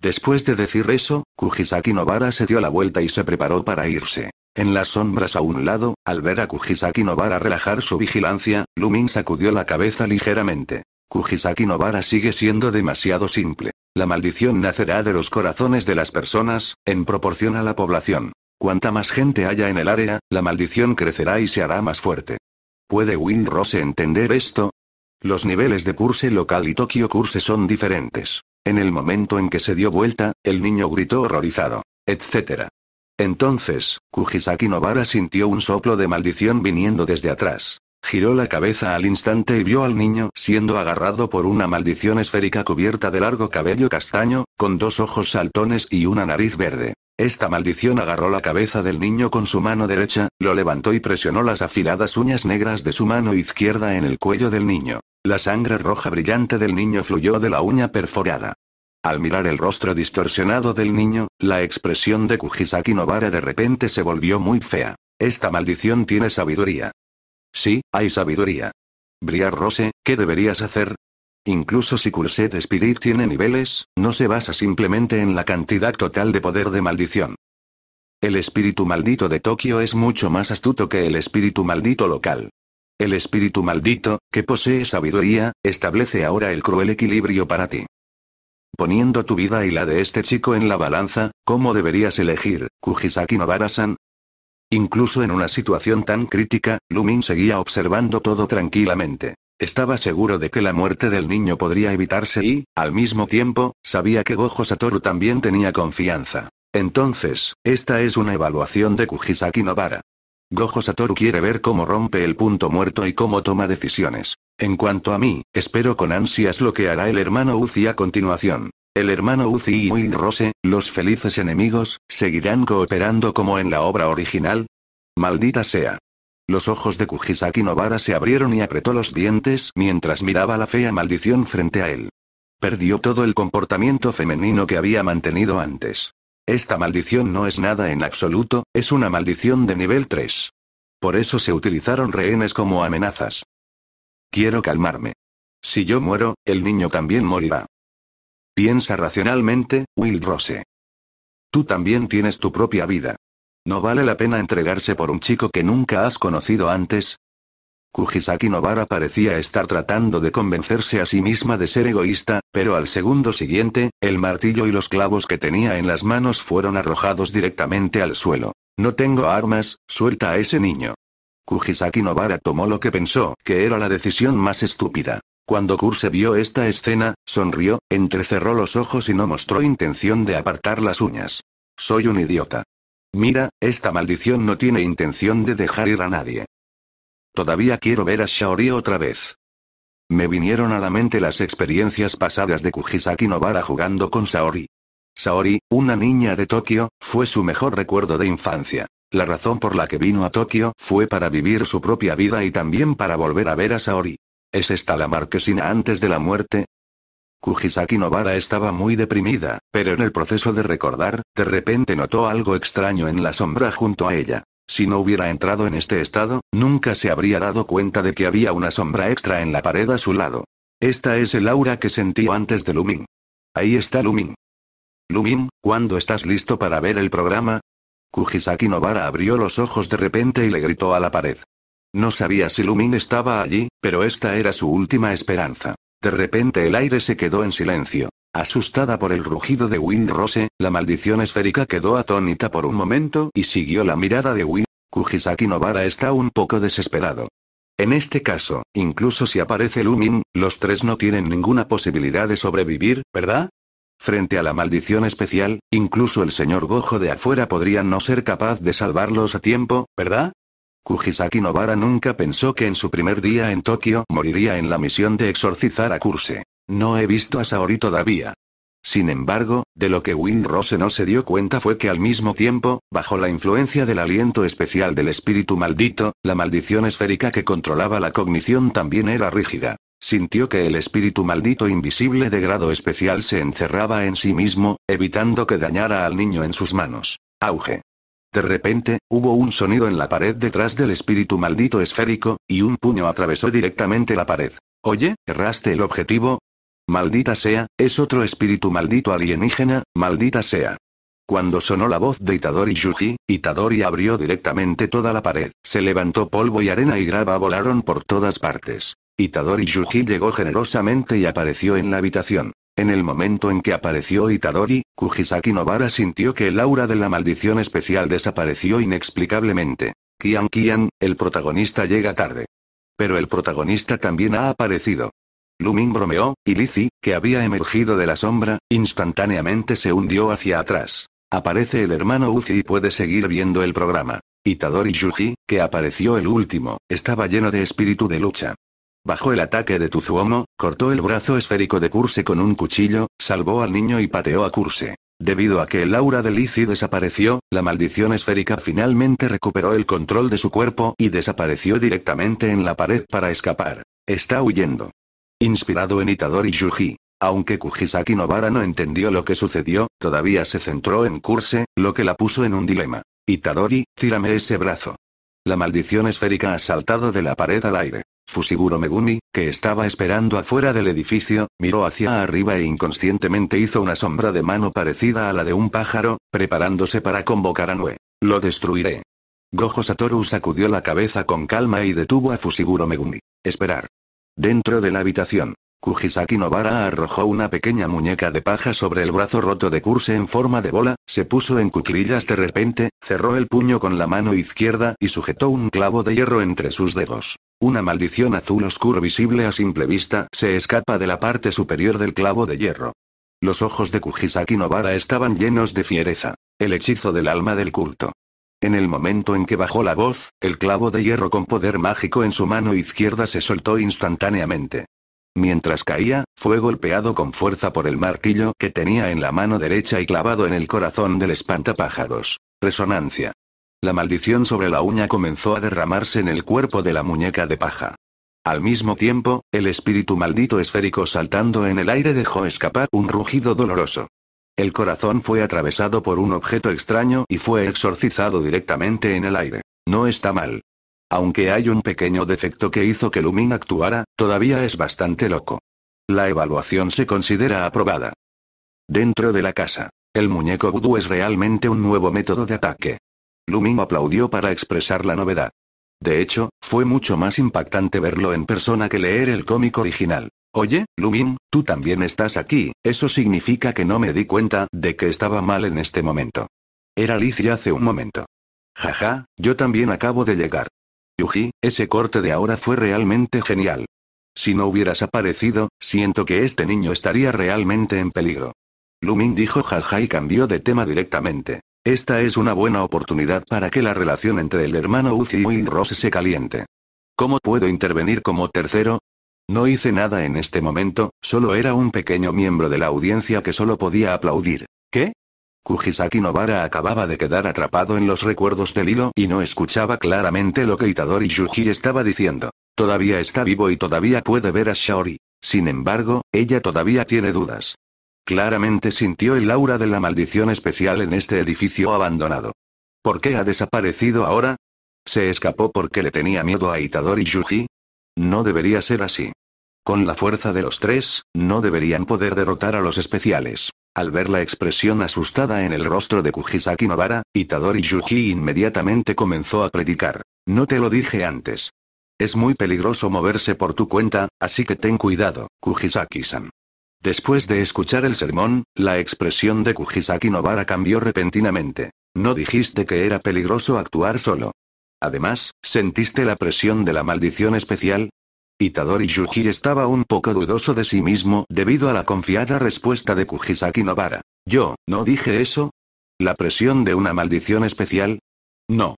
Speaker 1: Después de decir eso, Kujisaki Nobara se dio la vuelta y se preparó para irse. En las sombras a un lado, al ver a Kujisaki Nobara relajar su vigilancia, Lumin sacudió la cabeza ligeramente. Kujisaki Novara sigue siendo demasiado simple. La maldición nacerá de los corazones de las personas, en proporción a la población. Cuanta más gente haya en el área, la maldición crecerá y se hará más fuerte. ¿Puede Will Rose entender esto? Los niveles de Curse local y Tokio Curse son diferentes. En el momento en que se dio vuelta, el niño gritó horrorizado, etc. Entonces, Kujisaki Novara sintió un soplo de maldición viniendo desde atrás. Giró la cabeza al instante y vio al niño siendo agarrado por una maldición esférica cubierta de largo cabello castaño, con dos ojos saltones y una nariz verde. Esta maldición agarró la cabeza del niño con su mano derecha, lo levantó y presionó las afiladas uñas negras de su mano izquierda en el cuello del niño. La sangre roja brillante del niño fluyó de la uña perforada. Al mirar el rostro distorsionado del niño, la expresión de Kujisaki Novara de repente se volvió muy fea. Esta maldición tiene sabiduría. Sí, hay sabiduría. Briar Rose, ¿qué deberías hacer? Incluso si Cursed Spirit tiene niveles, no se basa simplemente en la cantidad total de poder de maldición. El espíritu maldito de Tokio es mucho más astuto que el espíritu maldito local. El espíritu maldito, que posee sabiduría, establece ahora el cruel equilibrio para ti. Poniendo tu vida y la de este chico en la balanza, ¿cómo deberías elegir, Kujisaki Novara-san? Incluso en una situación tan crítica, Lumin seguía observando todo tranquilamente. Estaba seguro de que la muerte del niño podría evitarse y, al mismo tiempo, sabía que Gojo Satoru también tenía confianza. Entonces, esta es una evaluación de Kujisaki Nobara. Gojo Satoru quiere ver cómo rompe el punto muerto y cómo toma decisiones. En cuanto a mí, espero con ansias lo que hará el hermano Uzi a continuación el hermano Uzi y Will Rose, los felices enemigos, seguirán cooperando como en la obra original? Maldita sea. Los ojos de Kujisaki Novara se abrieron y apretó los dientes mientras miraba la fea maldición frente a él. Perdió todo el comportamiento femenino que había mantenido antes. Esta maldición no es nada en absoluto, es una maldición de nivel 3. Por eso se utilizaron rehenes como amenazas. Quiero calmarme. Si yo muero, el niño también morirá. Piensa racionalmente, Will Rose. Tú también tienes tu propia vida. ¿No vale la pena entregarse por un chico que nunca has conocido antes? Kujisaki Novara parecía estar tratando de convencerse a sí misma de ser egoísta, pero al segundo siguiente, el martillo y los clavos que tenía en las manos fueron arrojados directamente al suelo. No tengo armas, suelta a ese niño. Kujisaki Novara tomó lo que pensó que era la decisión más estúpida. Cuando Kurse vio esta escena, sonrió, entrecerró los ojos y no mostró intención de apartar las uñas. Soy un idiota. Mira, esta maldición no tiene intención de dejar ir a nadie. Todavía quiero ver a Shaori otra vez. Me vinieron a la mente las experiencias pasadas de Kujisaki Nobara jugando con Saori. Saori, una niña de Tokio, fue su mejor recuerdo de infancia. La razón por la que vino a Tokio fue para vivir su propia vida y también para volver a ver a Saori. ¿Es esta la marquesina antes de la muerte? Kujisaki Novara estaba muy deprimida, pero en el proceso de recordar, de repente notó algo extraño en la sombra junto a ella. Si no hubiera entrado en este estado, nunca se habría dado cuenta de que había una sombra extra en la pared a su lado. Esta es el aura que sentí antes de Lumin. Ahí está Lumin. Lumin, ¿cuándo estás listo para ver el programa? Kujisaki Novara abrió los ojos de repente y le gritó a la pared. No sabía si Lumin estaba allí, pero esta era su última esperanza. De repente el aire se quedó en silencio. Asustada por el rugido de Will Rose, la maldición esférica quedó atónita por un momento y siguió la mirada de Will. Kujisaki Novara está un poco desesperado. En este caso, incluso si aparece Lumin, los tres no tienen ninguna posibilidad de sobrevivir, ¿verdad? Frente a la maldición especial, incluso el señor Gojo de afuera podría no ser capaz de salvarlos a tiempo, ¿verdad? Kujisaki Nobara nunca pensó que en su primer día en Tokio moriría en la misión de exorcizar a Kurse. No he visto a Saori todavía. Sin embargo, de lo que Will Rose no se dio cuenta fue que al mismo tiempo, bajo la influencia del aliento especial del espíritu maldito, la maldición esférica que controlaba la cognición también era rígida. Sintió que el espíritu maldito invisible de grado especial se encerraba en sí mismo, evitando que dañara al niño en sus manos. Auge. De repente, hubo un sonido en la pared detrás del espíritu maldito esférico, y un puño atravesó directamente la pared. Oye, erraste el objetivo. Maldita sea, es otro espíritu maldito alienígena, maldita sea. Cuando sonó la voz de Itadori Yuji, Itadori abrió directamente toda la pared, se levantó polvo y arena y grava volaron por todas partes. Itadori Yuji llegó generosamente y apareció en la habitación. En el momento en que apareció Itadori, Kujisaki Nobara sintió que el aura de la maldición especial desapareció inexplicablemente. Kian Kian, el protagonista llega tarde. Pero el protagonista también ha aparecido. Lumin bromeó, y Lizzie, que había emergido de la sombra, instantáneamente se hundió hacia atrás. Aparece el hermano Uzi y puede seguir viendo el programa. Itadori Yuji, que apareció el último, estaba lleno de espíritu de lucha. Bajo el ataque de Tuzuomo, cortó el brazo esférico de Curse con un cuchillo, salvó al niño y pateó a Curse. Debido a que el aura de Lizzie desapareció, la maldición esférica finalmente recuperó el control de su cuerpo y desapareció directamente en la pared para escapar. Está huyendo. Inspirado en Itadori Yuji. Aunque Kujisaki Nobara no entendió lo que sucedió, todavía se centró en Curse, lo que la puso en un dilema. Itadori, tírame ese brazo. La maldición esférica ha saltado de la pared al aire. Fusiguro Megumi, que estaba esperando afuera del edificio, miró hacia arriba e inconscientemente hizo una sombra de mano parecida a la de un pájaro, preparándose para convocar a Nue. Lo destruiré. Gojo Satoru sacudió la cabeza con calma y detuvo a Fusiguro Megumi. Esperar. Dentro de la habitación, Kujisaki Nobara arrojó una pequeña muñeca de paja sobre el brazo roto de Kurse en forma de bola, se puso en cuclillas de repente, cerró el puño con la mano izquierda y sujetó un clavo de hierro entre sus dedos. Una maldición azul oscuro visible a simple vista se escapa de la parte superior del clavo de hierro. Los ojos de Kujisaki Nobara estaban llenos de fiereza. El hechizo del alma del culto. En el momento en que bajó la voz, el clavo de hierro con poder mágico en su mano izquierda se soltó instantáneamente. Mientras caía, fue golpeado con fuerza por el martillo que tenía en la mano derecha y clavado en el corazón del espantapájaros. Resonancia. La maldición sobre la uña comenzó a derramarse en el cuerpo de la muñeca de paja. Al mismo tiempo, el espíritu maldito esférico saltando en el aire dejó escapar un rugido doloroso. El corazón fue atravesado por un objeto extraño y fue exorcizado directamente en el aire. No está mal. Aunque hay un pequeño defecto que hizo que Lumin actuara, todavía es bastante loco. La evaluación se considera aprobada. Dentro de la casa, el muñeco vudú es realmente un nuevo método de ataque. Lumin aplaudió para expresar la novedad. De hecho, fue mucho más impactante verlo en persona que leer el cómic original. Oye, Lumin, tú también estás aquí, eso significa que no me di cuenta de que estaba mal en este momento. Era y hace un momento. Jaja, yo también acabo de llegar. Yuji, ese corte de ahora fue realmente genial. Si no hubieras aparecido, siento que este niño estaría realmente en peligro. Lumin dijo jaja y cambió de tema directamente. Esta es una buena oportunidad para que la relación entre el hermano Uzi y Will Rose se caliente. ¿Cómo puedo intervenir como tercero? No hice nada en este momento, solo era un pequeño miembro de la audiencia que solo podía aplaudir. ¿Qué? Kujisaki Nobara acababa de quedar atrapado en los recuerdos del hilo y no escuchaba claramente lo que Itadori Yuji estaba diciendo. Todavía está vivo y todavía puede ver a Shaori. Sin embargo, ella todavía tiene dudas. Claramente sintió el aura de la maldición especial en este edificio abandonado. ¿Por qué ha desaparecido ahora? ¿Se escapó porque le tenía miedo a Itadori Yuji? No debería ser así. Con la fuerza de los tres, no deberían poder derrotar a los especiales. Al ver la expresión asustada en el rostro de Kujisaki Nobara, Itadori Yuji inmediatamente comenzó a predicar. No te lo dije antes. Es muy peligroso moverse por tu cuenta, así que ten cuidado, Kujisaki-san. Después de escuchar el sermón, la expresión de Kujisaki Nobara cambió repentinamente. No dijiste que era peligroso actuar solo. Además, ¿sentiste la presión de la maldición especial? Itadori Yuji estaba un poco dudoso de sí mismo debido a la confiada respuesta de Kujisaki Nobara. Yo, ¿no dije eso? ¿La presión de una maldición especial? No.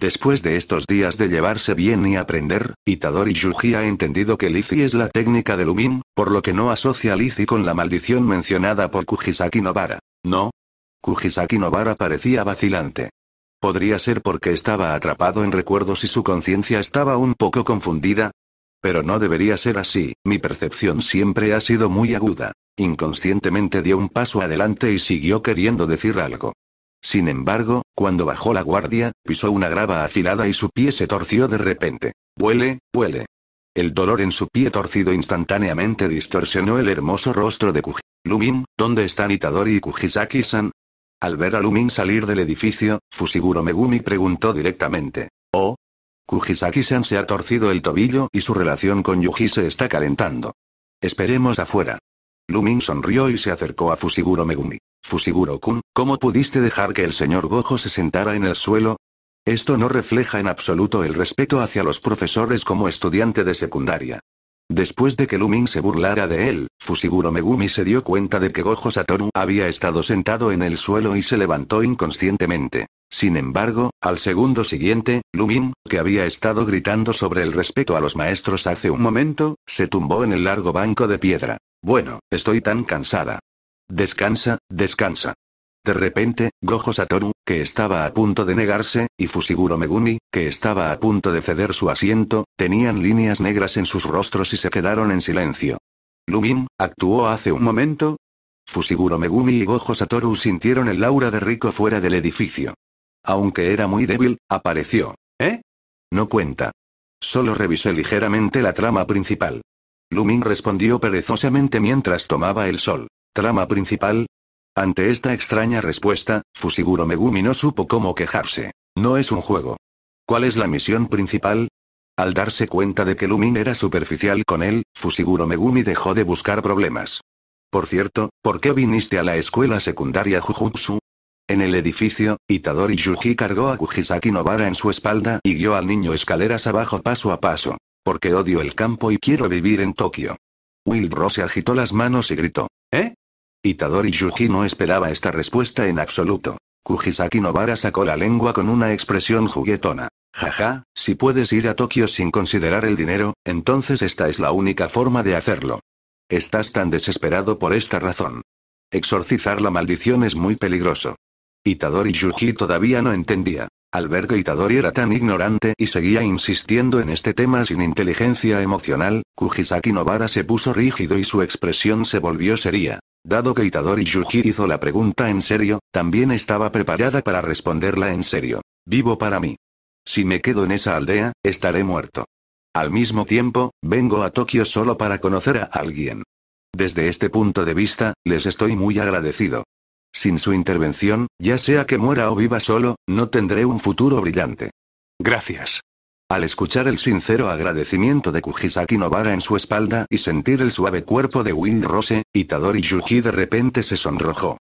Speaker 1: Después de estos días de llevarse bien y aprender, Itadori Yuji ha entendido que Lizzie es la técnica de Lumin, por lo que no asocia a Lizzie con la maldición mencionada por Kujisaki Nobara. ¿No? Kujisaki Nobara parecía vacilante. Podría ser porque estaba atrapado en recuerdos y su conciencia estaba un poco confundida, pero no debería ser así, mi percepción siempre ha sido muy aguda. Inconscientemente dio un paso adelante y siguió queriendo decir algo. Sin embargo, cuando bajó la guardia, pisó una grava afilada y su pie se torció de repente. Huele, huele. El dolor en su pie torcido instantáneamente distorsionó el hermoso rostro de Kuji. Lumin, ¿dónde están Itadori y Kujisaki-san? Al ver a Lumin salir del edificio, Fusiguro Megumi preguntó directamente. Oh, Kujisaki-san se ha torcido el tobillo y su relación con Yuji se está calentando. Esperemos afuera. Lumin sonrió y se acercó a Fusiguro Megumi. Fusiguro-kun, ¿cómo pudiste dejar que el señor Gojo se sentara en el suelo? Esto no refleja en absoluto el respeto hacia los profesores como estudiante de secundaria. Después de que Lumin se burlara de él, Fusiguro Megumi se dio cuenta de que Gojo Satoru había estado sentado en el suelo y se levantó inconscientemente. Sin embargo, al segundo siguiente, Lumin, que había estado gritando sobre el respeto a los maestros hace un momento, se tumbó en el largo banco de piedra. Bueno, estoy tan cansada. Descansa, descansa. De repente, Gojo Satoru, que estaba a punto de negarse, y Fusiguro Megumi, que estaba a punto de ceder su asiento, tenían líneas negras en sus rostros y se quedaron en silencio. Lumin, actuó hace un momento, Fusiguro Megumi y Gojo Satoru sintieron el aura de Rico fuera del edificio. Aunque era muy débil, apareció. ¿Eh? No cuenta. Solo revisé ligeramente la trama principal. Lumin respondió perezosamente mientras tomaba el sol. ¿Trama principal? Ante esta extraña respuesta, Fusiguro Megumi no supo cómo quejarse. No es un juego. ¿Cuál es la misión principal? Al darse cuenta de que Lumin era superficial con él, Fusiguro Megumi dejó de buscar problemas. Por cierto, ¿por qué viniste a la escuela secundaria Jujutsu? En el edificio, Itadori Yuji cargó a Kujisaki Nobara en su espalda y guió al niño escaleras abajo paso a paso. Porque odio el campo y quiero vivir en Tokio. Wildro se agitó las manos y gritó. ¿Eh? Itadori Yuji no esperaba esta respuesta en absoluto. Kujisaki Nobara sacó la lengua con una expresión juguetona. Jaja, si puedes ir a Tokio sin considerar el dinero, entonces esta es la única forma de hacerlo. Estás tan desesperado por esta razón. Exorcizar la maldición es muy peligroso. Itadori Yuji todavía no entendía. Al ver que Itadori era tan ignorante y seguía insistiendo en este tema sin inteligencia emocional, Kujisaki Novara se puso rígido y su expresión se volvió seria. Dado que Itadori Yuji hizo la pregunta en serio, también estaba preparada para responderla en serio. Vivo para mí. Si me quedo en esa aldea, estaré muerto. Al mismo tiempo, vengo a Tokio solo para conocer a alguien. Desde este punto de vista, les estoy muy agradecido. Sin su intervención, ya sea que muera o viva solo, no tendré un futuro brillante. Gracias. Al escuchar el sincero agradecimiento de Kujisaki Novara en su espalda y sentir el suave cuerpo de Will Rose, Itadori Yuji de repente se sonrojó.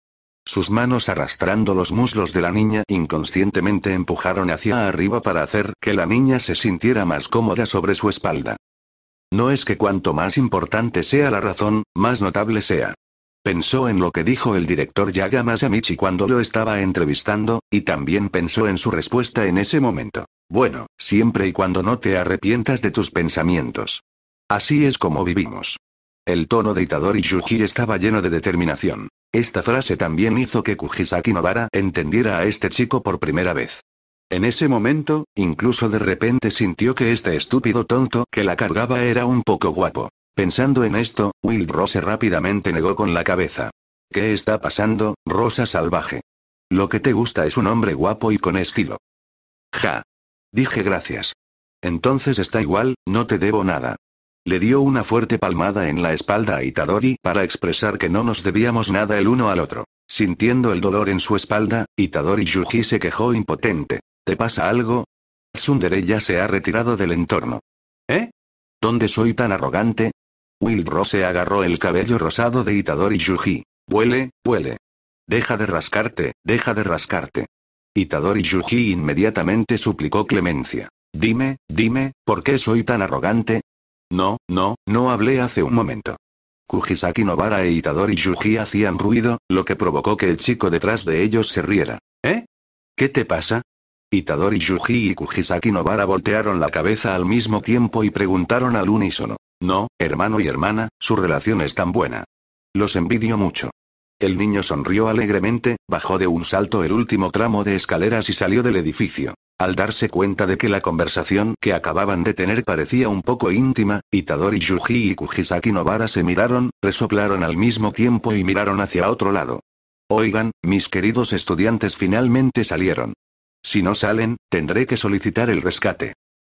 Speaker 1: Sus manos arrastrando los muslos de la niña inconscientemente empujaron hacia arriba para hacer que la niña se sintiera más cómoda sobre su espalda. No es que cuanto más importante sea la razón, más notable sea. Pensó en lo que dijo el director Yaga cuando lo estaba entrevistando, y también pensó en su respuesta en ese momento. Bueno, siempre y cuando no te arrepientas de tus pensamientos. Así es como vivimos. El tono de Itadori Yuji estaba lleno de determinación. Esta frase también hizo que Kujisaki Novara entendiera a este chico por primera vez. En ese momento, incluso de repente sintió que este estúpido tonto que la cargaba era un poco guapo. Pensando en esto, Will Rose rápidamente negó con la cabeza. ¿Qué está pasando, Rosa salvaje? Lo que te gusta es un hombre guapo y con estilo. Ja. Dije gracias. Entonces está igual, no te debo nada. Le dio una fuerte palmada en la espalda a Itadori para expresar que no nos debíamos nada el uno al otro. Sintiendo el dolor en su espalda, Itadori Yuji se quejó impotente. ¿Te pasa algo? Tsundere ya se ha retirado del entorno. ¿Eh? ¿Dónde soy tan arrogante? Wilbro se agarró el cabello rosado de Itadori Yuji. Huele, huele. Deja de rascarte, deja de rascarte. Itadori Yuji inmediatamente suplicó clemencia. Dime, dime, ¿por qué soy tan arrogante? No, no, no hablé hace un momento. Kujisaki Nobara e Itadori Yuji hacían ruido, lo que provocó que el chico detrás de ellos se riera. ¿Eh? ¿Qué te pasa? Itadori Yuji y Kujisaki Nobara voltearon la cabeza al mismo tiempo y preguntaron al unísono. No, hermano y hermana, su relación es tan buena. Los envidio mucho. El niño sonrió alegremente, bajó de un salto el último tramo de escaleras y salió del edificio. Al darse cuenta de que la conversación que acababan de tener parecía un poco íntima, Itadori Yuji y Kujisaki Novara se miraron, resoplaron al mismo tiempo y miraron hacia otro lado. Oigan, mis queridos estudiantes finalmente salieron. Si no salen, tendré que solicitar el rescate.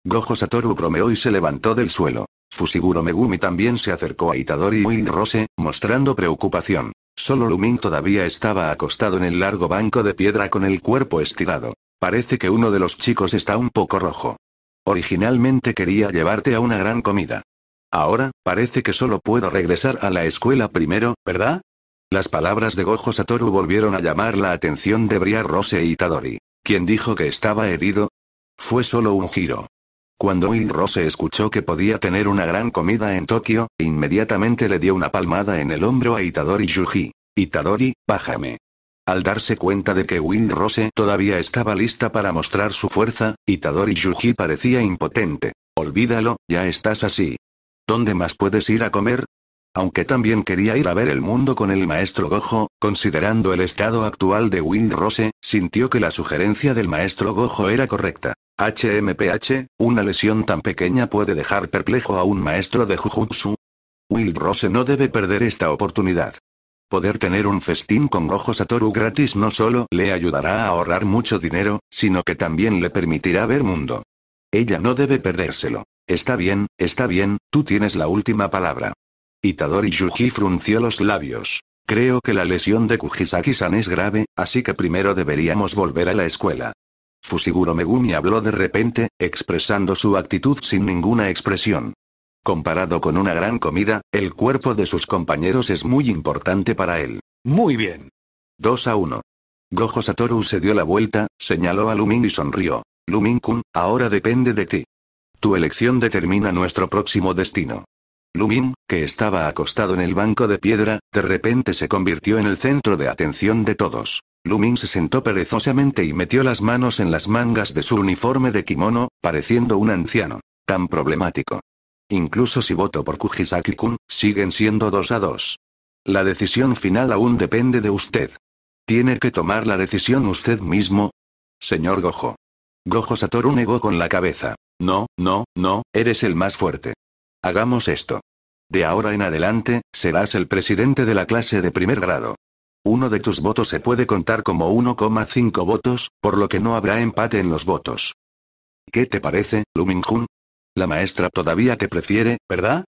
Speaker 1: Gojo Satoru bromeó y se levantó del suelo. Fusiguro Megumi también se acercó a Itadori y Rose, mostrando preocupación. Solo Lumin todavía estaba acostado en el largo banco de piedra con el cuerpo estirado. Parece que uno de los chicos está un poco rojo. Originalmente quería llevarte a una gran comida. Ahora, parece que solo puedo regresar a la escuela primero, ¿verdad? Las palabras de Gojo Satoru volvieron a llamar la atención de Briar Rose e Itadori. ¿Quién dijo que estaba herido? Fue solo un giro. Cuando Will Rose escuchó que podía tener una gran comida en Tokio, inmediatamente le dio una palmada en el hombro a Itadori Yuji. Itadori, bájame. Al darse cuenta de que Will Rose todavía estaba lista para mostrar su fuerza, Itadori Yuji parecía impotente. Olvídalo, ya estás así. ¿Dónde más puedes ir a comer? aunque también quería ir a ver el mundo con el maestro Gojo, considerando el estado actual de Will Rose, sintió que la sugerencia del maestro Gojo era correcta. HMPH, una lesión tan pequeña puede dejar perplejo a un maestro de Jujutsu. Will Rose no debe perder esta oportunidad. Poder tener un festín con Gojo Satoru gratis no solo le ayudará a ahorrar mucho dinero, sino que también le permitirá ver mundo. Ella no debe perdérselo. Está bien, está bien, tú tienes la última palabra. Itadori Yuji frunció los labios. Creo que la lesión de Kujisaki-san es grave, así que primero deberíamos volver a la escuela. Fusiguro Megumi habló de repente, expresando su actitud sin ninguna expresión. Comparado con una gran comida, el cuerpo de sus compañeros es muy importante para él. Muy bien. 2 a 1. Gojo Satoru se dio la vuelta, señaló a Lumin y sonrió. Lumin-kun, ahora depende de ti. Tu elección determina nuestro próximo destino. Lumin, que estaba acostado en el banco de piedra, de repente se convirtió en el centro de atención de todos. Lumin se sentó perezosamente y metió las manos en las mangas de su uniforme de kimono, pareciendo un anciano. Tan problemático. Incluso si voto por Kujisaki-kun, siguen siendo dos a dos. La decisión final aún depende de usted. Tiene que tomar la decisión usted mismo. Señor Gojo. Gojo Satoru negó con la cabeza. No, no, no, eres el más fuerte. Hagamos esto. De ahora en adelante, serás el presidente de la clase de primer grado. Uno de tus votos se puede contar como 1,5 votos, por lo que no habrá empate en los votos. ¿Qué te parece, Luminjun? La maestra todavía te prefiere, ¿verdad?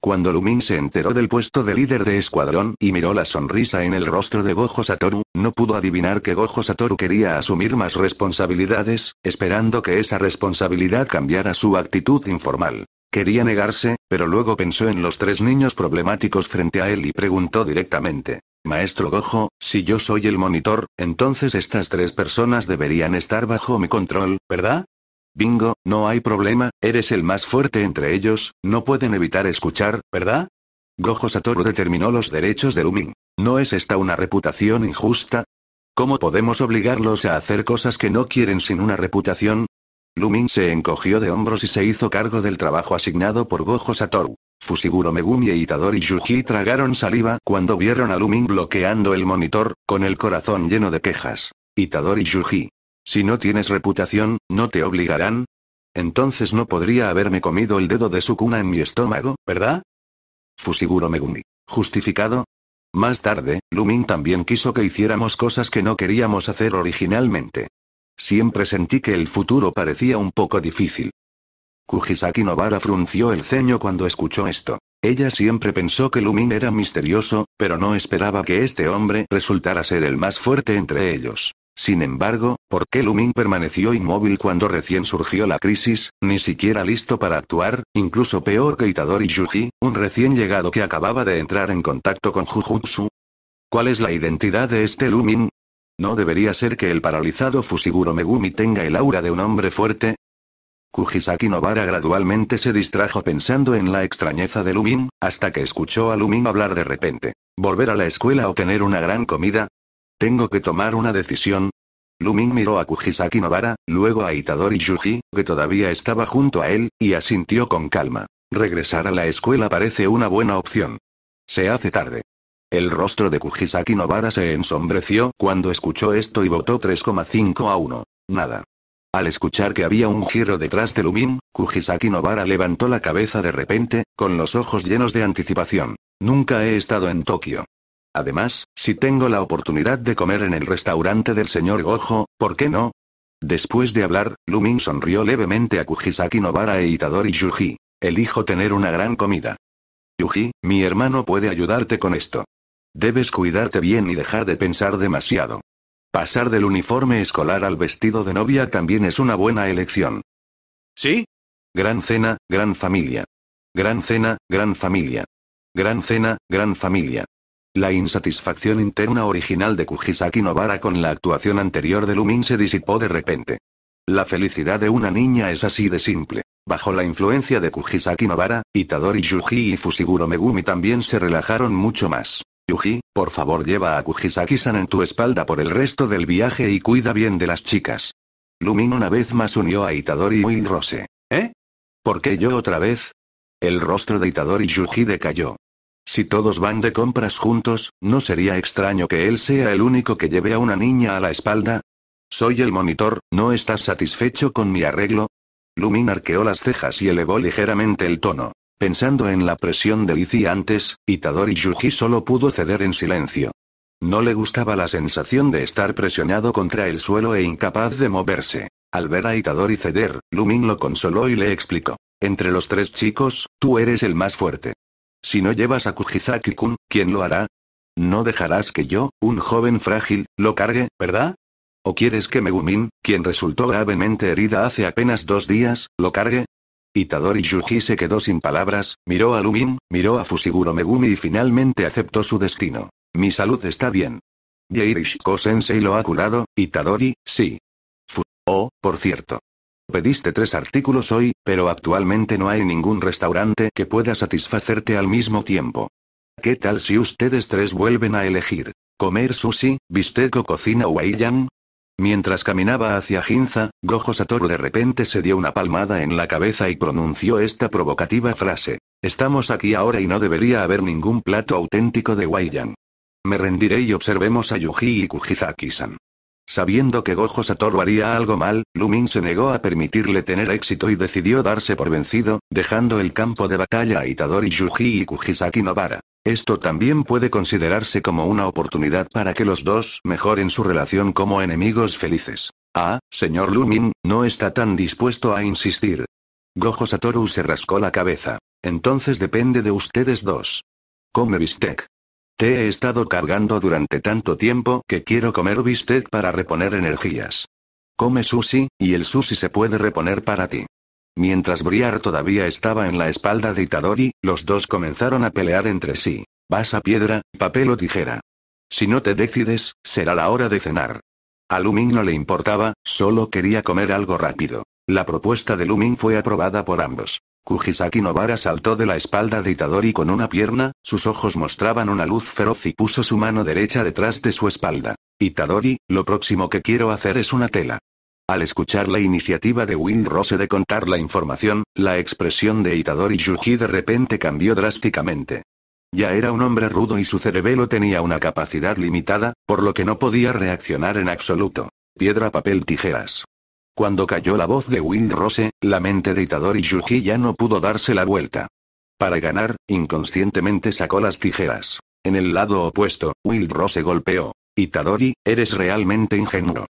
Speaker 1: Cuando Lumin se enteró del puesto de líder de escuadrón y miró la sonrisa en el rostro de Gojo Satoru, no pudo adivinar que Gojo Satoru quería asumir más responsabilidades, esperando que esa responsabilidad cambiara su actitud informal. Quería negarse, pero luego pensó en los tres niños problemáticos frente a él y preguntó directamente. Maestro Gojo, si yo soy el monitor, entonces estas tres personas deberían estar bajo mi control, ¿verdad? Bingo, no hay problema, eres el más fuerte entre ellos, no pueden evitar escuchar, ¿verdad? Gojo Satoru determinó los derechos de Lumin. ¿No es esta una reputación injusta? ¿Cómo podemos obligarlos a hacer cosas que no quieren sin una reputación? Lumin se encogió de hombros y se hizo cargo del trabajo asignado por Gojo Satoru. Fusiguro Megumi e Itadori Yuji tragaron saliva cuando vieron a Lumin bloqueando el monitor, con el corazón lleno de quejas. Itadori Yuji. Si no tienes reputación, ¿no te obligarán? Entonces no podría haberme comido el dedo de su cuna en mi estómago, ¿verdad? Fusiguro Megumi. ¿Justificado? Más tarde, Lumin también quiso que hiciéramos cosas que no queríamos hacer originalmente. Siempre sentí que el futuro parecía un poco difícil. Kujisaki Novara frunció el ceño cuando escuchó esto. Ella siempre pensó que Lumin era misterioso, pero no esperaba que este hombre resultara ser el más fuerte entre ellos. Sin embargo, ¿por qué Lumin permaneció inmóvil cuando recién surgió la crisis, ni siquiera listo para actuar, incluso peor que Itadori Yuji, un recién llegado que acababa de entrar en contacto con Jujutsu? ¿Cuál es la identidad de este Lumin? ¿No debería ser que el paralizado Fusiguro Megumi tenga el aura de un hombre fuerte? Kujisaki Nobara gradualmente se distrajo pensando en la extrañeza de Lumin, hasta que escuchó a Lumin hablar de repente. ¿Volver a la escuela o tener una gran comida? Tengo que tomar una decisión. Lumin miró a Kujisaki Nobara, luego a Itadori Yuji, que todavía estaba junto a él, y asintió con calma. Regresar a la escuela parece una buena opción. Se hace tarde. El rostro de Kujisaki Novara se ensombreció cuando escuchó esto y votó 3,5 a 1. Nada. Al escuchar que había un giro detrás de Lumin, Kujisaki Novara levantó la cabeza de repente, con los ojos llenos de anticipación. Nunca he estado en Tokio. Además, si tengo la oportunidad de comer en el restaurante del señor Gojo, ¿por qué no? Después de hablar, Lumin sonrió levemente a Kujisaki Novara e Itadori Yuji. Elijo tener una gran comida. Yuji, mi hermano puede ayudarte con esto. Debes cuidarte bien y dejar de pensar demasiado. Pasar del uniforme escolar al vestido de novia también es una buena elección. ¿Sí? Gran cena, gran familia. Gran cena, gran familia. Gran cena, gran familia. La insatisfacción interna original de Kujisaki Novara con la actuación anterior de Lumin se disipó de repente. La felicidad de una niña es así de simple. Bajo la influencia de Kujisaki Novara, Itadori Yuji y Fusiguro Megumi también se relajaron mucho más. Yuji, por favor lleva a Kujisaki-san en tu espalda por el resto del viaje y cuida bien de las chicas. Lumin una vez más unió a Itadori y Rose. ¿Eh? ¿Por qué yo otra vez? El rostro de Itadori Yuji decayó. Si todos van de compras juntos, ¿no sería extraño que él sea el único que lleve a una niña a la espalda? Soy el monitor, ¿no estás satisfecho con mi arreglo? Lumin arqueó las cejas y elevó ligeramente el tono. Pensando en la presión de Izzy antes, Itadori Yuji solo pudo ceder en silencio. No le gustaba la sensación de estar presionado contra el suelo e incapaz de moverse. Al ver a Itadori ceder, Lumin lo consoló y le explicó. Entre los tres chicos, tú eres el más fuerte. Si no llevas a Kujizaki-kun, ¿quién lo hará? No dejarás que yo, un joven frágil, lo cargue, ¿verdad? ¿O quieres que Megumin, quien resultó gravemente herida hace apenas dos días, lo cargue? Itadori Yuji se quedó sin palabras, miró a Lumin, miró a Fushiguro Megumi y finalmente aceptó su destino. Mi salud está bien. Yeirishiko-sensei lo ha curado, Itadori, sí. Fu oh, por cierto. Pediste tres artículos hoy, pero actualmente no hay ningún restaurante que pueda satisfacerte al mismo tiempo. ¿Qué tal si ustedes tres vuelven a elegir? ¿Comer sushi, bistec o cocina Mientras caminaba hacia Ginza, Gojo Satoru de repente se dio una palmada en la cabeza y pronunció esta provocativa frase. Estamos aquí ahora y no debería haber ningún plato auténtico de Waiyan. Me rendiré y observemos a Yuji y Kujizaki-san. Sabiendo que Gojo Satoru haría algo mal, Lumin se negó a permitirle tener éxito y decidió darse por vencido, dejando el campo de batalla a Itadori Yuji y Kujisaki Nobara. Esto también puede considerarse como una oportunidad para que los dos mejoren su relación como enemigos felices. Ah, señor Lumin, no está tan dispuesto a insistir. Gojo Satoru se rascó la cabeza. Entonces depende de ustedes dos. Come bistec. Te he estado cargando durante tanto tiempo que quiero comer bistec para reponer energías. Come sushi, y el sushi se puede reponer para ti. Mientras Briar todavía estaba en la espalda de Itadori, los dos comenzaron a pelear entre sí. Vas a piedra, papel o tijera. Si no te decides, será la hora de cenar. A Lumin no le importaba, solo quería comer algo rápido. La propuesta de Lumin fue aprobada por ambos. Kujisaki Nobara saltó de la espalda de Itadori con una pierna, sus ojos mostraban una luz feroz y puso su mano derecha detrás de su espalda. Itadori, lo próximo que quiero hacer es una tela. Al escuchar la iniciativa de Will Rose de contar la información, la expresión de Itadori Yuji de repente cambió drásticamente. Ya era un hombre rudo y su cerebelo tenía una capacidad limitada, por lo que no podía reaccionar en absoluto. Piedra, papel, tijeras. Cuando cayó la voz de Will Rose, la mente de Itadori Yuji ya no pudo darse la vuelta. Para ganar, inconscientemente sacó las tijeras. En el lado opuesto, Will Rose golpeó. Itadori, eres realmente ingenuo.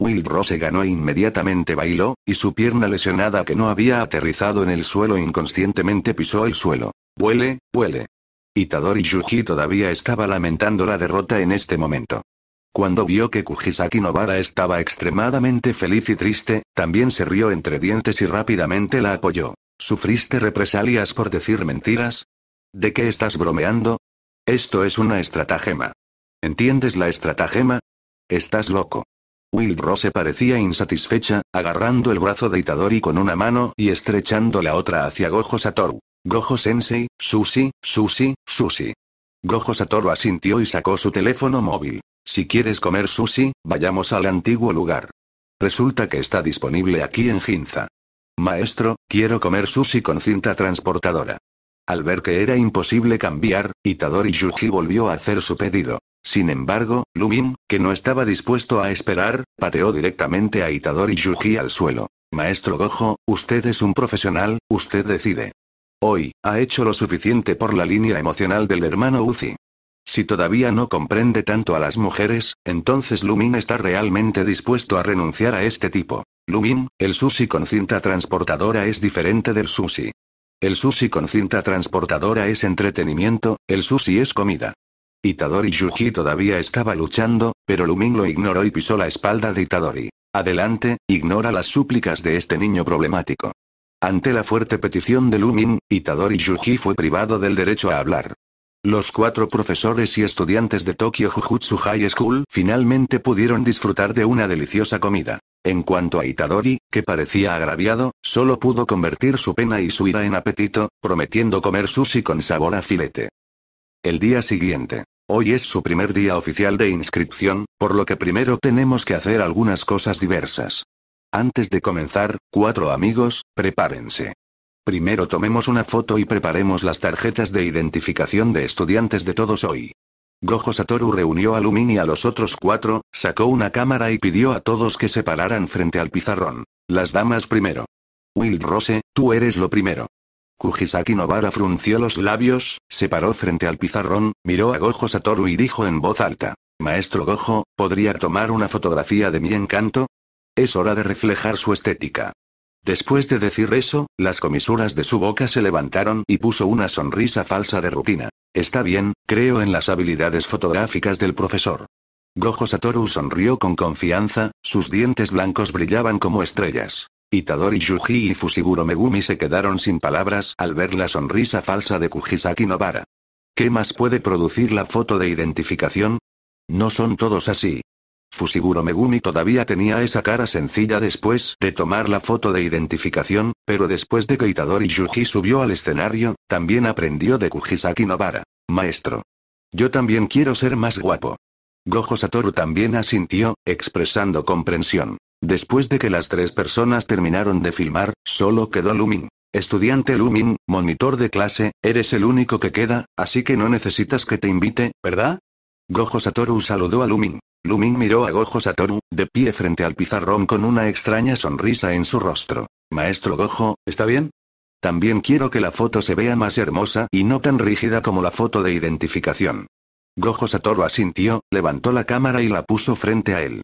Speaker 1: Will Rose ganó e inmediatamente bailó, y su pierna lesionada que no había aterrizado en el suelo inconscientemente pisó el suelo. Huele, huele. Itadori Yuji todavía estaba lamentando la derrota en este momento. Cuando vio que Kujisaki Novara estaba extremadamente feliz y triste, también se rió entre dientes y rápidamente la apoyó. ¿Sufriste represalias por decir mentiras? ¿De qué estás bromeando? Esto es una estratagema. ¿Entiendes la estratagema? Estás loco. Will Rose parecía insatisfecha, agarrando el brazo de Itadori con una mano y estrechando la otra hacia Gojo Satoru. Gojo Sensei, Susi, Susi, Susi. Gojo Satoru asintió y sacó su teléfono móvil. Si quieres comer sushi, vayamos al antiguo lugar. Resulta que está disponible aquí en Ginza. Maestro, quiero comer sushi con cinta transportadora. Al ver que era imposible cambiar, Itadori Yuji volvió a hacer su pedido. Sin embargo, Lumin, que no estaba dispuesto a esperar, pateó directamente a Itadori Yuji al suelo. Maestro Gojo, usted es un profesional, usted decide. Hoy, ha hecho lo suficiente por la línea emocional del hermano Uzi. Si todavía no comprende tanto a las mujeres, entonces Lumin está realmente dispuesto a renunciar a este tipo. Lumin, el sushi con cinta transportadora es diferente del sushi. El sushi con cinta transportadora es entretenimiento, el sushi es comida. Itadori Yuji todavía estaba luchando, pero Lumin lo ignoró y pisó la espalda de Itadori. Adelante, ignora las súplicas de este niño problemático. Ante la fuerte petición de Lumin, Itadori Yuji fue privado del derecho a hablar. Los cuatro profesores y estudiantes de Tokyo Jujutsu High School finalmente pudieron disfrutar de una deliciosa comida. En cuanto a Itadori, que parecía agraviado, solo pudo convertir su pena y su ira en apetito, prometiendo comer sushi con sabor a filete. El día siguiente. Hoy es su primer día oficial de inscripción, por lo que primero tenemos que hacer algunas cosas diversas. Antes de comenzar, cuatro amigos, prepárense. Primero tomemos una foto y preparemos las tarjetas de identificación de estudiantes de todos hoy. Gojo Satoru reunió a Lumini a los otros cuatro, sacó una cámara y pidió a todos que se pararan frente al pizarrón. Las damas primero. Wild Rose, tú eres lo primero. Kujisaki Novara frunció los labios, se paró frente al pizarrón, miró a Gojo Satoru y dijo en voz alta. Maestro Gojo, ¿podría tomar una fotografía de mi encanto? Es hora de reflejar su estética. Después de decir eso, las comisuras de su boca se levantaron y puso una sonrisa falsa de rutina. Está bien, creo en las habilidades fotográficas del profesor. Gojo Satoru sonrió con confianza, sus dientes blancos brillaban como estrellas. Itadori Yuji y Fusiguro Megumi se quedaron sin palabras al ver la sonrisa falsa de Kujisaki Nobara. ¿Qué más puede producir la foto de identificación? No son todos así. Fusiguro Megumi todavía tenía esa cara sencilla después de tomar la foto de identificación, pero después de que Itadori Yuji subió al escenario, también aprendió de Kujisaki Nobara. Maestro. Yo también quiero ser más guapo. Gojo Satoru también asintió, expresando comprensión. Después de que las tres personas terminaron de filmar, solo quedó Lumin. Estudiante Lumin, monitor de clase, eres el único que queda, así que no necesitas que te invite, ¿verdad? Gojo Satoru saludó a Lumin. Lumin miró a Gojo Satoru, de pie frente al pizarrón con una extraña sonrisa en su rostro. Maestro Gojo, ¿está bien? También quiero que la foto se vea más hermosa y no tan rígida como la foto de identificación. Gojo Satoru asintió, levantó la cámara y la puso frente a él.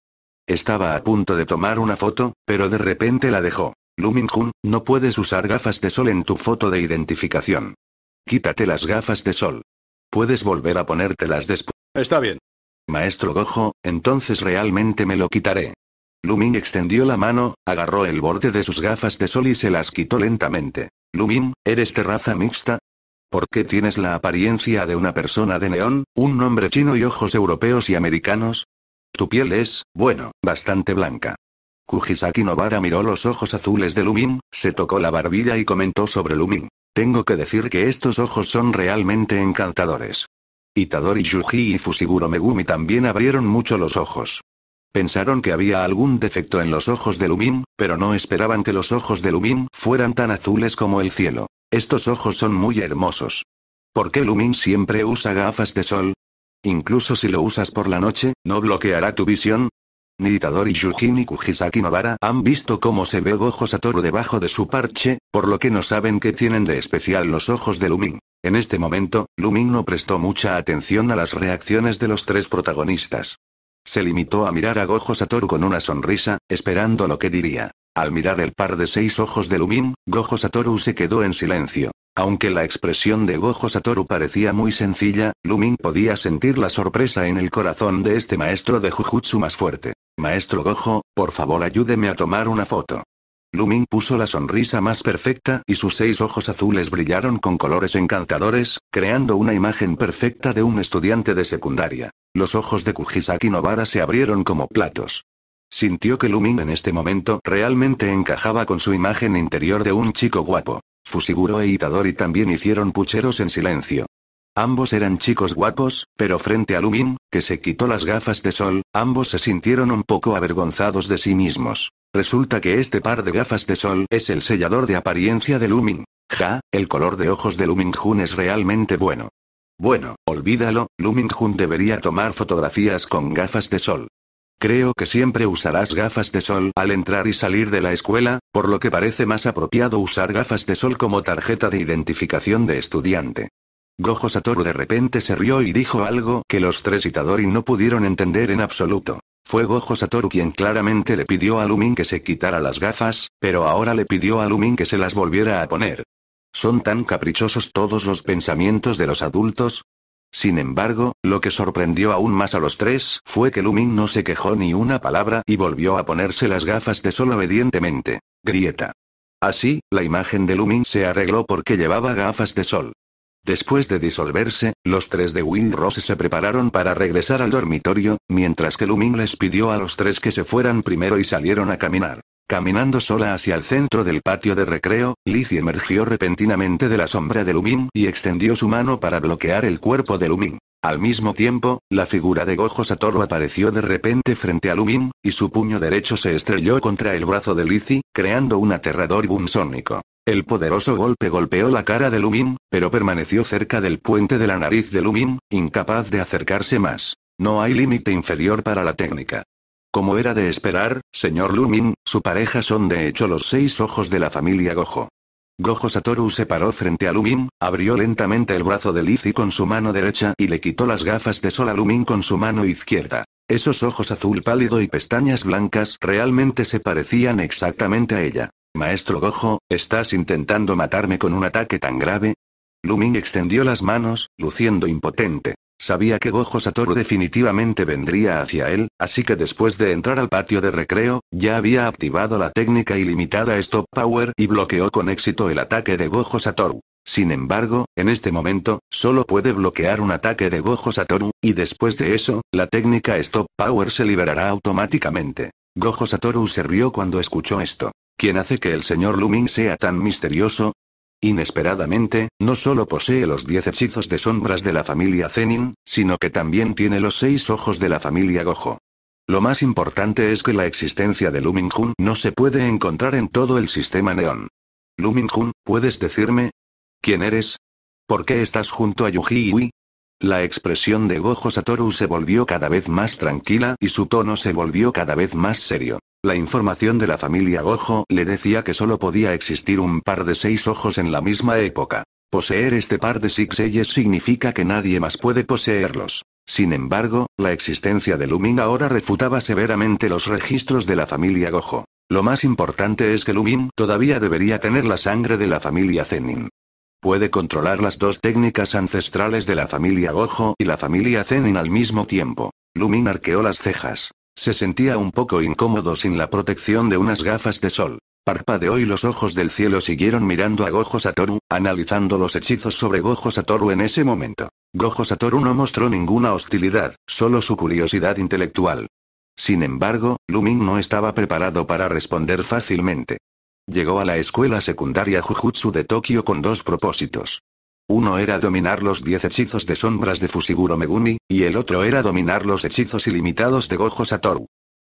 Speaker 1: Estaba a punto de tomar una foto, pero de repente la dejó. lumin Jun, no puedes usar gafas de sol en tu foto de identificación. Quítate las gafas de sol. Puedes volver a ponértelas después. Está bien. Maestro Gojo, entonces realmente me lo quitaré. Lumin extendió la mano, agarró el borde de sus gafas de sol y se las quitó lentamente. Lumin, ¿eres de raza mixta? ¿Por qué tienes la apariencia de una persona de neón, un nombre chino y ojos europeos y americanos? Tu piel es, bueno, bastante blanca. Kujisaki Novara miró los ojos azules de Lumin, se tocó la barbilla y comentó sobre Lumin. Tengo que decir que estos ojos son realmente encantadores. Itadori Yuji y Fusiguro Megumi también abrieron mucho los ojos. Pensaron que había algún defecto en los ojos de Lumin, pero no esperaban que los ojos de Lumin fueran tan azules como el cielo. Estos ojos son muy hermosos. ¿Por qué Lumin siempre usa gafas de sol? Incluso si lo usas por la noche, ¿no bloqueará tu visión? y Yujin y Kujisaki Nobara han visto cómo se ve Gojo Satoru debajo de su parche, por lo que no saben qué tienen de especial los ojos de Lumin. En este momento, Lumin no prestó mucha atención a las reacciones de los tres protagonistas. Se limitó a mirar a Gojo Satoru con una sonrisa, esperando lo que diría. Al mirar el par de seis ojos de Lumin, Gojo Satoru se quedó en silencio. Aunque la expresión de Gojo Satoru parecía muy sencilla, Lumin podía sentir la sorpresa en el corazón de este maestro de Jujutsu más fuerte. Maestro Gojo, por favor ayúdeme a tomar una foto. Lumin puso la sonrisa más perfecta y sus seis ojos azules brillaron con colores encantadores, creando una imagen perfecta de un estudiante de secundaria. Los ojos de Kujisaki Novara se abrieron como platos. Sintió que Lumin en este momento realmente encajaba con su imagen interior de un chico guapo. Fusiguro e Itadori también hicieron pucheros en silencio. Ambos eran chicos guapos, pero frente a Lumin, que se quitó las gafas de sol, ambos se sintieron un poco avergonzados de sí mismos. Resulta que este par de gafas de sol es el sellador de apariencia de Lumin. Ja, el color de ojos de Lumin Jun es realmente bueno. Bueno, olvídalo, Lumin Jun debería tomar fotografías con gafas de sol. Creo que siempre usarás gafas de sol al entrar y salir de la escuela, por lo que parece más apropiado usar gafas de sol como tarjeta de identificación de estudiante. Gojo Satoru de repente se rió y dijo algo que los tres Itadori no pudieron entender en absoluto. Fue Gojo Satoru quien claramente le pidió a Lumin que se quitara las gafas, pero ahora le pidió a Lumin que se las volviera a poner. ¿Son tan caprichosos todos los pensamientos de los adultos? Sin embargo, lo que sorprendió aún más a los tres fue que Lumin no se quejó ni una palabra y volvió a ponerse las gafas de sol obedientemente. Grieta. Así, la imagen de Lumin se arregló porque llevaba gafas de sol. Después de disolverse, los tres de Rose se prepararon para regresar al dormitorio, mientras que Luming les pidió a los tres que se fueran primero y salieron a caminar. Caminando sola hacia el centro del patio de recreo, Lizzie emergió repentinamente de la sombra de Lumin y extendió su mano para bloquear el cuerpo de Lumin. Al mismo tiempo, la figura de Gojo Satoru apareció de repente frente a Lumin, y su puño derecho se estrelló contra el brazo de Lizzie, creando un aterrador boom sónico. El poderoso golpe golpeó la cara de Lumin, pero permaneció cerca del puente de la nariz de Lumin, incapaz de acercarse más. No hay límite inferior para la técnica. Como era de esperar, señor Lumin, su pareja son de hecho los seis ojos de la familia Gojo. Gojo Satoru se paró frente a Lumin, abrió lentamente el brazo de Lizzie con su mano derecha y le quitó las gafas de sol a Lumin con su mano izquierda. Esos ojos azul pálido y pestañas blancas realmente se parecían exactamente a ella. Maestro Gojo, ¿estás intentando matarme con un ataque tan grave? Lumin extendió las manos, luciendo impotente. Sabía que Gojo Satoru definitivamente vendría hacia él, así que después de entrar al patio de recreo, ya había activado la técnica ilimitada Stop Power y bloqueó con éxito el ataque de Gojo Satoru. Sin embargo, en este momento, solo puede bloquear un ataque de Gojo Satoru, y después de eso, la técnica Stop Power se liberará automáticamente. Gojo Satoru se rió cuando escuchó esto. ¿Quién hace que el señor Lumin sea tan misterioso? Inesperadamente, no solo posee los 10 hechizos de sombras de la familia Zenin, sino que también tiene los seis ojos de la familia Gojo. Lo más importante es que la existencia de Luminjun no se puede encontrar en todo el sistema Neón. Luminjun, ¿puedes decirme? ¿Quién eres? ¿Por qué estás junto a Yuji y la expresión de Gojo Satoru se volvió cada vez más tranquila y su tono se volvió cada vez más serio. La información de la familia Gojo le decía que solo podía existir un par de seis ojos en la misma época. Poseer este par de six eyes significa que nadie más puede poseerlos. Sin embargo, la existencia de Lumin ahora refutaba severamente los registros de la familia Gojo. Lo más importante es que Lumin todavía debería tener la sangre de la familia Zenin. Puede controlar las dos técnicas ancestrales de la familia Gojo y la familia Zenin al mismo tiempo. Lumin arqueó las cejas. Se sentía un poco incómodo sin la protección de unas gafas de sol. Parpadeó y los ojos del cielo siguieron mirando a Gojo Satoru, analizando los hechizos sobre Gojo Satoru en ese momento. Gojo Satoru no mostró ninguna hostilidad, solo su curiosidad intelectual. Sin embargo, Lumin no estaba preparado para responder fácilmente. Llegó a la escuela secundaria Jujutsu de Tokio con dos propósitos. Uno era dominar los 10 hechizos de sombras de Fushiguro Megumi, y el otro era dominar los hechizos ilimitados de Gojo Satoru.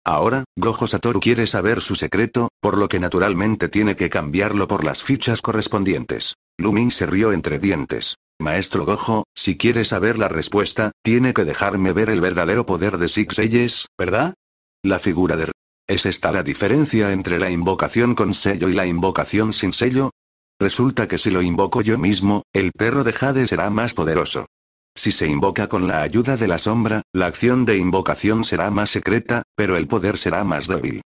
Speaker 1: Ahora, Gojo Satoru quiere saber su secreto, por lo que naturalmente tiene que cambiarlo por las fichas correspondientes. Lumin se rió entre dientes. Maestro Gojo, si quiere saber la respuesta, tiene que dejarme ver el verdadero poder de Six Eyes, ¿verdad? La figura de ¿Es esta la diferencia entre la invocación con sello y la invocación sin sello? Resulta que si lo invoco yo mismo, el perro de Jade será más poderoso. Si se invoca con la ayuda de la sombra, la acción de invocación será más secreta, pero el poder será más débil.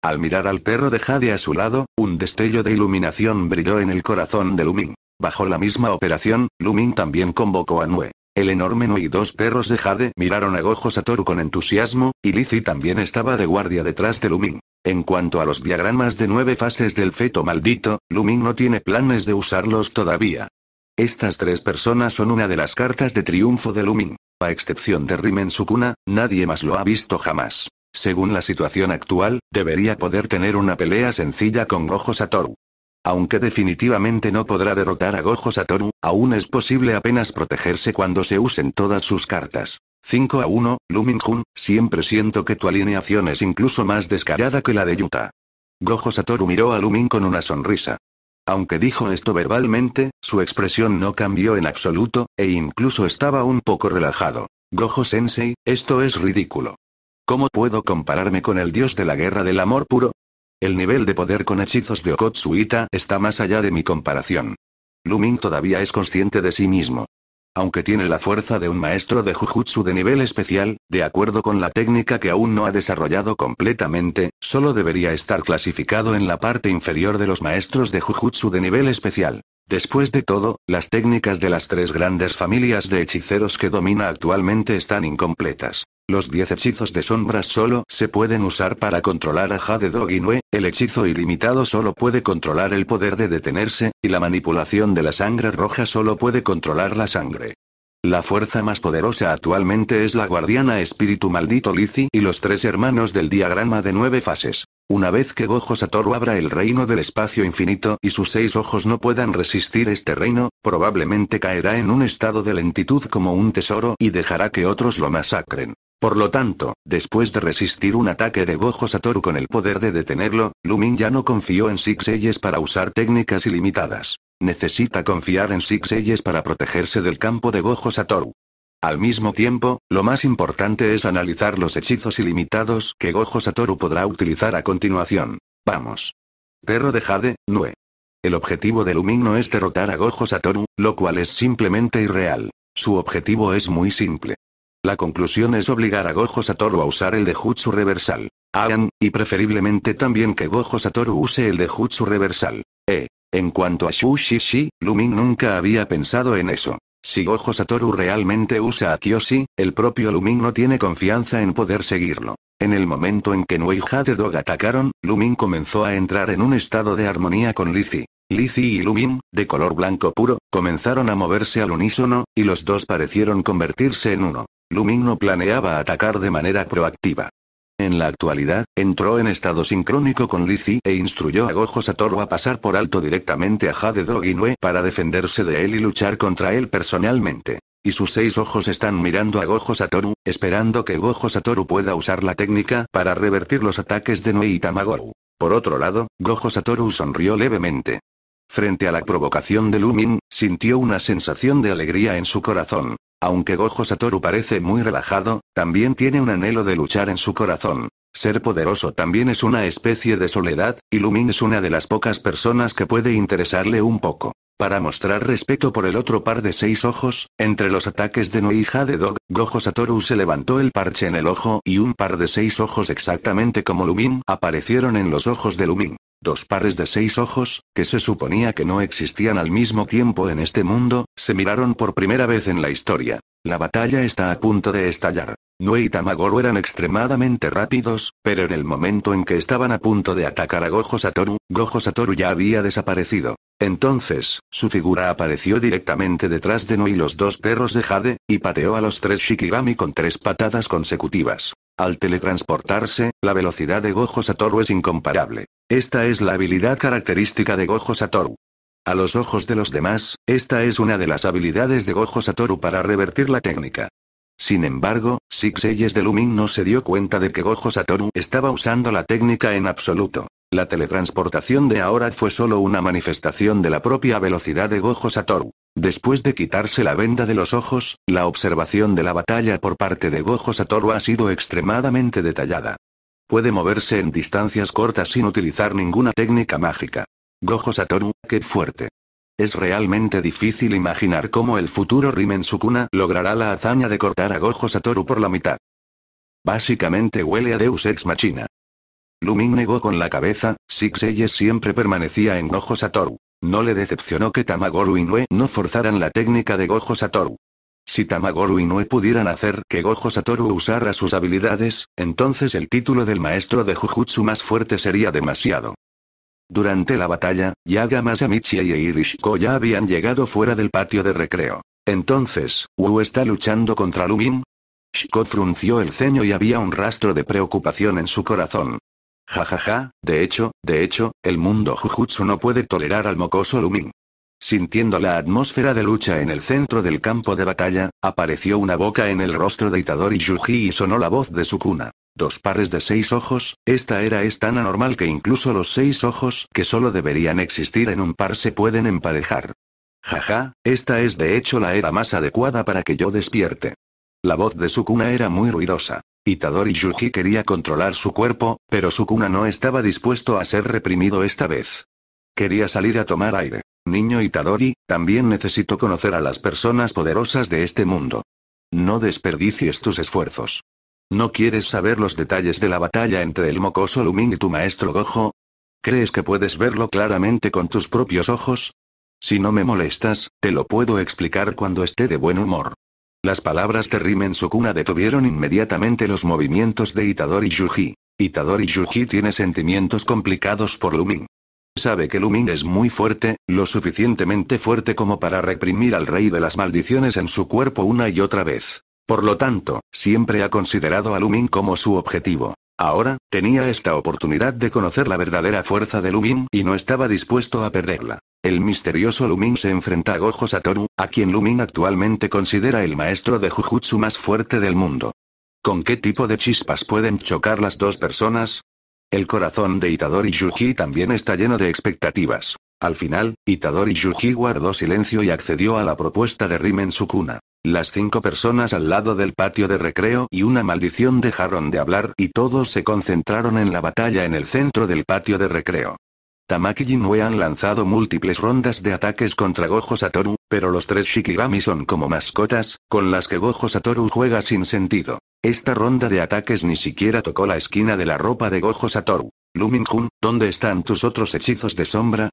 Speaker 1: Al mirar al perro de Jade a su lado, un destello de iluminación brilló en el corazón de Lumin. Bajo la misma operación, Lumin también convocó a Nue. El enorme Nui y dos perros de Jade miraron a Gojo Satoru con entusiasmo, y Lizzie también estaba de guardia detrás de Lumin. En cuanto a los diagramas de nueve fases del feto maldito, Lumin no tiene planes de usarlos todavía. Estas tres personas son una de las cartas de triunfo de Lumin. A excepción de Rimen Sukuna, nadie más lo ha visto jamás. Según la situación actual, debería poder tener una pelea sencilla con Gojo Satoru. Aunque definitivamente no podrá derrotar a Gojo Satoru, aún es posible apenas protegerse cuando se usen todas sus cartas. 5 a 1, Hun, siempre siento que tu alineación es incluso más descarada que la de Yuta. Gojo Satoru miró a Lumin con una sonrisa. Aunque dijo esto verbalmente, su expresión no cambió en absoluto, e incluso estaba un poco relajado. Gojo Sensei, esto es ridículo. ¿Cómo puedo compararme con el dios de la guerra del amor puro? El nivel de poder con hechizos de Okotsuita está más allá de mi comparación. Lumin todavía es consciente de sí mismo. Aunque tiene la fuerza de un maestro de Jujutsu de nivel especial, de acuerdo con la técnica que aún no ha desarrollado completamente, solo debería estar clasificado en la parte inferior de los maestros de Jujutsu de nivel especial. Después de todo, las técnicas de las tres grandes familias de hechiceros que domina actualmente están incompletas. Los 10 hechizos de sombras solo se pueden usar para controlar a Jade Doginue, el hechizo ilimitado solo puede controlar el poder de detenerse, y la manipulación de la sangre roja solo puede controlar la sangre. La fuerza más poderosa actualmente es la guardiana espíritu maldito Lizzie y los tres hermanos del diagrama de nueve fases. Una vez que Gojo Satoru abra el reino del espacio infinito y sus seis ojos no puedan resistir este reino, probablemente caerá en un estado de lentitud como un tesoro y dejará que otros lo masacren. Por lo tanto, después de resistir un ataque de Gojo Satoru con el poder de detenerlo, Lumin ya no confió en Six Eyes para usar técnicas ilimitadas. Necesita confiar en Six Eyes para protegerse del campo de Gojo Satoru. Al mismo tiempo, lo más importante es analizar los hechizos ilimitados que Gojo Satoru podrá utilizar a continuación. Vamos. Perro de Jade, Nue. El objetivo de Lumin no es derrotar a Gojo Satoru, lo cual es simplemente irreal. Su objetivo es muy simple. La conclusión es obligar a Gojo Satoru a usar el de Jutsu Reversal. Alan y preferiblemente también que Gojo Satoru use el de Jutsu Reversal. E. En cuanto a Shishi, Lumin nunca había pensado en eso. Si Gojo Satoru realmente usa a Kyoshi, el propio Lumin no tiene confianza en poder seguirlo. En el momento en que Nui y Dog atacaron, Lumin comenzó a entrar en un estado de armonía con Lizzie. Lizzie y Lumin, de color blanco puro, comenzaron a moverse al unísono, y los dos parecieron convertirse en uno. Lumin no planeaba atacar de manera proactiva. En la actualidad, entró en estado sincrónico con Lizzie e instruyó a Gojo Satoru a pasar por alto directamente a Jade Doginue para defenderse de él y luchar contra él personalmente. Y sus seis ojos están mirando a Gojo Satoru, esperando que Gojo Satoru pueda usar la técnica para revertir los ataques de Noe y Tamagoru. Por otro lado, Gojo Satoru sonrió levemente. Frente a la provocación de Lumin, sintió una sensación de alegría en su corazón. Aunque Gojo Satoru parece muy relajado, también tiene un anhelo de luchar en su corazón. Ser poderoso también es una especie de soledad, y Lumin es una de las pocas personas que puede interesarle un poco. Para mostrar respeto por el otro par de seis ojos, entre los ataques de hija de Dog, Gojo Satoru se levantó el parche en el ojo y un par de seis ojos exactamente como Lumin aparecieron en los ojos de Lumin. Dos pares de seis ojos, que se suponía que no existían al mismo tiempo en este mundo, se miraron por primera vez en la historia. La batalla está a punto de estallar. Nue y Tamagoro eran extremadamente rápidos, pero en el momento en que estaban a punto de atacar a Gojo Satoru, Gojo Satoru ya había desaparecido. Entonces, su figura apareció directamente detrás de No y los dos perros de Jade, y pateó a los tres Shikigami con tres patadas consecutivas. Al teletransportarse, la velocidad de Gojo Satoru es incomparable. Esta es la habilidad característica de Gojo Satoru. A los ojos de los demás, esta es una de las habilidades de Gojo Satoru para revertir la técnica. Sin embargo, Six Eyes de Lumin no se dio cuenta de que Gojo Satoru estaba usando la técnica en absoluto. La teletransportación de ahora fue solo una manifestación de la propia velocidad de Gojo Satoru. Después de quitarse la venda de los ojos, la observación de la batalla por parte de Gojo Satoru ha sido extremadamente detallada. Puede moverse en distancias cortas sin utilizar ninguna técnica mágica. Gojo Satoru, qué fuerte. Es realmente difícil imaginar cómo el futuro Rimen Sukuna logrará la hazaña de cortar a Gojo Satoru por la mitad. Básicamente huele a Deus Ex Machina. Lumin negó con la cabeza, Six Eyes siempre permanecía en Gojo Satoru. No le decepcionó que Tamagoru Nue no forzaran la técnica de Gojo Satoru. Si Tamagoru Nue pudieran hacer que Gojo Satoru usara sus habilidades, entonces el título del maestro de Jujutsu más fuerte sería demasiado. Durante la batalla, Yaga Masamichi y Irishko ya habían llegado fuera del patio de recreo. Entonces, ¿Wu está luchando contra Lumin? Shiko frunció el ceño y había un rastro de preocupación en su corazón. Jajaja, de hecho, de hecho, el mundo Jujutsu no puede tolerar al mocoso Lumin. Sintiendo la atmósfera de lucha en el centro del campo de batalla, apareció una boca en el rostro de Itadori Yuji y sonó la voz de Sukuna. Dos pares de seis ojos, esta era es tan anormal que incluso los seis ojos que solo deberían existir en un par se pueden emparejar. Jaja, esta es de hecho la era más adecuada para que yo despierte. La voz de Sukuna era muy ruidosa. Itadori Yuji quería controlar su cuerpo, pero Sukuna no estaba dispuesto a ser reprimido esta vez. Quería salir a tomar aire. Niño Itadori, también necesito conocer a las personas poderosas de este mundo. No desperdicies tus esfuerzos. ¿No quieres saber los detalles de la batalla entre el mocoso Lumin y tu maestro Gojo? ¿Crees que puedes verlo claramente con tus propios ojos? Si no me molestas, te lo puedo explicar cuando esté de buen humor. Las palabras de Rimen Sukuna detuvieron inmediatamente los movimientos de Itadori Yuji. Itadori Yuji tiene sentimientos complicados por Lumin. Sabe que Lumin es muy fuerte, lo suficientemente fuerte como para reprimir al rey de las maldiciones en su cuerpo una y otra vez. Por lo tanto, siempre ha considerado a Lumin como su objetivo. Ahora, tenía esta oportunidad de conocer la verdadera fuerza de Lumin y no estaba dispuesto a perderla. El misterioso Lumin se enfrenta a Gojo Satoru, a quien Lumin actualmente considera el maestro de Jujutsu más fuerte del mundo. ¿Con qué tipo de chispas pueden chocar las dos personas? El corazón de Itadori Yuji también está lleno de expectativas. Al final, Itadori Yuji guardó silencio y accedió a la propuesta de Rimen Sukuna. Las cinco personas al lado del patio de recreo y una maldición dejaron de hablar y todos se concentraron en la batalla en el centro del patio de recreo. Tamaki y han lanzado múltiples rondas de ataques contra Gojo Satoru, pero los tres Shikigami son como mascotas, con las que Gojo Satoru juega sin sentido. Esta ronda de ataques ni siquiera tocó la esquina de la ropa de Gojo Satoru. Lumin-Hun, ¿dónde están tus otros hechizos de sombra?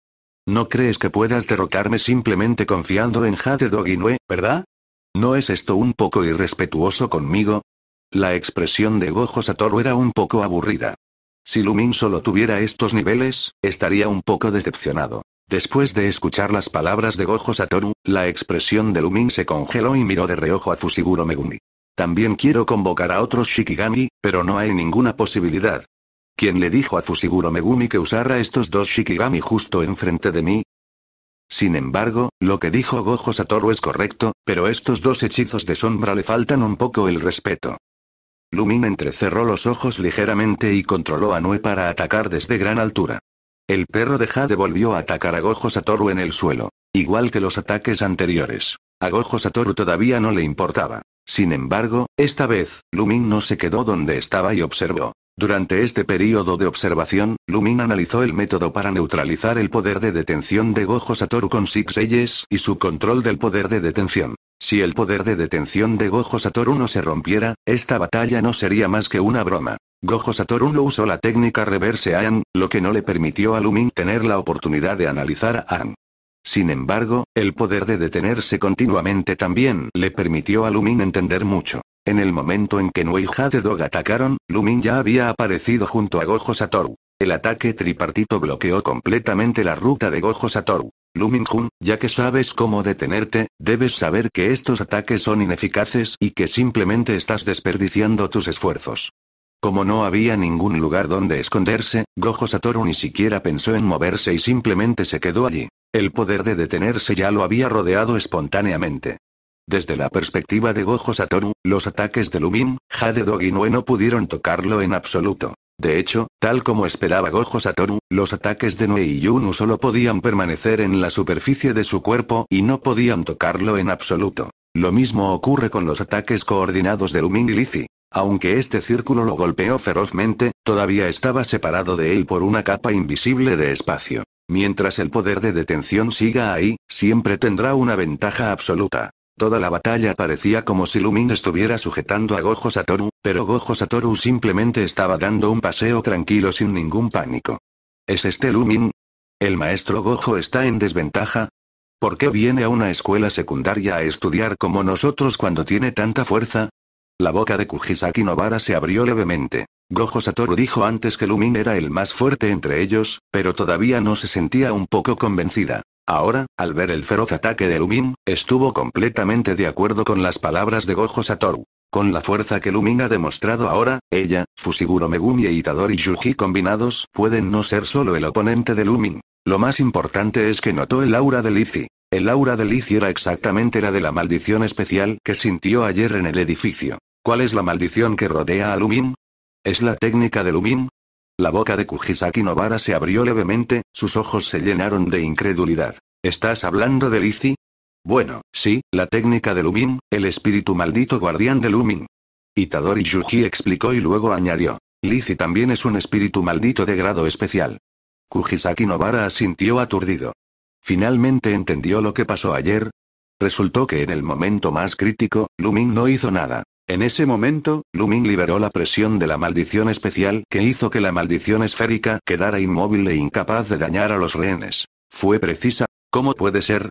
Speaker 1: No crees que puedas derrotarme simplemente confiando en Jade Doginue, ¿verdad? ¿No es esto un poco irrespetuoso conmigo? La expresión de Gojo Satoru era un poco aburrida. Si Lumin solo tuviera estos niveles, estaría un poco decepcionado. Después de escuchar las palabras de Gojo Satoru, la expresión de Lumin se congeló y miró de reojo a Fusiguro Megumi. También quiero convocar a otros Shikigami, pero no hay ninguna posibilidad. ¿Quién le dijo a Fusiguro Megumi que usara estos dos Shikigami justo enfrente de mí? Sin embargo, lo que dijo Gojo Satoru es correcto, pero estos dos hechizos de sombra le faltan un poco el respeto. Lumin entrecerró los ojos ligeramente y controló a Nue para atacar desde gran altura. El perro de Jade volvió a atacar a Gojo Satoru en el suelo. Igual que los ataques anteriores. A Gojo Satoru todavía no le importaba. Sin embargo, esta vez, Lumin no se quedó donde estaba y observó. Durante este período de observación, Lumin analizó el método para neutralizar el poder de detención de Gojo Satoru con Six Eyes y su control del poder de detención. Si el poder de detención de Gojo Satoru no se rompiera, esta batalla no sería más que una broma. Gojo Satoru no usó la técnica reverse An, lo que no le permitió a Lumin tener la oportunidad de analizar a An. Sin embargo, el poder de detenerse continuamente también le permitió a Lumin entender mucho. En el momento en que Nui de Dog atacaron, Lumin ya había aparecido junto a Gojo Satoru. El ataque tripartito bloqueó completamente la ruta de Gojo Satoru. Lumin ya que sabes cómo detenerte, debes saber que estos ataques son ineficaces y que simplemente estás desperdiciando tus esfuerzos. Como no había ningún lugar donde esconderse, Gojo Satoru ni siquiera pensó en moverse y simplemente se quedó allí. El poder de detenerse ya lo había rodeado espontáneamente. Desde la perspectiva de Gojo Satoru, los ataques de Lumin, Jade Dog y Nue no pudieron tocarlo en absoluto. De hecho, tal como esperaba Gojo Satoru, los ataques de Noe y Yunu solo podían permanecer en la superficie de su cuerpo y no podían tocarlo en absoluto. Lo mismo ocurre con los ataques coordinados de Luming y Aunque este círculo lo golpeó ferozmente, todavía estaba separado de él por una capa invisible de espacio. Mientras el poder de detención siga ahí, siempre tendrá una ventaja absoluta. Toda la batalla parecía como si Lumin estuviera sujetando a Gojo Satoru, pero Gojo Satoru simplemente estaba dando un paseo tranquilo sin ningún pánico. ¿Es este Lumin? ¿El maestro Gojo está en desventaja? ¿Por qué viene a una escuela secundaria a estudiar como nosotros cuando tiene tanta fuerza? La boca de Kujisaki Nobara se abrió levemente. Gojo Satoru dijo antes que Lumin era el más fuerte entre ellos, pero todavía no se sentía un poco convencida. Ahora, al ver el feroz ataque de Lumin, estuvo completamente de acuerdo con las palabras de Gojo Satoru. Con la fuerza que Lumin ha demostrado ahora, ella, Fusiguro Megumi e Itadori Yuji combinados, pueden no ser solo el oponente de Lumin. Lo más importante es que notó el aura de Lizzy. El aura de Lizzy era exactamente la de la maldición especial que sintió ayer en el edificio. ¿Cuál es la maldición que rodea a Lumin? ¿Es la técnica de Lumin? La boca de Kujisaki Novara se abrió levemente, sus ojos se llenaron de incredulidad. ¿Estás hablando de Lizzie? Bueno, sí, la técnica de Lumin, el espíritu maldito guardián de Lumin. Itadori Yuji explicó y luego añadió. Lizi también es un espíritu maldito de grado especial. Kujisaki Novara asintió aturdido. Finalmente entendió lo que pasó ayer. Resultó que en el momento más crítico, Lumin no hizo nada. En ese momento, Lumin liberó la presión de la maldición especial que hizo que la maldición esférica quedara inmóvil e incapaz de dañar a los rehenes. Fue precisa, ¿cómo puede ser?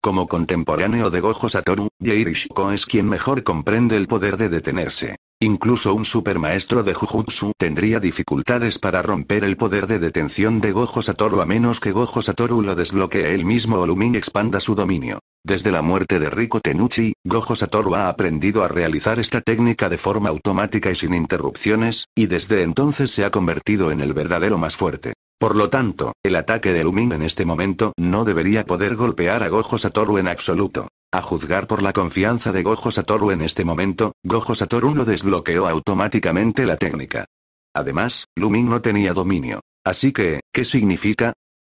Speaker 1: Como contemporáneo de Gojo Satoru, Yairishiko es quien mejor comprende el poder de detenerse. Incluso un supermaestro de Jujutsu tendría dificultades para romper el poder de detención de Gojo Satoru a menos que Gojo Satoru lo desbloquee él mismo o Lumin expanda su dominio. Desde la muerte de Riko Tenuchi, Gojo Satoru ha aprendido a realizar esta técnica de forma automática y sin interrupciones, y desde entonces se ha convertido en el verdadero más fuerte. Por lo tanto, el ataque de Lumin en este momento no debería poder golpear a Gojo Satoru en absoluto. A juzgar por la confianza de Gojo Satoru en este momento, Gojo Satoru no desbloqueó automáticamente la técnica. Además, Lumin no tenía dominio. Así que, ¿qué significa?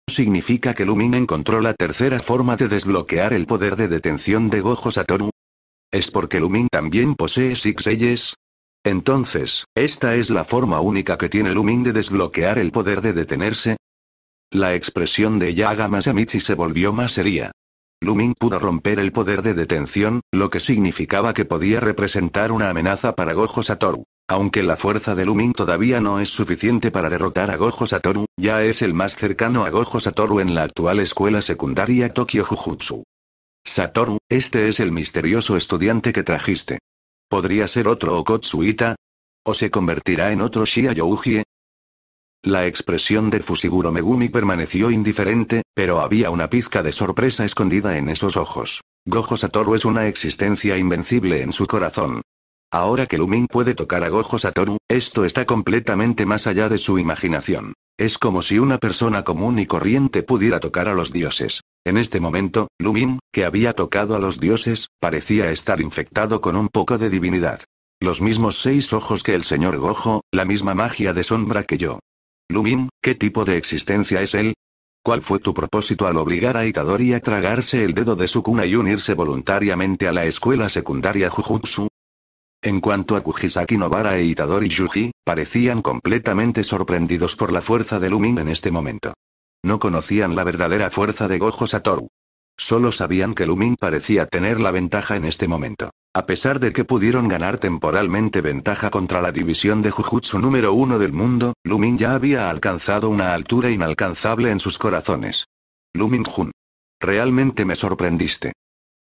Speaker 1: ¿Significa que Lumin encontró la tercera forma de desbloquear el poder de detención de Gojo Satoru? ¿Es porque Lumin también posee Six Eyes? Entonces, ¿esta es la forma única que tiene Lumin de desbloquear el poder de detenerse? La expresión de Yaga Masamichi se volvió más seria. Lumin pudo romper el poder de detención, lo que significaba que podía representar una amenaza para Gojo Satoru. Aunque la fuerza de Lumin todavía no es suficiente para derrotar a Gojo Satoru, ya es el más cercano a Gojo Satoru en la actual escuela secundaria Tokyo Jujutsu. Satoru, este es el misterioso estudiante que trajiste. ¿Podría ser otro Okotsuita? ¿O se convertirá en otro Shia La expresión de Fusiguro Megumi permaneció indiferente, pero había una pizca de sorpresa escondida en esos ojos. Gojo Satoru es una existencia invencible en su corazón. Ahora que Lumin puede tocar a Gojo Satoru, esto está completamente más allá de su imaginación. Es como si una persona común y corriente pudiera tocar a los dioses. En este momento, Lumin, que había tocado a los dioses, parecía estar infectado con un poco de divinidad. Los mismos seis ojos que el señor Gojo, la misma magia de sombra que yo. Lumin, ¿qué tipo de existencia es él? ¿Cuál fue tu propósito al obligar a Itadori a tragarse el dedo de su cuna y unirse voluntariamente a la escuela secundaria Jujutsu? En cuanto a Kujisaki Nobara e Itadori Yuji, parecían completamente sorprendidos por la fuerza de Lumin en este momento. No conocían la verdadera fuerza de Gojo Satoru. Solo sabían que Lumin parecía tener la ventaja en este momento. A pesar de que pudieron ganar temporalmente ventaja contra la división de Jujutsu número uno del mundo, Lumin ya había alcanzado una altura inalcanzable en sus corazones. Lumin Jun. Realmente me sorprendiste.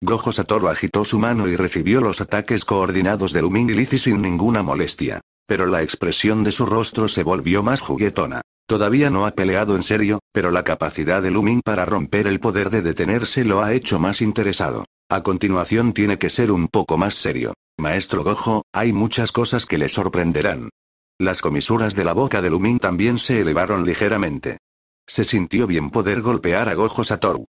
Speaker 1: Gojo Satoru agitó su mano y recibió los ataques coordinados de Lumin y Lizzie sin ninguna molestia. Pero la expresión de su rostro se volvió más juguetona. Todavía no ha peleado en serio, pero la capacidad de Lumin para romper el poder de detenerse lo ha hecho más interesado. A continuación tiene que ser un poco más serio. Maestro Gojo, hay muchas cosas que le sorprenderán. Las comisuras de la boca de Lumin también se elevaron ligeramente. Se sintió bien poder golpear a Gojo Satoru.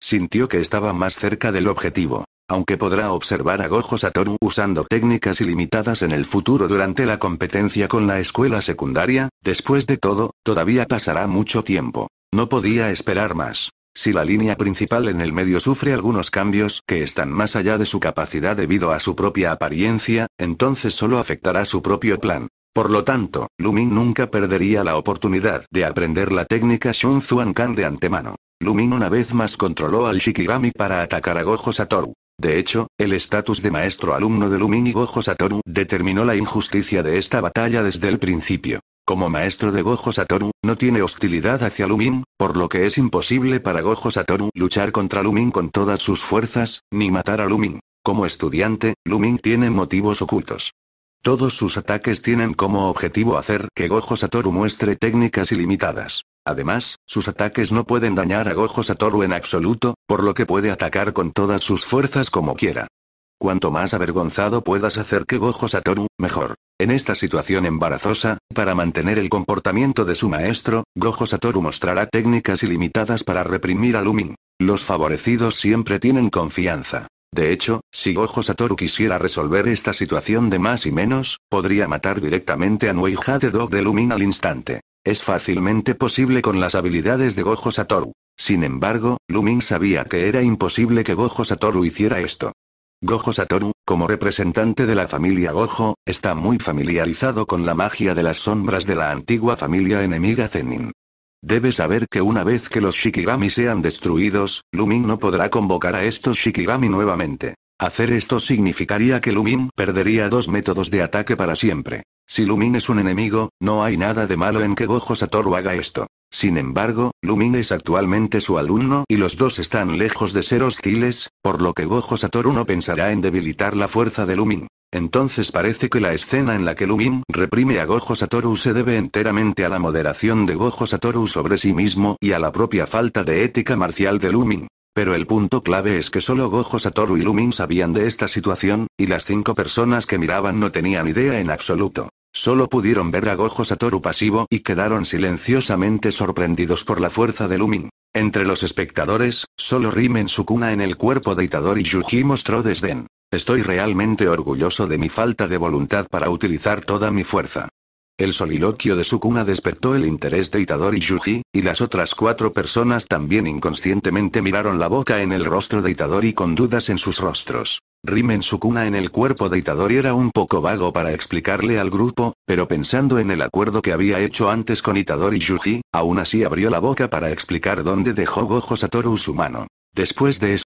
Speaker 1: Sintió que estaba más cerca del objetivo aunque podrá observar a Gojo Satoru usando técnicas ilimitadas en el futuro durante la competencia con la escuela secundaria, después de todo, todavía pasará mucho tiempo. No podía esperar más. Si la línea principal en el medio sufre algunos cambios que están más allá de su capacidad debido a su propia apariencia, entonces solo afectará su propio plan. Por lo tanto, Lumin nunca perdería la oportunidad de aprender la técnica Shun Kan de antemano. Lumin una vez más controló al Shikigami para atacar a Gojo Satoru. De hecho, el estatus de maestro-alumno de Lumin y Gojo Satoru determinó la injusticia de esta batalla desde el principio. Como maestro de Gojo Satoru, no tiene hostilidad hacia Lumin, por lo que es imposible para Gojo Satoru luchar contra Lumin con todas sus fuerzas, ni matar a Lumin. Como estudiante, Lumin tiene motivos ocultos. Todos sus ataques tienen como objetivo hacer que Gojo Satoru muestre técnicas ilimitadas. Además, sus ataques no pueden dañar a Gojo Satoru en absoluto, por lo que puede atacar con todas sus fuerzas como quiera. Cuanto más avergonzado puedas hacer que Gojo Satoru, mejor. En esta situación embarazosa, para mantener el comportamiento de su maestro, Gojo Satoru mostrará técnicas ilimitadas para reprimir a Lumin. Los favorecidos siempre tienen confianza. De hecho, si Gojo Satoru quisiera resolver esta situación de más y menos, podría matar directamente a Nui de Dog de Lumin al instante. Es fácilmente posible con las habilidades de Gojo Satoru. Sin embargo, Lumin sabía que era imposible que Gojo Satoru hiciera esto. Gojo Satoru, como representante de la familia Gojo, está muy familiarizado con la magia de las sombras de la antigua familia enemiga Zenin. Debe saber que una vez que los Shikigami sean destruidos, Lumin no podrá convocar a estos Shikigami nuevamente. Hacer esto significaría que Lumin perdería dos métodos de ataque para siempre. Si Lumin es un enemigo, no hay nada de malo en que Gojo Satoru haga esto. Sin embargo, Lumin es actualmente su alumno y los dos están lejos de ser hostiles, por lo que Gojo Satoru no pensará en debilitar la fuerza de Lumin. Entonces parece que la escena en la que Lumin reprime a Gojo Satoru se debe enteramente a la moderación de Gojo Satoru sobre sí mismo y a la propia falta de ética marcial de Lumin. Pero el punto clave es que solo Gojo Satoru y Lumin sabían de esta situación, y las cinco personas que miraban no tenían idea en absoluto. Solo pudieron ver a Gojo Satoru pasivo y quedaron silenciosamente sorprendidos por la fuerza de Lumin. Entre los espectadores, solo Rimen Sukuna en el cuerpo de Itadori Yuji mostró desdén. Estoy realmente orgulloso de mi falta de voluntad para utilizar toda mi fuerza. El soliloquio de Sukuna despertó el interés de Itadori Yuji, y las otras cuatro personas también inconscientemente miraron la boca en el rostro de Itadori con dudas en sus rostros. Rimen Sukuna en el cuerpo de Itadori era un poco vago para explicarle al grupo, pero pensando en el acuerdo que había hecho antes con Itadori Yuji, aún así abrió la boca para explicar dónde dejó Gojo Satoru su mano. Después de esto,